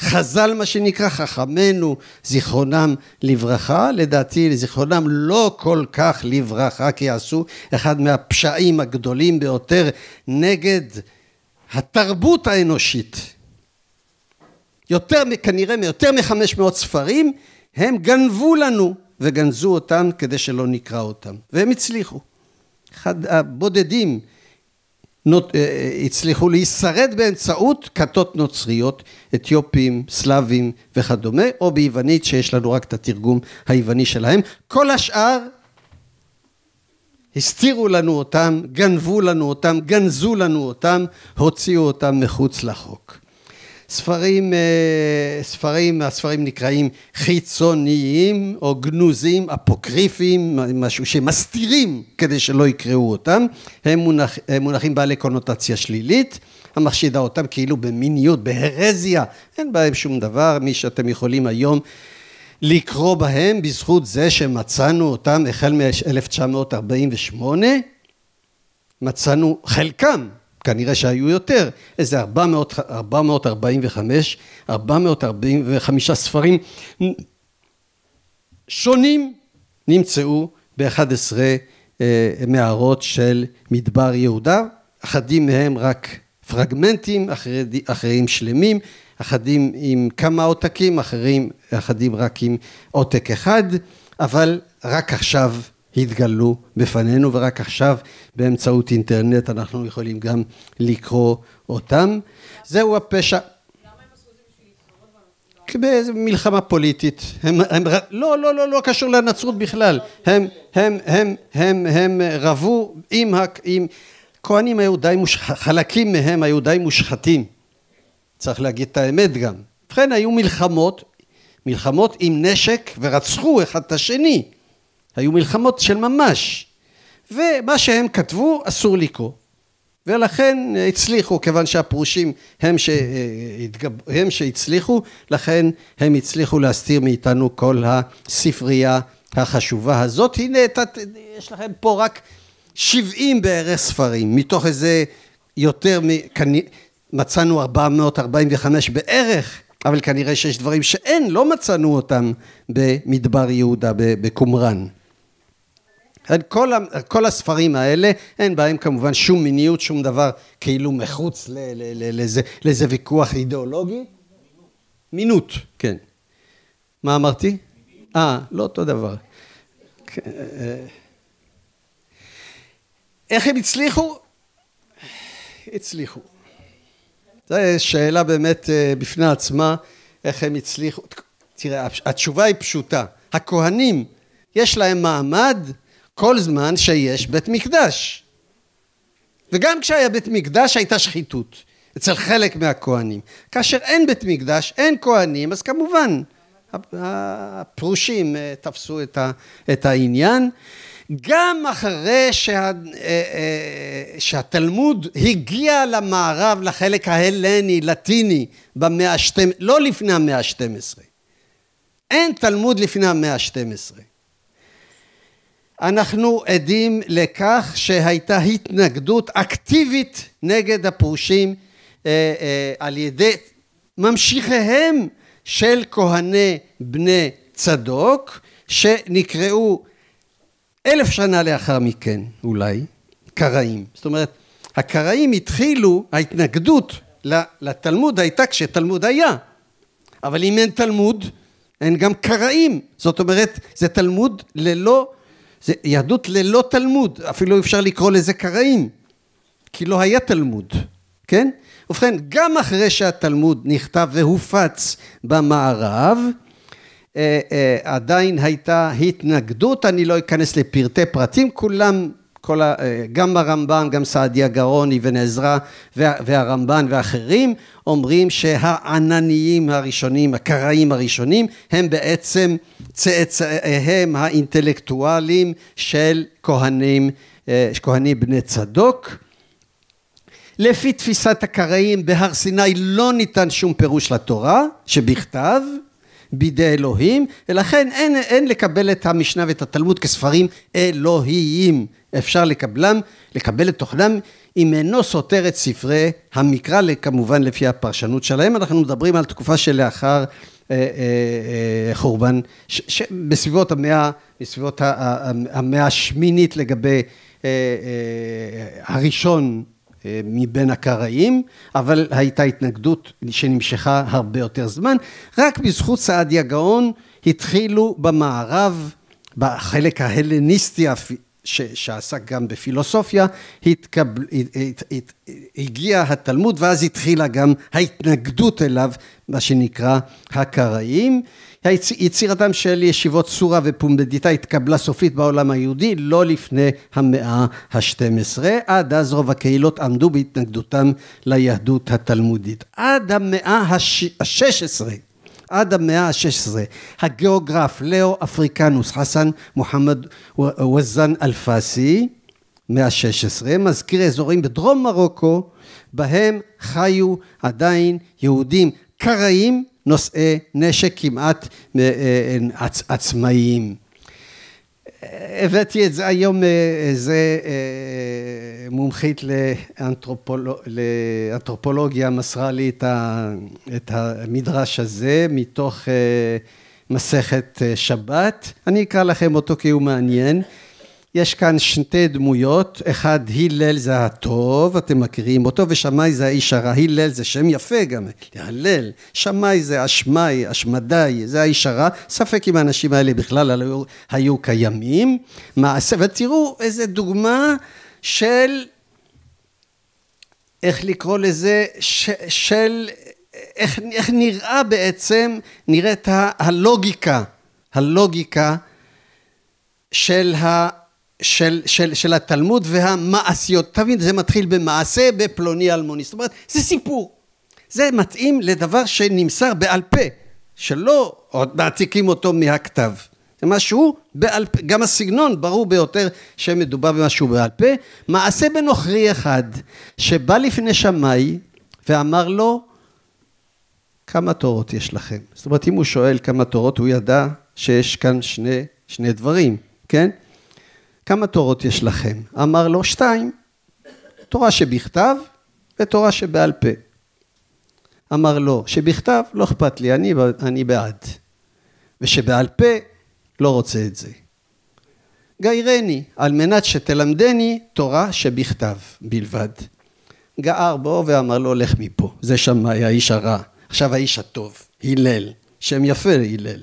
Speaker 2: חז"ל מה שנקרא חכמינו זיכרונם לברכה, לדעתי זיכרונם לא כל כך לברכה כי עשו אחד מהפשעים הגדולים ביותר נגד התרבות האנושית. יותר כנראה מיותר מחמש מאות ספרים הם גנבו לנו וגנזו אותם כדי שלא נקרא אותם והם הצליחו. אחד הבודדים נות, אה, אה, הצליחו להישרד באמצעות כתות נוצריות, אתיופים, סלאבים וכדומה, או ביוונית שיש לנו רק את התרגום היווני שלהם. כל השאר הסתירו לנו אותם, גנבו לנו אותם, גנזו לנו אותם, הוציאו אותם מחוץ לחוק. ספרים, אה, ספרים, הספרים נקראים חיצוניים או גנוזים, אפוקריפיים, משהו שמסתירים כדי שלא יקראו אותם, הם מונח, הם מונחים בעלי קונוטציה שלילית, המחשידה אותם כאילו במיניות, בהרזיה, אין בהם שום דבר, מי שאתם יכולים היום לקרוא בהם בזכות זה שמצאנו אותם החל מ-1948, מצאנו חלקם כנראה שהיו יותר, איזה 400, 445, 445 ספרים שונים נמצאו ב-11 אה, מערות של מדבר יהודה, אחדים מהם רק פרגמנטים, אחרי, אחרים שלמים, אחדים עם כמה עותקים, אחרים, אחדים רק עם עותק אחד, אבל רק עכשיו התגלו בפנינו, ורק עכשיו באמצעות אינטרנט אנחנו יכולים גם לקרוא אותם. זהו הפשע. במלחמה פוליטית, הם, הם, לא, לא, לא, לא קשור לנצרות בכלל, הם, הם, הם, הם, הם רבו עם, עם, כהנים היו די מושחתים, חלקים מהם היו די מושחתים, צריך להגיד את האמת גם. ובכן היו מלחמות, מלחמות עם נשק ורצחו אחד את השני. היו מלחמות של ממש. ומה שהם כתבו אסור לקרוא. ולכן הצליחו, כיוון שהפרושים הם, שהתגב... הם שהצליחו, לכן הם הצליחו להסתיר מאיתנו כל הספרייה החשובה הזאת. הנה, ת... יש לכם פה רק 70 בערך ספרים, מתוך איזה יותר מ... מצאנו 445 בערך, אבל כנראה שיש דברים שאין, לא מצאנו אותם במדבר יהודה, בקומראן. כל, כל הספרים האלה, אין בהם כמובן שום מיניות, שום דבר כאילו מחוץ ל, ל, ל, לזה, לזה ויכוח אידיאולוגי. מינות, כן. מה אמרתי? אה, לא אותו דבר. כן, אה, אה. איך הם הצליחו? הצליחו. זו שאלה באמת אה, בפני עצמה, איך הם הצליחו. תראה, התשובה היא פשוטה. הכהנים, יש להם מעמד כל זמן שיש בית מקדש. וגם כשהיה בית מקדש הייתה שחיתות אצל חלק מהכוהנים. כאשר אין בית מקדש, אין כוהנים, אז כמובן הפרושים אה, תפסו את העניין. גם אחרי שה, אה, אה, שהתלמוד הגיע למערב, לחלק ההלני, לטיני, במאה ה-12, לא לפני המאה ה-12. אין תלמוד לפני המאה ה-12. אנחנו עדים לכך שהייתה התנגדות אקטיבית נגד הפרושים אה, אה, על ידי ממשיכיהם של כהני בני צדוק שנקראו אלף שנה לאחר מכן אולי קראים. זאת אומרת הקראים התחילו, ההתנגדות לתלמוד הייתה כשתלמוד היה אבל אם אין תלמוד אין גם קראים זאת אומרת זה תלמוד ללא זה יהדות ללא תלמוד, אפילו אפשר לקרוא לזה קראים, כי לא היה תלמוד, כן? ובכן, גם אחרי שהתלמוד נכתב והופץ במערב, אה, אה, עדיין הייתה התנגדות, אני לא אכנס לפרטי פרטים, כולם כל ה, אה, גם הרמב"ן, גם סעדיה גאון, אבן עזרא והרמב"ן ואחרים אומרים שהענניים הראשונים, הקראים הראשונים, הם בעצם צאצאיהם האינטלקטואלים של כהנים, אה, כהנים בני צדוק. לפי תפיסת הקראים בהר סיני לא ניתן שום פירוש לתורה שבכתב בידי אלוהים ולכן אין, אין לקבל את המשנה ואת התלמוד כספרים אלוהיים אפשר לקבלם, לקבל את תוכנם, אם אינו סותר את ספרי המקרא, כמובן לפי הפרשנות שלהם. אנחנו מדברים על תקופה שלאחר אה, אה, אה, חורבן, ש, ש, בסביבות המאה, בסביבות המאה השמינית לגבי אה, אה, הראשון אה, מבין הקראים, אבל הייתה התנגדות שנמשכה הרבה יותר זמן. רק בזכות סעדיה גאון התחילו במערב, בחלק ההלניסטי ש, שעסק גם בפילוסופיה, התקבל, הת, הת, הת, הגיע התלמוד ואז התחילה גם ההתנגדות אליו, מה שנקרא הקראים. היצ, יצירתם של ישיבות סורה ופומבדיטה התקבלה סופית בעולם היהודי לא לפני המאה ה-12. עד אז רוב הקהילות עמדו בהתנגדותם ליהדות התלמודית. עד המאה ה-16. עד המאה ה-16. הגיאוגרף לאו אפריקנוס חסן מוחמד וזן אלפסי, מאה ה-16, מזכיר אזורים בדרום מרוקו, בהם חיו עדיין יהודים קראים נושאי נשק כמעט אה, אה, עצ- עצמאיים. הבאתי את זה היום, אה, זה אה, מומחית לאנתרופולוגיה מסרה לי את המדרש הזה מתוך אה, מסכת שבת, אני אקרא לכם אותו כי הוא מעניין. יש כאן שתי דמויות, אחד הלל זה הטוב, אתם מכירים אותו, ושמאי זה האיש הרע, הלל זה שם יפה גם, הלל, שמאי זה אשמאי, אשמדי, זה האיש הרע, ספק אם האנשים האלה בכלל היו, היו קיימים, מעשה, ותראו איזה דוגמה של, איך לקרוא לזה, ש, של, איך, איך נראה בעצם, נראית הלוגיקה, הלוגיקה של ה... של, של, של התלמוד והמעשיות. תבין, זה מתחיל במעשה בפלוני אלמוני. זאת אומרת, זה סיפור. זה מתאים לדבר שנמסר בעל פה, שלא עוד מעתיקים אותו מהכתב. זה משהו בעל פה, גם הסגנון ברור ביותר שמדובר במשהו בעל פה. מעשה בנוכרי אחד, שבא לפני שמאי ואמר לו, כמה תורות יש לכם? זאת אומרת, אם הוא שואל כמה תורות, הוא ידע שיש כאן שני, שני דברים, כן? כמה תורות יש לכם? אמר לו, שתיים, תורה שבכתב ותורה שבעל פה. אמר לו, שבכתב לא אכפת לי, אני, אני בעד. ושבעל פה לא רוצה את זה. גיירני, על מנת שתלמדני תורה שבכתב בלבד. גער בו ואמר לו, לך מפה. זה שם היה האיש הרע. עכשיו האיש הטוב, הלל. שם יפה, הלל.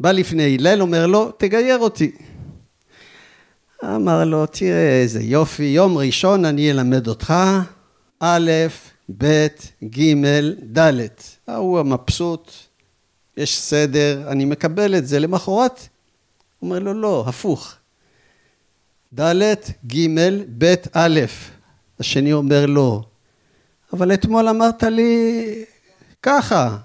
Speaker 2: בא לפני הלל, אומר לו, תגייר אותי. אמר לו, תראה איזה יופי, יום ראשון אני אלמד אותך, א', ב', ג', ד'. ההוא המבסוט, יש סדר, אני מקבל את זה. למחרת, אומר לו, לא, הפוך. ד', ג', ב', א'. השני אומר, לא. אבל אתמול אמרת לי ככה.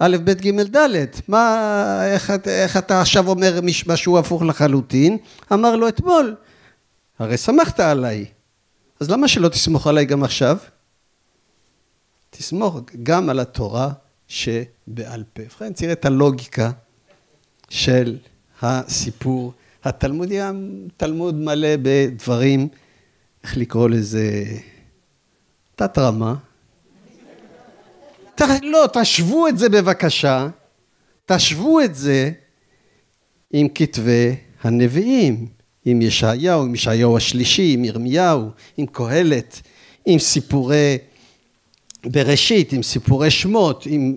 Speaker 2: א', ב', ג', ד', מה, איך, איך אתה עכשיו אומר משהו הפוך לחלוטין? אמר לו אתמול, הרי סמכת עליי, אז למה שלא תסמוך עליי גם עכשיו? תסמוך גם על התורה שבעל פה. ובכן, תראה את הלוגיקה של הסיפור התלמודי, תלמוד מלא בדברים, איך לקרוא לזה, תת רמה, ת, לא, תשוו את זה בבקשה, תשוו את זה עם כתבי הנביאים, עם ישעיהו, עם ישעיהו השלישי, עם ירמיהו, עם קהלת, עם סיפורי בראשית, עם סיפורי שמות, עם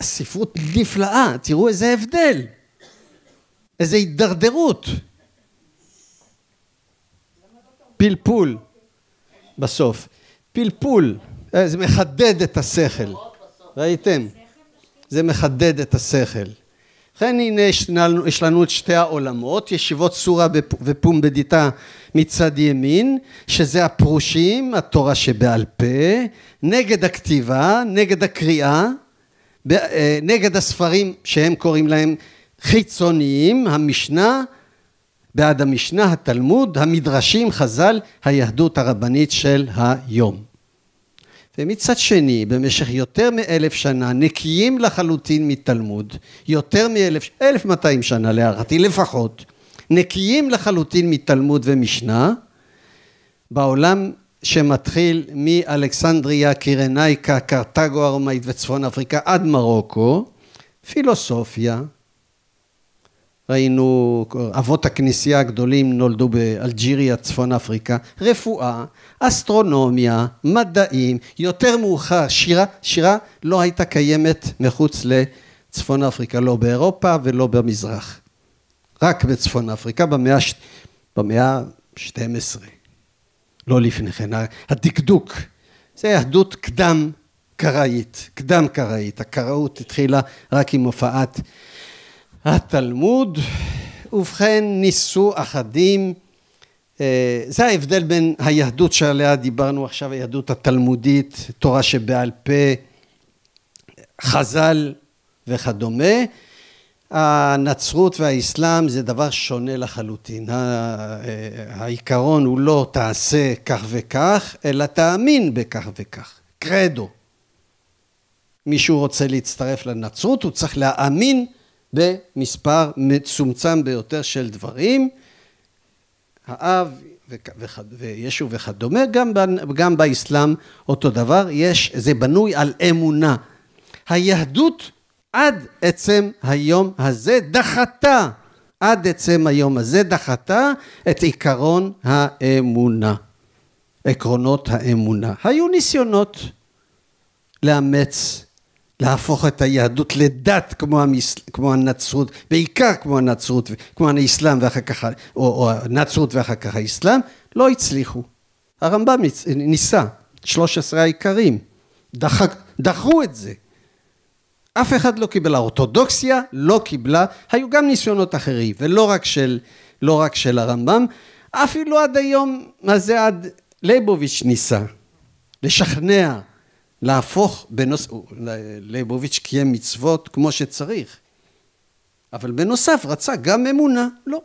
Speaker 2: ספרות נפלאה, תראו איזה הבדל, איזה הידרדרות. פלפול בסוף, פלפול, אה, זה מחדד את השכל. ראיתם? זה מחדד את השכל. ובכן הנה יש לנו, יש לנו את שתי העולמות, ישיבות סורה ופומבדיתא מצד ימין, שזה הפרושים, התורה שבעל פה, נגד הכתיבה, נגד הקריאה, אה, נגד הספרים שהם קוראים להם חיצוניים, המשנה, בעד המשנה, התלמוד, המדרשים, חז"ל, היהדות הרבנית של היום. ומצד שני, במשך יותר מאלף שנה, נקיים לחלוטין מתלמוד, יותר מאלף, אלף מאתיים שנה להערכתי לפחות, נקיים לחלוטין מתלמוד ומשנה, בעולם שמתחיל מאלכסנדריה, קירנאיקה, קרתגו הרומאית וצפון אפריקה עד מרוקו, פילוסופיה, ראינו אבות הכנסייה הגדולים נולדו באלג'יריה, צפון אפריקה, רפואה, אסטרונומיה, מדעים, יותר מאוחר שירה, שירה לא הייתה קיימת מחוץ לצפון אפריקה, לא באירופה ולא במזרח, רק בצפון אפריקה במאה, ה-12, לא לפני כן, הדקדוק, זה יהדות קדם קראית, קדם קראית, הקראות התחילה רק עם הופעת התלמוד, ובכן ניסו אחדים, אה, זה ההבדל בין היהדות שעליה דיברנו עכשיו, היהדות התלמודית, תורה שבעל פה, חז"ל וכדומה, הנצרות והאסלאם זה דבר שונה לחלוטין. אה, העיקרון הוא לא תעשה כך וכך, אלא תאמין בכך וכך. קרדו. מישהו רוצה להצטרף לנצרות, הוא צריך להאמין במספר מצומצם ביותר של דברים, האב וישו וכדומה, גם, גם באסלאם אותו דבר, יש, זה בנוי על אמונה. היהדות עד עצם היום הזה דחתה, עד עצם היום הזה דחתה את עיקרון האמונה, עקרונות האמונה. היו ניסיונות לאמץ להפוך את היהדות לדת כמו, המס... כמו הנצרות, בעיקר כמו הנצרות, כמו האסלאם ואחר כך, או, או הנצרות ואחר כך האסלאם, לא הצליחו. הרמב"ם ניסה, 13 העיקרים, דח... דחו את זה. אף אחד לא קיבל, האורתודוקסיה לא קיבלה, היו גם ניסיונות אחרים, ולא רק של, לא רק של הרמב"ם, אפילו עד היום, מה זה עד ליבוביץ' ניסה לשכנע להפוך, בנוס... ליבוביץ' קיים מצוות כמו שצריך, אבל בנוסף רצה גם אמונה, לא.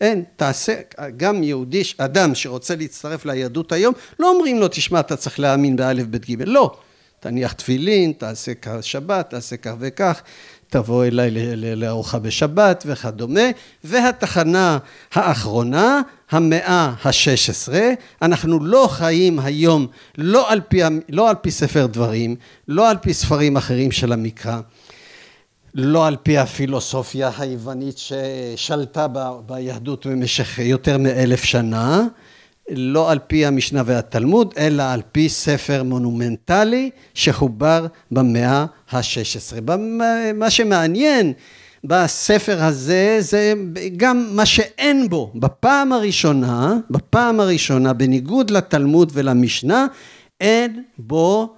Speaker 2: אין, תעשה, גם יהודי, אדם שרוצה להצטרף ליהדות היום, לא אומרים לו, תשמע, אתה צריך להאמין באלף, בית, גימל, לא. תניח תפילין, תעשה כך שבת, תעשה כך וכך, תבוא אליי לארוחה בשבת וכדומה. והתחנה האחרונה, המאה ה-16, אנחנו לא חיים היום לא על, פי, לא על פי ספר דברים, לא על פי ספרים אחרים של המקרא. לא על פי הפילוסופיה היוונית ששלטה ב, ביהדות במשך יותר מאלף שנה, לא על פי המשנה והתלמוד, אלא על פי ספר מונומנטלי שחובר במאה ה-16. מה שמעניין בספר הזה זה גם מה שאין בו. בפעם הראשונה, בפעם הראשונה, בניגוד לתלמוד ולמשנה, אין בו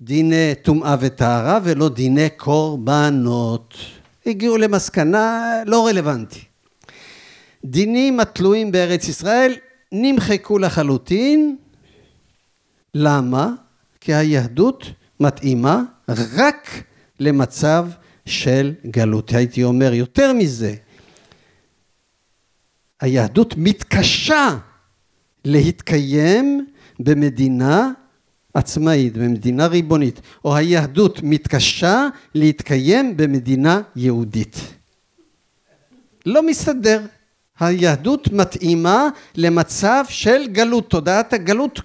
Speaker 2: דיני טומאה וטהרה ולא דיני קורבנות. הגיעו למסקנה לא רלוונטי. דינים התלויים בארץ ישראל נמחקו לחלוטין. למה? כי היהדות מתאימה רק למצב של גלות. הייתי אומר יותר מזה, היהדות מתקשה להתקיים במדינה עצמאית, במדינה ריבונית, או היהדות מתקשה להתקיים במדינה יהודית. לא מסתדר. היהדות מתאימה למצב של גלות, תודעת הגלות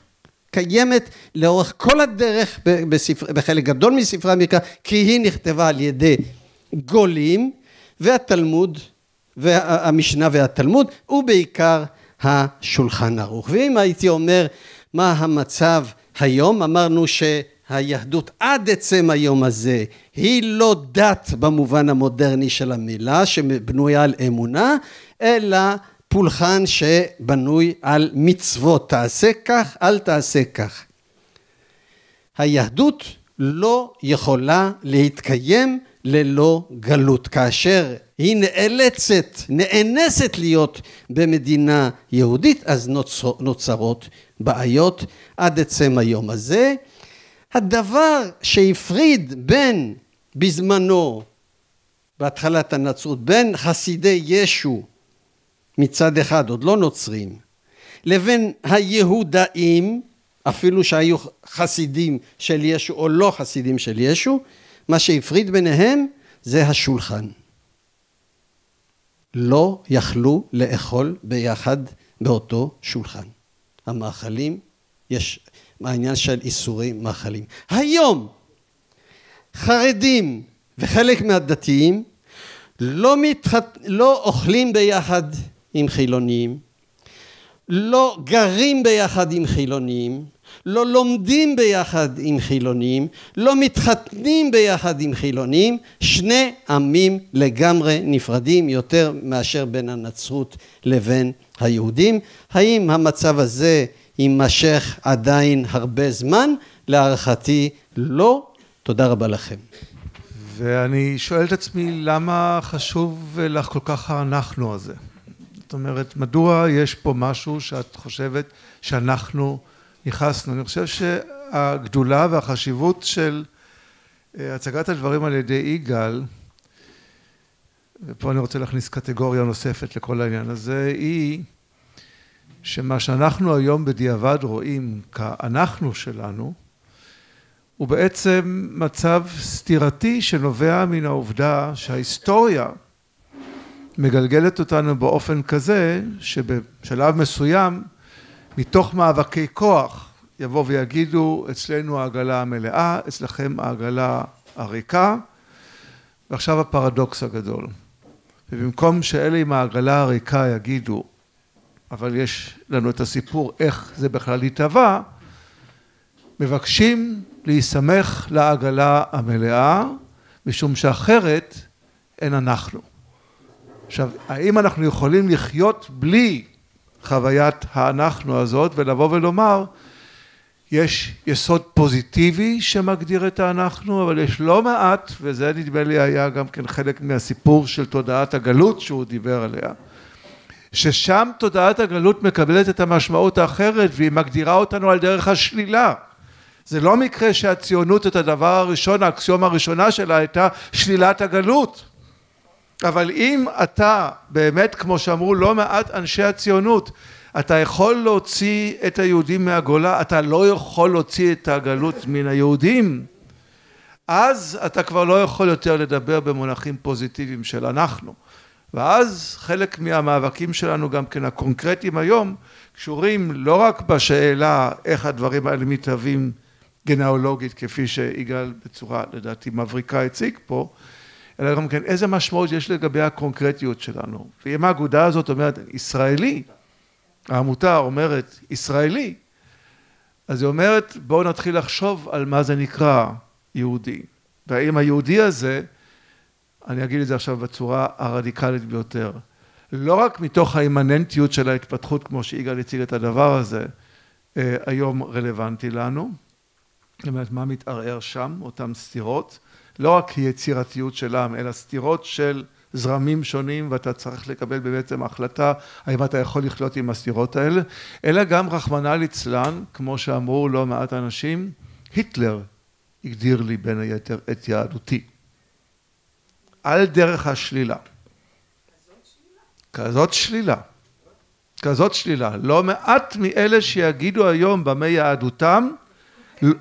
Speaker 2: קיימת לאורך כל הדרך בספר, בחלק גדול מספרי המקרא, כי היא נכתבה על ידי גולים והתלמוד, והמשנה והתלמוד, ובעיקר השולחן ערוך. ואם הייתי אומר מה המצב היום, אמרנו ש... היהדות עד עצם היום הזה היא לא דת במובן המודרני של המילה שבנויה על אמונה אלא פולחן שבנוי על מצוות תעשה כך אל תעשה כך. היהדות לא יכולה להתקיים ללא גלות כאשר היא נאלצת, נאנסת להיות במדינה יהודית אז נוצרות בעיות עד עצם היום הזה הדבר שהפריד בין בזמנו, בהתחלת הנצרות, בין חסידי ישו מצד אחד, עוד לא נוצרים, לבין היהודאים, אפילו שהיו חסידים של ישו או לא חסידים של ישו, מה שהפריד ביניהם זה השולחן. לא יכלו לאכול ביחד באותו שולחן. המאכלים, יש העניין של איסורי מאכלים. היום חרדים וחלק מהדתיים לא, מתחת, לא אוכלים ביחד עם חילונים, לא גרים ביחד עם חילונים, לא לומדים ביחד עם חילונים, לא מתחתנים ביחד עם חילונים, שני עמים לגמרי נפרדים יותר מאשר בין הנצרות לבין היהודים. האם המצב הזה יימשך עדיין הרבה זמן, להערכתי לא. תודה רבה לכם. ואני
Speaker 1: שואל את עצמי, למה חשוב לך כל כך האנחנו הזה? זאת אומרת, מדוע יש פה משהו שאת חושבת שאנחנו נכנסנו? אני חושב שהגדולה והחשיבות של אה, הצגת הדברים על ידי יגאל, ופה אני רוצה להכניס קטגוריה נוספת לכל העניין הזה, היא שמה שאנחנו היום בדיעבד רואים כאנחנו שלנו, הוא בעצם מצב סתירתי שנובע מן העובדה שההיסטוריה מגלגלת אותנו באופן כזה שבשלב מסוים מתוך מאבקי כוח יבואו ויגידו אצלנו העגלה המלאה, אצלכם העגלה הריקה ועכשיו הפרדוקס הגדול. ובמקום שאלה עם העגלה הריקה יגידו אבל יש לנו את הסיפור איך זה בכלל התהווה, מבקשים להיסמך לעגלה המלאה, משום שאחרת אין אנחנו. עכשיו, האם אנחנו יכולים לחיות בלי חוויית האנחנו הזאת ולבוא ולומר, יש יסוד פוזיטיבי שמגדיר את האנחנו, אבל יש לא מעט, וזה נדמה לי היה גם כן חלק מהסיפור של תודעת הגלות שהוא דיבר עליה, ששם תודעת הגלות מקבלת את המשמעות האחרת והיא מגדירה אותנו על דרך השלילה. זה לא מקרה שהציונות את הדבר הראשון, האקסיומה הראשונה שלה הייתה שלילת הגלות. אבל אם אתה באמת, כמו שאמרו לא מעט אנשי הציונות, אתה יכול להוציא את היהודים מהגולה, אתה לא יכול להוציא את הגלות מן היהודים, אז אתה כבר לא יכול יותר לדבר במונחים פוזיטיביים של אנחנו. ואז חלק מהמאבקים שלנו גם כן הקונקרטיים היום קשורים לא רק בשאלה איך הדברים האלה מתהווים גנאולוגית כפי שיגאל בצורה לדעתי מבריקה הציג פה, אלא גם כן איזה משמעות יש לגבי הקונקרטיות שלנו. ואם האגודה הזאת אומרת ישראלי, העמותה אומרת ישראלי, אז היא אומרת בואו נתחיל לחשוב על מה זה נקרא יהודי, והאם היהודי הזה אני אגיד את זה עכשיו בצורה הרדיקלית ביותר. לא רק מתוך האימננטיות של ההתפתחות, כמו שיגאל הציג את הדבר הזה, אה, היום רלוונטי לנו. זאת אומרת, מה מתערער שם, אותן סתירות? לא רק יצירתיות של עם, אלא סתירות של זרמים שונים, ואתה צריך לקבל בעצם החלטה האם אתה יכול לחיות עם הסתירות האלה, אלא גם, רחמנא ליצלן, כמו שאמרו לא מעט אנשים, היטלר הגדיר לי בין היתר את יהדותי. על דרך השלילה. כזאת שלילה. כזאת שלילה. לא מעט מאלה שיגידו היום במי יהדותם... אוקיי, לא-,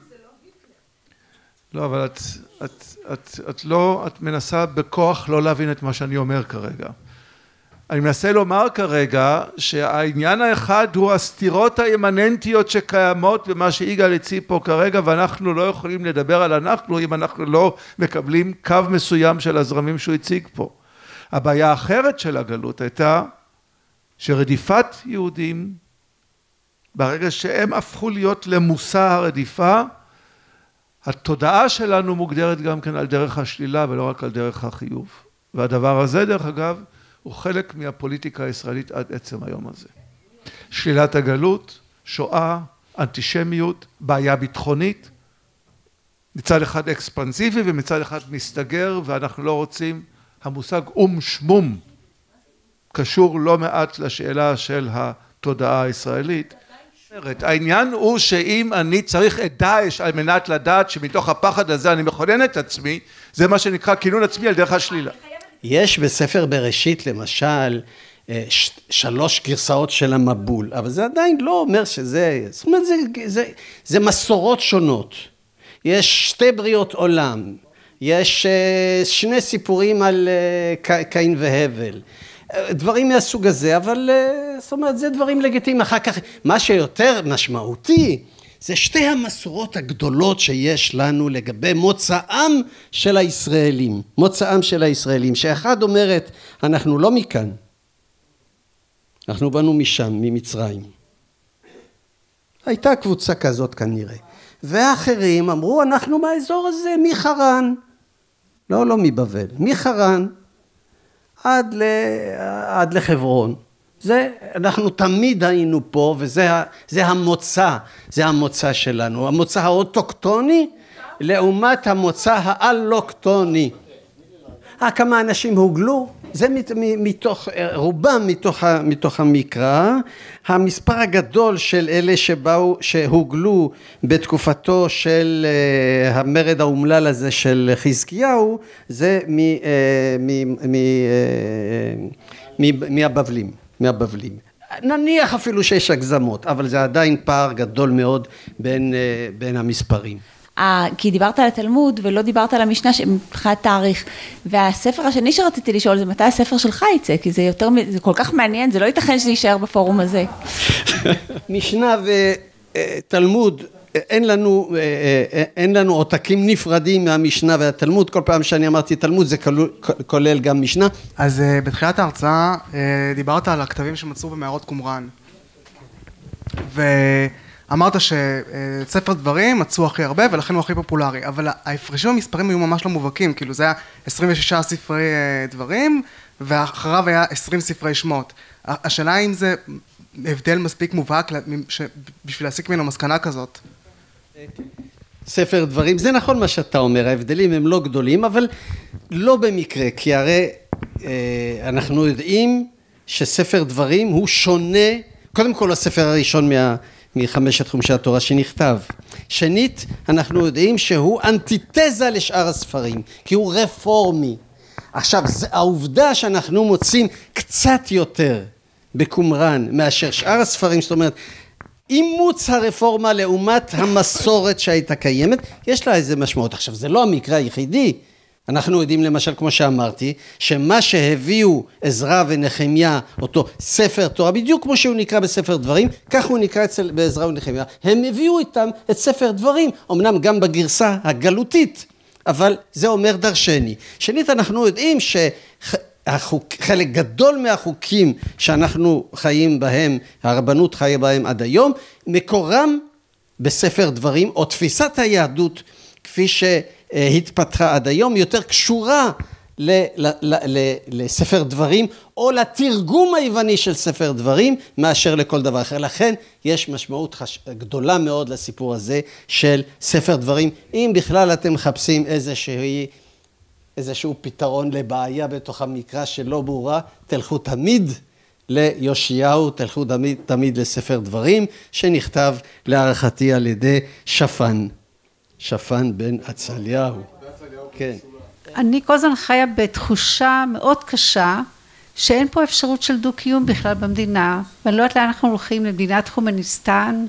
Speaker 1: לא, לא, אבל את, את, את, את לא, את מנסה בכוח לא להבין את מה שאני אומר כרגע. אני מנסה לומר כרגע שהעניין האחד הוא הסתירות האימננטיות שקיימות במה שיגאל הציב פה כרגע ואנחנו לא יכולים לדבר על אנחנו אם אנחנו לא מקבלים קו מסוים של הזרמים שהוא הציג פה. הבעיה האחרת של הגלות הייתה שרדיפת יהודים ברגע שהם הפכו להיות למושא הרדיפה התודעה שלנו מוגדרת גם כן על דרך השלילה ולא רק על דרך החיוב והדבר הזה דרך אגב הוא חלק מהפוליטיקה הישראלית עד עצם היום הזה. שלילת הגלות, שואה, אנטישמיות, בעיה ביטחונית, מצד אחד אקספנסיבי ומצד אחד מסתגר ואנחנו לא רוצים, המושג אום שמום קשור לא מעט לשאלה של התודעה הישראלית. העניין הוא שאם אני צריך את דאעש על מנת לדעת שמתוך הפחד הזה אני מכונן את עצמי, זה מה שנקרא כינון עצמי
Speaker 2: על דרך השלילה. יש בספר בראשית, למשל, אה, ש- שלוש גרסאות של המבול, אבל זה עדיין לא אומר שזה, זאת אומרת, זה, זה, זה מסורות שונות. יש שתי בריאות עולם, יש אה, שני סיפורים על אה, קין והבל. דברים מהסוג הזה, אבל זאת אומרת, זה דברים לגיטימיים. אחר כך, מה שיותר משמעותי, זה שתי המסורות הגדולות שיש לנו לגבי מוצאם של הישראלים, מוצאם של הישראלים, שאחד אומרת אנחנו לא מכאן, אנחנו באנו משם, ממצרים. הייתה קבוצה כזאת כנראה, ואחרים אמרו אנחנו מהאזור הזה, מחרן, לא, לא מבבל, מחרן עד, ל... עד לחברון. זה, אנחנו תמיד היינו פה, וזה המוצא, זה המוצא שלנו, המוצא האוטוקטוני לעומת המוצא האלוקטוני. אה, כמה אנשים הוגלו? זה מתוך, אה, רובם מתוך, מתוך המקרא. המספר הגדול של אלה שבאו, שהוגלו בתקופתו של אה, המרד האומלל הזה של חזקיהו, זה מ, אה, מ, מ, מהבבלים. מהבבלים. נניח אפילו שיש הגזמות, אבל זה עדיין פער גדול מאוד בין, אה, בין המספרים. 아,
Speaker 1: אה, כי דיברת על התלמוד ולא דיברת על המשנה מבחינת תאריך. והספר השני שרציתי לשאול זה מתי הספר שלך יצא, כי זה יותר, זה כל כך מעניין, זה לא ייתכן שזה יישאר בפורום הזה.
Speaker 2: משנה ותלמוד אה, אין לנו, אה, אה, אה, אין לנו עותקים נפרדים מהמשנה והתלמוד, כל פעם שאני אמרתי תלמוד זה כלול, כולל גם משנה. אז בתחילת ההרצאה דיברת על הכתבים שמצאו במערות קומראן, ואמרת שספר דברים מצאו הכי הרבה ולכן הוא הכי פופולרי, אבל ההפרשים המספרים היו ממש לא מובהקים, כאילו זה היה 26 ספרי דברים ואחריו היה 20 ספרי שמות. השאלה אם זה הבדל מספיק מובהק בשביל להסיק ממנו מסקנה כזאת. ספר דברים. זה נכון מה שאתה אומר, ההבדלים הם לא גדולים, אבל לא במקרה, כי הרי אה, אנחנו יודעים שספר דברים הוא שונה, קודם כל הספר הראשון מה, מחמשת חומשי התורה שנכתב. שנית, אנחנו יודעים שהוא אנטיתזה לשאר הספרים, כי הוא רפורמי. עכשיו, העובדה שאנחנו מוצאים קצת יותר בקומראן מאשר שאר הספרים, זאת אומרת, אימוץ הרפורמה לעומת המסורת שהייתה קיימת, יש לה איזה משמעות. עכשיו, זה לא המקרה היחידי. אנחנו יודעים למשל, כמו שאמרתי, שמה שהביאו עזרא ונחמיה, אותו ספר תורה, בדיוק כמו שהוא נקרא בספר דברים, כך הוא נקרא אצל, בעזרא ונחמיה. הם הביאו איתם את ספר דברים, אמנם גם בגרסה הגלותית, אבל זה אומר דרשני. שנית, אנחנו יודעים ש... החוק, חלק גדול מהחוקים שאנחנו חיים בהם, הרבנות חיה בהם עד היום, מקורם בספר דברים, או תפיסת היהדות כפי שהתפתחה עד היום, יותר קשורה ל, ל, ל, ל, לספר דברים, או לתרגום היווני של ספר דברים, מאשר לכל דבר אחר. לכן יש משמעות חש... גדולה מאוד לסיפור הזה של ספר דברים, אם בכלל אתם מחפשים איזושהי איזשהו פתרון לבעיה בתוך המקרא שלא ברורה, תלכו תמיד ליאשיהו, תלכו תמיד, תמיד לספר דברים, שנכתב להערכתי על ידי שפן, שפן בן עצליהו. כן. אני כל הזמן חיה בתחושה מאוד קשה, שאין פה אפשרות של דו-קיום בכלל במדינה, ואני לא יודעת לאן אנחנו הולכים, למדינת חומניסטן,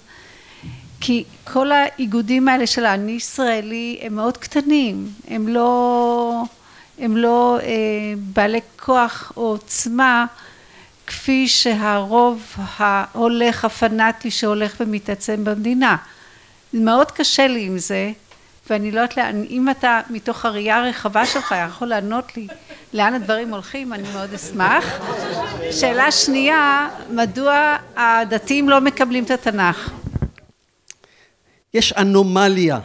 Speaker 2: כי כל האיגודים האלה של האני ישראלי הם מאוד קטנים, הם לא, הם לא אה, בעלי כוח או עוצמה כפי שהרוב
Speaker 1: ההולך הפנאטי שהולך ומתעצם במדינה. מאוד קשה
Speaker 2: לי עם זה, ואני לא יודעת לאן, אם אתה מתוך הראייה הרחבה שלך יכול לענות לי לאן הדברים הולכים, אני מאוד אשמח. שאלה שנייה, מדוע הדתיים לא מקבלים את התנ"ך? יש אנומליה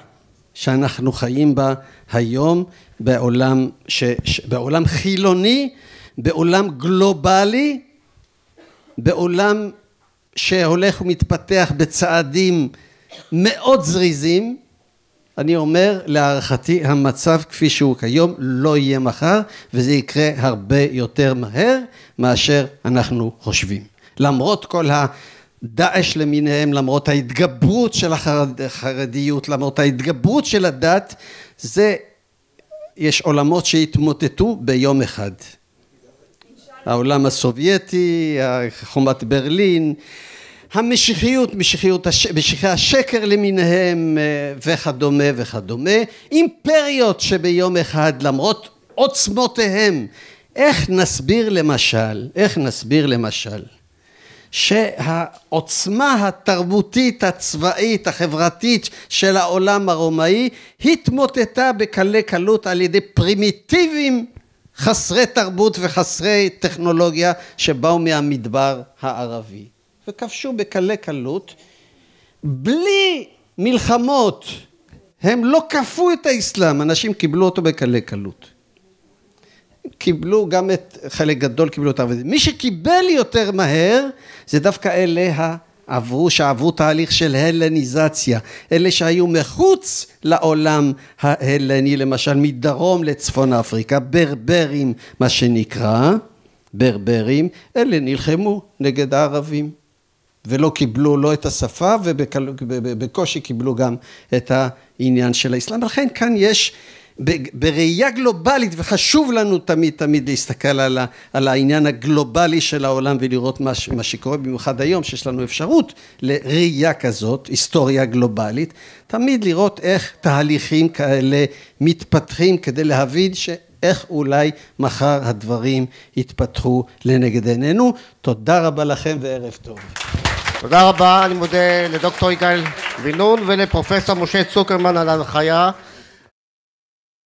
Speaker 2: שאנחנו חיים בה היום בעולם, ש, ש, בעולם חילוני, בעולם גלובלי, בעולם שהולך ומתפתח בצעדים מאוד זריזים, אני אומר, להערכתי המצב כפי שהוא כיום לא יהיה מחר, וזה יקרה הרבה יותר מהר מאשר אנחנו חושבים. למרות כל ה... דאעש למיניהם למרות ההתגברות של החרדיות, למרות ההתגברות של הדת, זה, יש עולמות שהתמוטטו ביום אחד. העולם הסובייטי, חומת ברלין, המשיחיות, משיחיות, הש... משיחי השקר למיניהם אה, וכדומה וכדומה, אימפריות שביום אחד למרות עוצמותיהם, איך נסביר למשל, איך נסביר למשל שהעוצמה התרבותית, הצבאית, החברתית של העולם הרומאי התמוטטה בקלי קלות על ידי פרימיטיבים חסרי תרבות וחסרי טכנולוגיה שבאו מהמדבר הערבי וכבשו בקלי קלות בלי מלחמות הם לא כפו את האסלאם, אנשים קיבלו אותו בקלי קלות קיבלו גם את, חלק גדול קיבלו יותר, מי שקיבל יותר מהר זה דווקא אלה העברו, שעברו תהליך של הלניזציה, אלה שהיו מחוץ לעולם ההלני, למשל מדרום לצפון אפריקה, ברברים מה שנקרא, ברברים, אלה נלחמו נגד הערבים ולא קיבלו לא את השפה ובקושי קיבלו גם את העניין של האסלאם, ולכן כאן יש בראייה גלובלית, וחשוב לנו תמיד תמיד להסתכל על, ה, על העניין הגלובלי של העולם ולראות מה, מה שקורה, במיוחד היום שיש לנו אפשרות לראייה כזאת, היסטוריה גלובלית, תמיד לראות איך תהליכים כאלה מתפתחים כדי להבין ש... איך אולי מחר הדברים יתפתחו לנגד עינינו. תודה רבה לכם וערב טוב. תודה רבה, אני מודה לדוקטור יגאל בן נון ולפרופסור משה צוקרמן על ההנחיה.